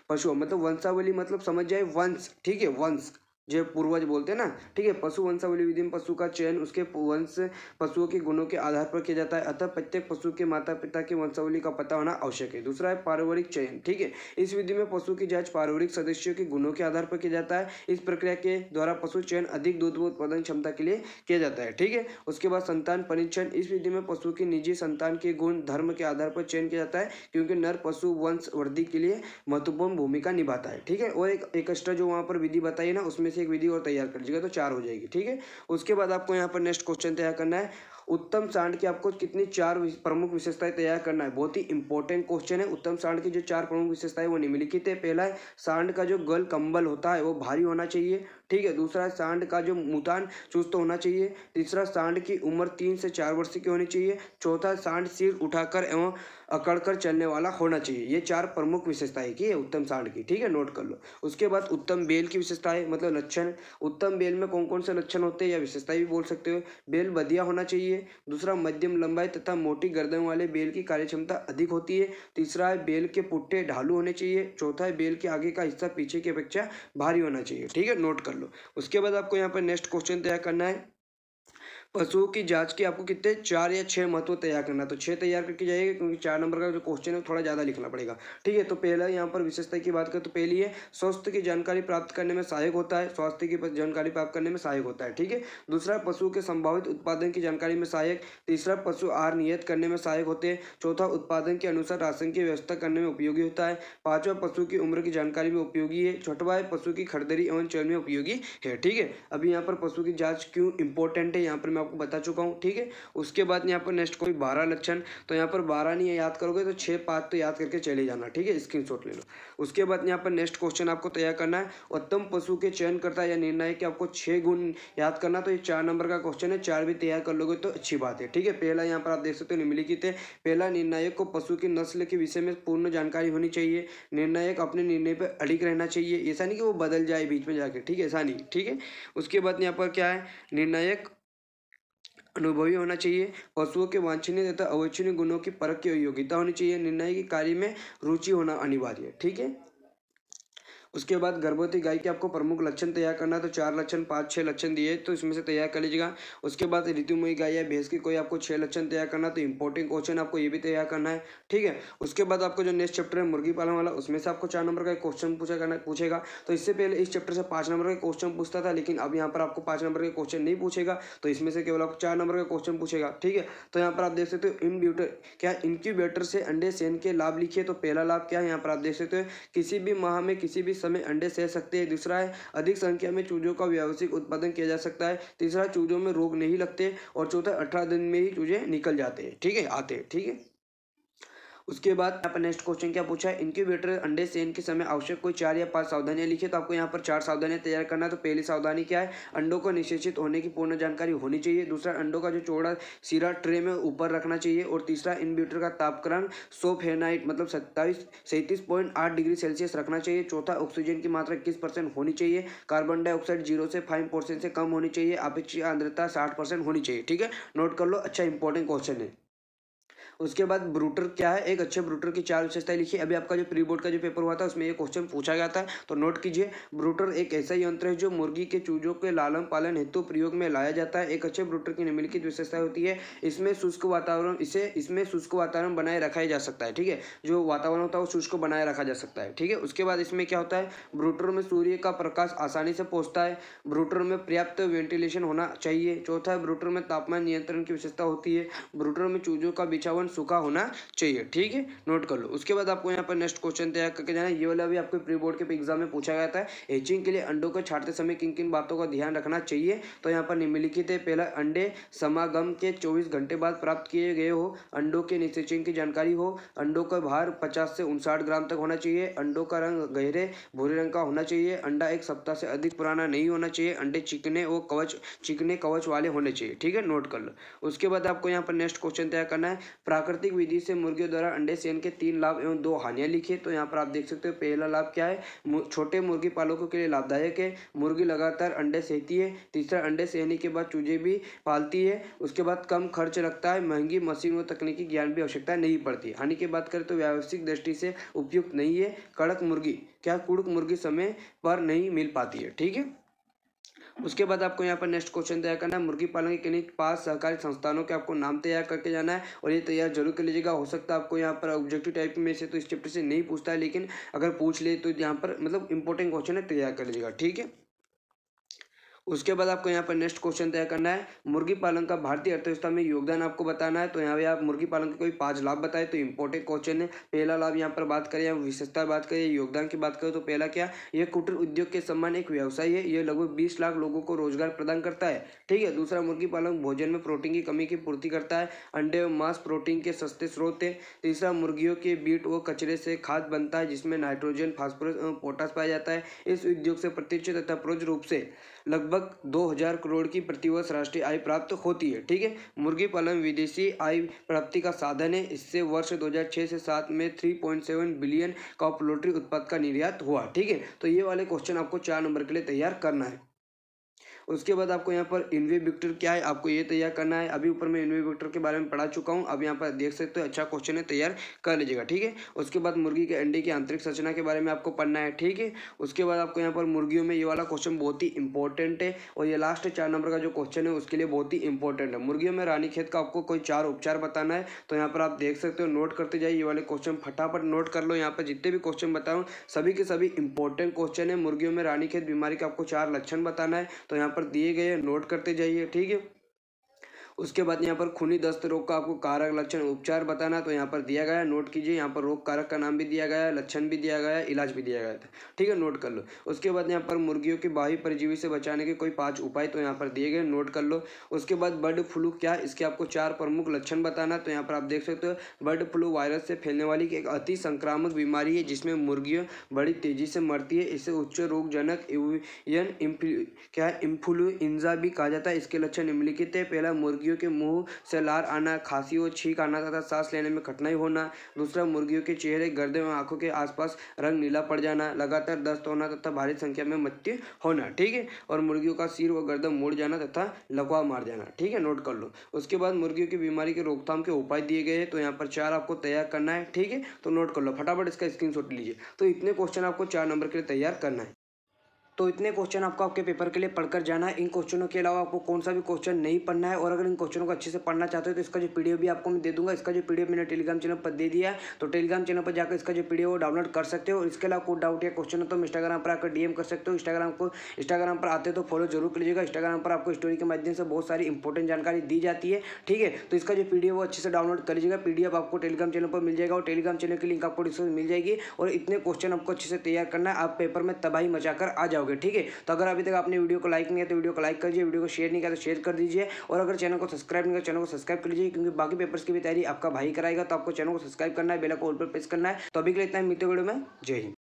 पशु मतलब वंशावली मतलब समझ जाए वंश ठीक है वंश जो पूर्वज बोलते हैं ना ठीक है पशु वंशावली विधि में पशु का चयन उसके वंश पशुओं के गुणों के आधार पर किया जाता है अतः प्रत्येक पशु के माता पिता की वंशावली का पता होना आवश्यक है दूसरा है पारिवारिक चयन ठीक है इस विधि में पशु की जांच पारिवारिक सदस्यों के गुणों के आधार पर किया जाता है इस प्रक्रिया के द्वारा पशु चयन अधिक दूध उत्पादन क्षमता के लिए किया जाता है ठीक है उसके बाद संतान परीक्षण इस विधि में पशु की निजी संतान के गुण धर्म के आधार पर चयन किया जाता है क्योंकि नर पशु वंश वृद्धि के लिए महत्वपूर्ण भूमिका निभाता है ठीक है और एक एक्स्ट्रा जो वहाँ पर विधि बताई ना उसमें से एक विधि और तैयार कर लीजिएगा तो चार हो जाएगी ठीक है उसके बाद आपको यहाँ पर नेक्स्ट क्वेश्चन तैयार करना है उत्तम सांड की आपको कितनी चार प्रमुख विशेषताएं तैयार करना है बहुत ही इंपॉर्टेंट क्वेश्चन है उत्तम सांड की जो चार प्रमुख विशेषताएं वो निम्नलिखित है पहला है सांड का जो गल कंबल होता है वो भारी होना चाहिए ठीक है दूसरा है सांड का जो मुतान चुस्त होना चाहिए तीसरा सांड की उम्र तीन से चार वर्ष की होनी चाहिए चौथा सांड सिर उठाकर एवं अकड़ कर चलने वाला होना चाहिए ये चार प्रमुख विशेषताएं की है उत्तम सांड की ठीक है नोट कर लो उसके बाद उत्तम बेल की विशेषता है मतलब लक्षण उत्तम बेल में कौन कौन से लक्षण होते हैं या विशेषता भी बोल सकते हो बेल बढ़िया होना चाहिए दूसरा मध्यम लंबाई तथा मोटी गर्दन वाले बेल की कार्यक्षमता अधिक होती है तीसरा है बेल के पुट्ठे ढालू होने चाहिए चौथा है बेल के आगे का हिस्सा पीछे की अपेक्षा भारी होना चाहिए ठीक है नोट कर लो उसके बाद आपको यहाँ पर नेक्स्ट क्वेश्चन तैयार करना है पशुओं की जांच की आपको कितने चार या छह महत्व तैयार करना तो छः तैयार करके जाइएगा क्योंकि चार नंबर का जो क्वेश्चन है थोड़ा ज़्यादा लिखना पड़ेगा ठीक है तो पहला यहाँ पर विशेषता की बात करें तो पहली है स्वास्थ्य की जानकारी प्राप्त करने में सहायक होता है स्वास्थ्य की जानकारी प्राप्त करने में सहायक होता है ठीक है दूसरा पशु के संभावित उत्पादन की जानकारी में सहायक तीसरा पशु आहार नियत करने में सहायक होते हैं चौथा उत्पादन के अनुसार राशन की व्यवस्था करने में उपयोगी होता है पाँचवा पशु की उम्र की जानकारी में उपयोगी है छठवा पशु की खरीदारी एवं चयन में उपयोगी है ठीक है अभी यहाँ पर पशु की जाँच क्यों इंपॉर्टेंट है यहाँ पर मैं आपको बता चुका हूँ ठीक है उसके बाद यहाँ पर नेक्स्ट कोई बारह लक्षण तो यहाँ पर बारह नहीं है याद करोगे तो छः पाँच तो याद करके चले जाना ठीक है स्क्रीन ले लो उसके बाद यहाँ पर नेक्स्ट क्वेश्चन आपको तैयार करना है उत्तम पशु के चयन करता या निर्णय के आपको छः गुण याद करना तो ये चार नंबर का क्वेश्चन है चार भी तैयार कर लोगे तो अच्छी बात है ठीक है पहला यहाँ पर आप देख सकते हो निम्नलिखित है पहला निर्णायक को पशु की नस्ल के विषय में पूर्ण जानकारी होनी चाहिए निर्णायक अपने निर्णय पर अड़िक रहना चाहिए ऐसा नहीं कि वो बदल जाए बीच में जाके ठीक है ऐसा नहीं ठीक है उसके बाद यहाँ पर क्या है निर्णायक अनुभवी होना चाहिए पशुओं के वांछनीय तथा अवांछनीय गुणों की परख की योग्यता होनी चाहिए निर्णय के कार्य में रुचि होना अनिवार्य है ठीक है उसके बाद गर्भवती गाय के आपको प्रमुख लक्षण तैयार करना तो चार लक्षण पाँच छः लक्षण दिए तो इसमें से तैयार कर लीजिएगा उसके बाद ऋतुमयी गाय या भैंस की कोई आपको छः लक्षण तैयार करना तो इंपॉर्टेंट क्वेश्चन आपको ये भी तैयार करना है ठीक है उसके बाद आपको जो नेक्स्ट चैप्टर है मुर्गी पालन वाला उसमें से आपको चार नंबर का क्वेश्चन पूछा करना पूछेगा तो इससे पहले इस चैप्टर से पाँच नंबर का क्वेश्चन पूछता था लेकिन अब यहाँ पर आपको पाँच नंबर के क्वेश्चन नहीं पूछेगा तो इसमें से केवल आपको चार नंबर का क्वेश्चन पूछेगा ठीक है तो यहाँ पर आप देख सकते हो ब्यूटर क्या इनक्यूबेटर से अंडे सेन के लाभ लिखिए तो पहला लाभ क्या है यहाँ पर आप देख सकते हो किसी भी माह में किसी भी समय अंडे सह सकते हैं दूसरा है अधिक संख्या में चूजों का व्यावसायिक उत्पादन किया जा सकता है तीसरा चूजों में रोग नहीं लगते और चौथा अठारह दिन में ही चूजे निकल जाते हैं ठीक है आते हैं ठीक है उसके बाद यहाँ पर नेक्स्ट क्वेश्चन क्या पूछा है इंक्यूबेटर अंडे सेन के समय आवश्यक कोई चार या पांच सावधानियां लिखी तो आपको यहाँ पर चार सावधानियां तैयार करना तो पहली सावधानी क्या है अंडों को निशेषित होने की पूर्ण जानकारी होनी चाहिए दूसरा अंडों का जो चौड़ा सिरा ट्रे में ऊपर रखना चाहिए और तीसरा इनक्यूबेटर का तापक्रम सो फेनाइट मतलब सत्ताईस सैंतीस पॉइंट आठ डिग्री सेल्सियस रखना चाहिए चौथा ऑक्सीजन की मात्रा इक्कीस परसेंट होनी चाहिए कार्बन डाइऑक्साइड जीरो से फाइव परसेंट से कम होनी चाहिए अपेक्षित आर्द्रता साठ परसेंट होनी चाहिए ठीक है नोट कर लो अच्छा इंपॉर्टेंट क्वेश्चन है उसके बाद ब्रूटर क्या है एक अच्छे ब्रूटर की चार विशेषताएं लिखी अभी आपका जो प्री बोर्ड का जो पेपर हुआ था उसमें ये क्वेश्चन पूछा गया था तो नोट कीजिए ब्रूटर एक ऐसा यंत्र है जो मुर्गी के चूजों के लालन पालन हेतु प्रयोग में लाया जाता है एक अच्छे ब्रूटर की निम्नलिखित विशेषता होती है इसमें शुष्क वातावरण इसे इसमें शुष्क वातावरण बनाए रखा जा सकता है ठीक है जो वातावरण होता है वो शुष्क बनाए रखा जा सकता है ठीक है उसके बाद इसमें क्या होता है ब्रूटर में सूर्य का प्रकाश आसानी से पहुंचता है ब्रूटर में पर्याप्त वेंटिलेशन होना चाहिए चौथा ब्रूटर में तापमान नियंत्रण की विशेषता होती है ब्रूटर में चूजों का बिछावन वन सूखा होना चाहिए ठीक है नोट कर लो उसके बाद आपको यहाँ पर नेक्स्ट क्वेश्चन तैयार करके जाना है ये वाला भी आपको प्री बोर्ड के एग्जाम में पूछा गया था एचिंग के लिए अंडों को छाटते समय किन किन बातों का ध्यान रखना चाहिए तो यहाँ पर निम्नलिखित है पहला अंडे समागम के चौबीस घंटे बाद प्राप्त किए गए हो अंडों के निशेचिंग की जानकारी हो अंडों का भार पचास से उनसाठ ग्राम तक होना चाहिए अंडों का रंग गहरे भूरे रंग का होना चाहिए अंडा एक सप्ताह से अधिक पुराना नहीं होना चाहिए अंडे चिकने वो कवच चिकने कवच वाले होने चाहिए ठीक है नोट कर लो उसके बाद आपको यहाँ पर नेक्स्ट क्वेश्चन तैयार करना है प्राकृतिक विधि से मुर्गियों द्वारा अंडे सेन के तीन लाभ एवं दो हानियां लिखिए तो यहाँ पर आप देख सकते हो पहला लाभ क्या है छोटे मुर्गी पालकों के लिए लाभदायक है मुर्गी लगातार अंडे सहती है तीसरा अंडे सहने के बाद चूजे भी पालती है उसके बाद कम खर्च लगता है महंगी मशीन व तकनीकी ज्ञान भी आवश्यकता नहीं पड़ती हानि की बात करें तो व्यावसायिक दृष्टि से उपयुक्त नहीं है कड़क मुर्गी क्या कुड़क मुर्गी समय पर नहीं मिल पाती है ठीक है उसके बाद आपको यहाँ पर नेक्स्ट क्वेश्चन तैयार करना है मुर्गी पालन के किन्हीं पाँच सहकारी संस्थानों के आपको नाम तैयार करके जाना है और ये तैयार जरूर कर लीजिएगा हो सकता है आपको यहाँ पर ऑब्जेक्टिव टाइप में से तो इस चैप्टर से नहीं पूछता है लेकिन अगर पूछ ले तो यहाँ पर मतलब इंपॉर्टेंट क्वेश्चन है तैयार कर लीजिएगा ठीक है उसके बाद आपको यहाँ पर नेक्स्ट क्वेश्चन तय करना है मुर्गी पालन का भारतीय अर्थव्यवस्था में योगदान आपको बताना है तो यहाँ पे आप मुर्गी पालन के कोई पांच लाभ बताए तो इंपॉर्टेंट क्वेश्चन है पहला लाभ यहाँ पर बात करें विशेषता बात करें योगदान की बात करें तो पहला क्या यह कुटीर उद्योग के सम्मान एक व्यवसाय है यह लगभग बीस लाख लोगों को रोजगार प्रदान करता है ठीक है दूसरा मुर्गी पालन भोजन में प्रोटीन की कमी की पूर्ति करता है अंडे और मांस प्रोटीन के सस्ते स्रोत है तीसरा मुर्गियों के बीट व कचरे से खाद बनता है जिसमें नाइट्रोजन फास्फोरस और पोटास पाया जाता है इस उद्योग से प्रत्यक्ष तथा प्रोज रूप से लगभग 2000 करोड़ की प्रतिवर्ष राष्ट्रीय आय प्राप्त होती है ठीक है मुर्गी पालन विदेशी आय प्राप्ति का साधन है इससे वर्ष 2006 से 7 में 3.7 बिलियन का पोल्ट्री उत्पाद का निर्यात हुआ ठीक है तो ये वाले क्वेश्चन आपको चार नंबर के लिए तैयार करना है उसके बाद आपको यहाँ पर इनवे विक्टर क्या है आपको ये तैयार करना है अभी ऊपर मैं इनवे विक्टर के बारे में पढ़ा चुका हूँ अब यहाँ पर देख सकते हो अच्छा क्वेश्चन है तैयार कर लीजिएगा ठीक है उसके बाद मुर्गी के अंडे की आंतरिक संरचना के बारे में आपको पढ़ना है ठीक है उसके बाद आपको यहाँ पर मुर्गियों में ये वाला क्वेश्चन बहुत ही इंपॉर्टेंट है और ये लास्ट चार नंबर का जो क्वेश्चन है उसके लिए बहुत ही इंपॉर्टेंट है मुर्गियों में रानी खेत का आपको कोई चार उपचार बताना है तो यहाँ पर आप देख सकते हो नोट करते जाइए ये वाले क्वेश्चन फटाफट नोट कर लो यहाँ पर जितने भी क्वेश्चन बताऊँ सभी के सभी इंपॉर्टेंट क्वेश्चन है मुर्गियों में रानी खेत बीमारी का आपको चार लक्षण बताना है तो यहाँ पर दिए गए नोट करते जाइए ठीक है उसके बाद यहाँ पर खूनी दस्त रोग का आपको कारक लक्षण उपचार बताना तो यहाँ पर दिया गया नोट कीजिए यहाँ पर रोग कारक का नाम भी दिया गया है लक्षण भी दिया गया है इलाज भी दिया गया था ठीक है नोट कर लो उसके बाद यहाँ पर मुर्गियों के बाह्य परजीवी से बचाने के कोई पाँच उपाय तो यहाँ पर दिए गए नोट कर लो उसके बाद बर्ड फ्लू क्या इसके आपको चार प्रमुख लक्षण बताना तो यहाँ पर आप देख सकते हो बर्ड फ्लू वायरस से फैलने वाली एक अति संक्रामक बीमारी है जिसमें मुर्गियों बड़ी तेजी से मरती है इसे उच्च रोगजनक एवियन क्या है इन्फ्लुएंजा भी कहा जाता है इसके लक्षण निम्नलिखित है पहला मुर्गी मुर्गियों के मुंह से लार आना खांसी और छींक आना तथा सांस लेने में कठिनाई होना दूसरा मुर्गियों के चेहरे गर्दे और आंखों के आसपास रंग नीला पड़ जाना लगातार दस्त होना तथा भारी संख्या में मृत्यु होना ठीक है और मुर्गियों का सिर व गर्दन मुड़ जाना तथा लकवा मार जाना ठीक है नोट कर लो उसके बाद मुर्गियों की बीमारी के रोकथाम के उपाय दिए गए हैं तो यहाँ पर चार आपको तैयार करना है ठीक है तो नोट कर लो फटाफट इसका स्क्रीन लीजिए तो इतने क्वेश्चन आपको चार नंबर के लिए तैयार करना है तो इतने क्वेश्चन आपको आपके पेपर के लिए पढ़कर जाना है इन क्वेश्चनों के अलावा आपको कौन सा भी क्वेश्चन नहीं पढ़ना है और अगर इन क्वेश्चनों को अच्छे से पढ़ना चाहते हो तो इसका जो पी भी आपको मैं दे दूंगा इसका जो पी मैंने टेलीग्राम चैनल पर दे दिया है तो टेलीग्राम चैनल पर जाकर इसका जो पी वो डाउनलोड कर सकते हो इसके अलावा कोई डाउट या क्वेश्चन हो तो इंस्टाग्राम पर आकर डीएम कर सकते हो इंस्टाग्राम को इंस्टाग्राम पर आते तो फॉलो जरूर कर लीजिएगा इंस्टाग्राम पर आपको स्टोरी के माध्यम से बहुत सारी इंपॉर्टेंट जानकारी दी जाती है ठीक है तो इसका जो पी वो अच्छे से डाउनलोड कर लीजिएगा पी आपको टेलीग्राम चैनल पर मिल जाएगा और टेलीग्राम चैनल की लिंक आपको डिस्क्रिप्शन मिल जाएगी और इतने क्वेश्चन आपको अच्छे से तैयार करना है आप पेपर में तबाही मचाकर आ जाओ जाओगे ठीक है तो अगर अभी तक आपने वीडियो को लाइक नहीं है तो वीडियो को लाइक करिए वीडियो को शेयर नहीं किया तो शेयर कर दीजिए और अगर चैनल को सब्सक्राइब नहीं किया चैनल को सब्सक्राइब कर लीजिए क्योंकि बाकी पेपर्स की भी तैयारी आपका भाई कराएगा तो आपको चैनल को सब्सक्राइब करना है बेला को ऑल पर प्रेस करना है तो अभी के लिए इतना मित्र वीडियो में जय हिंद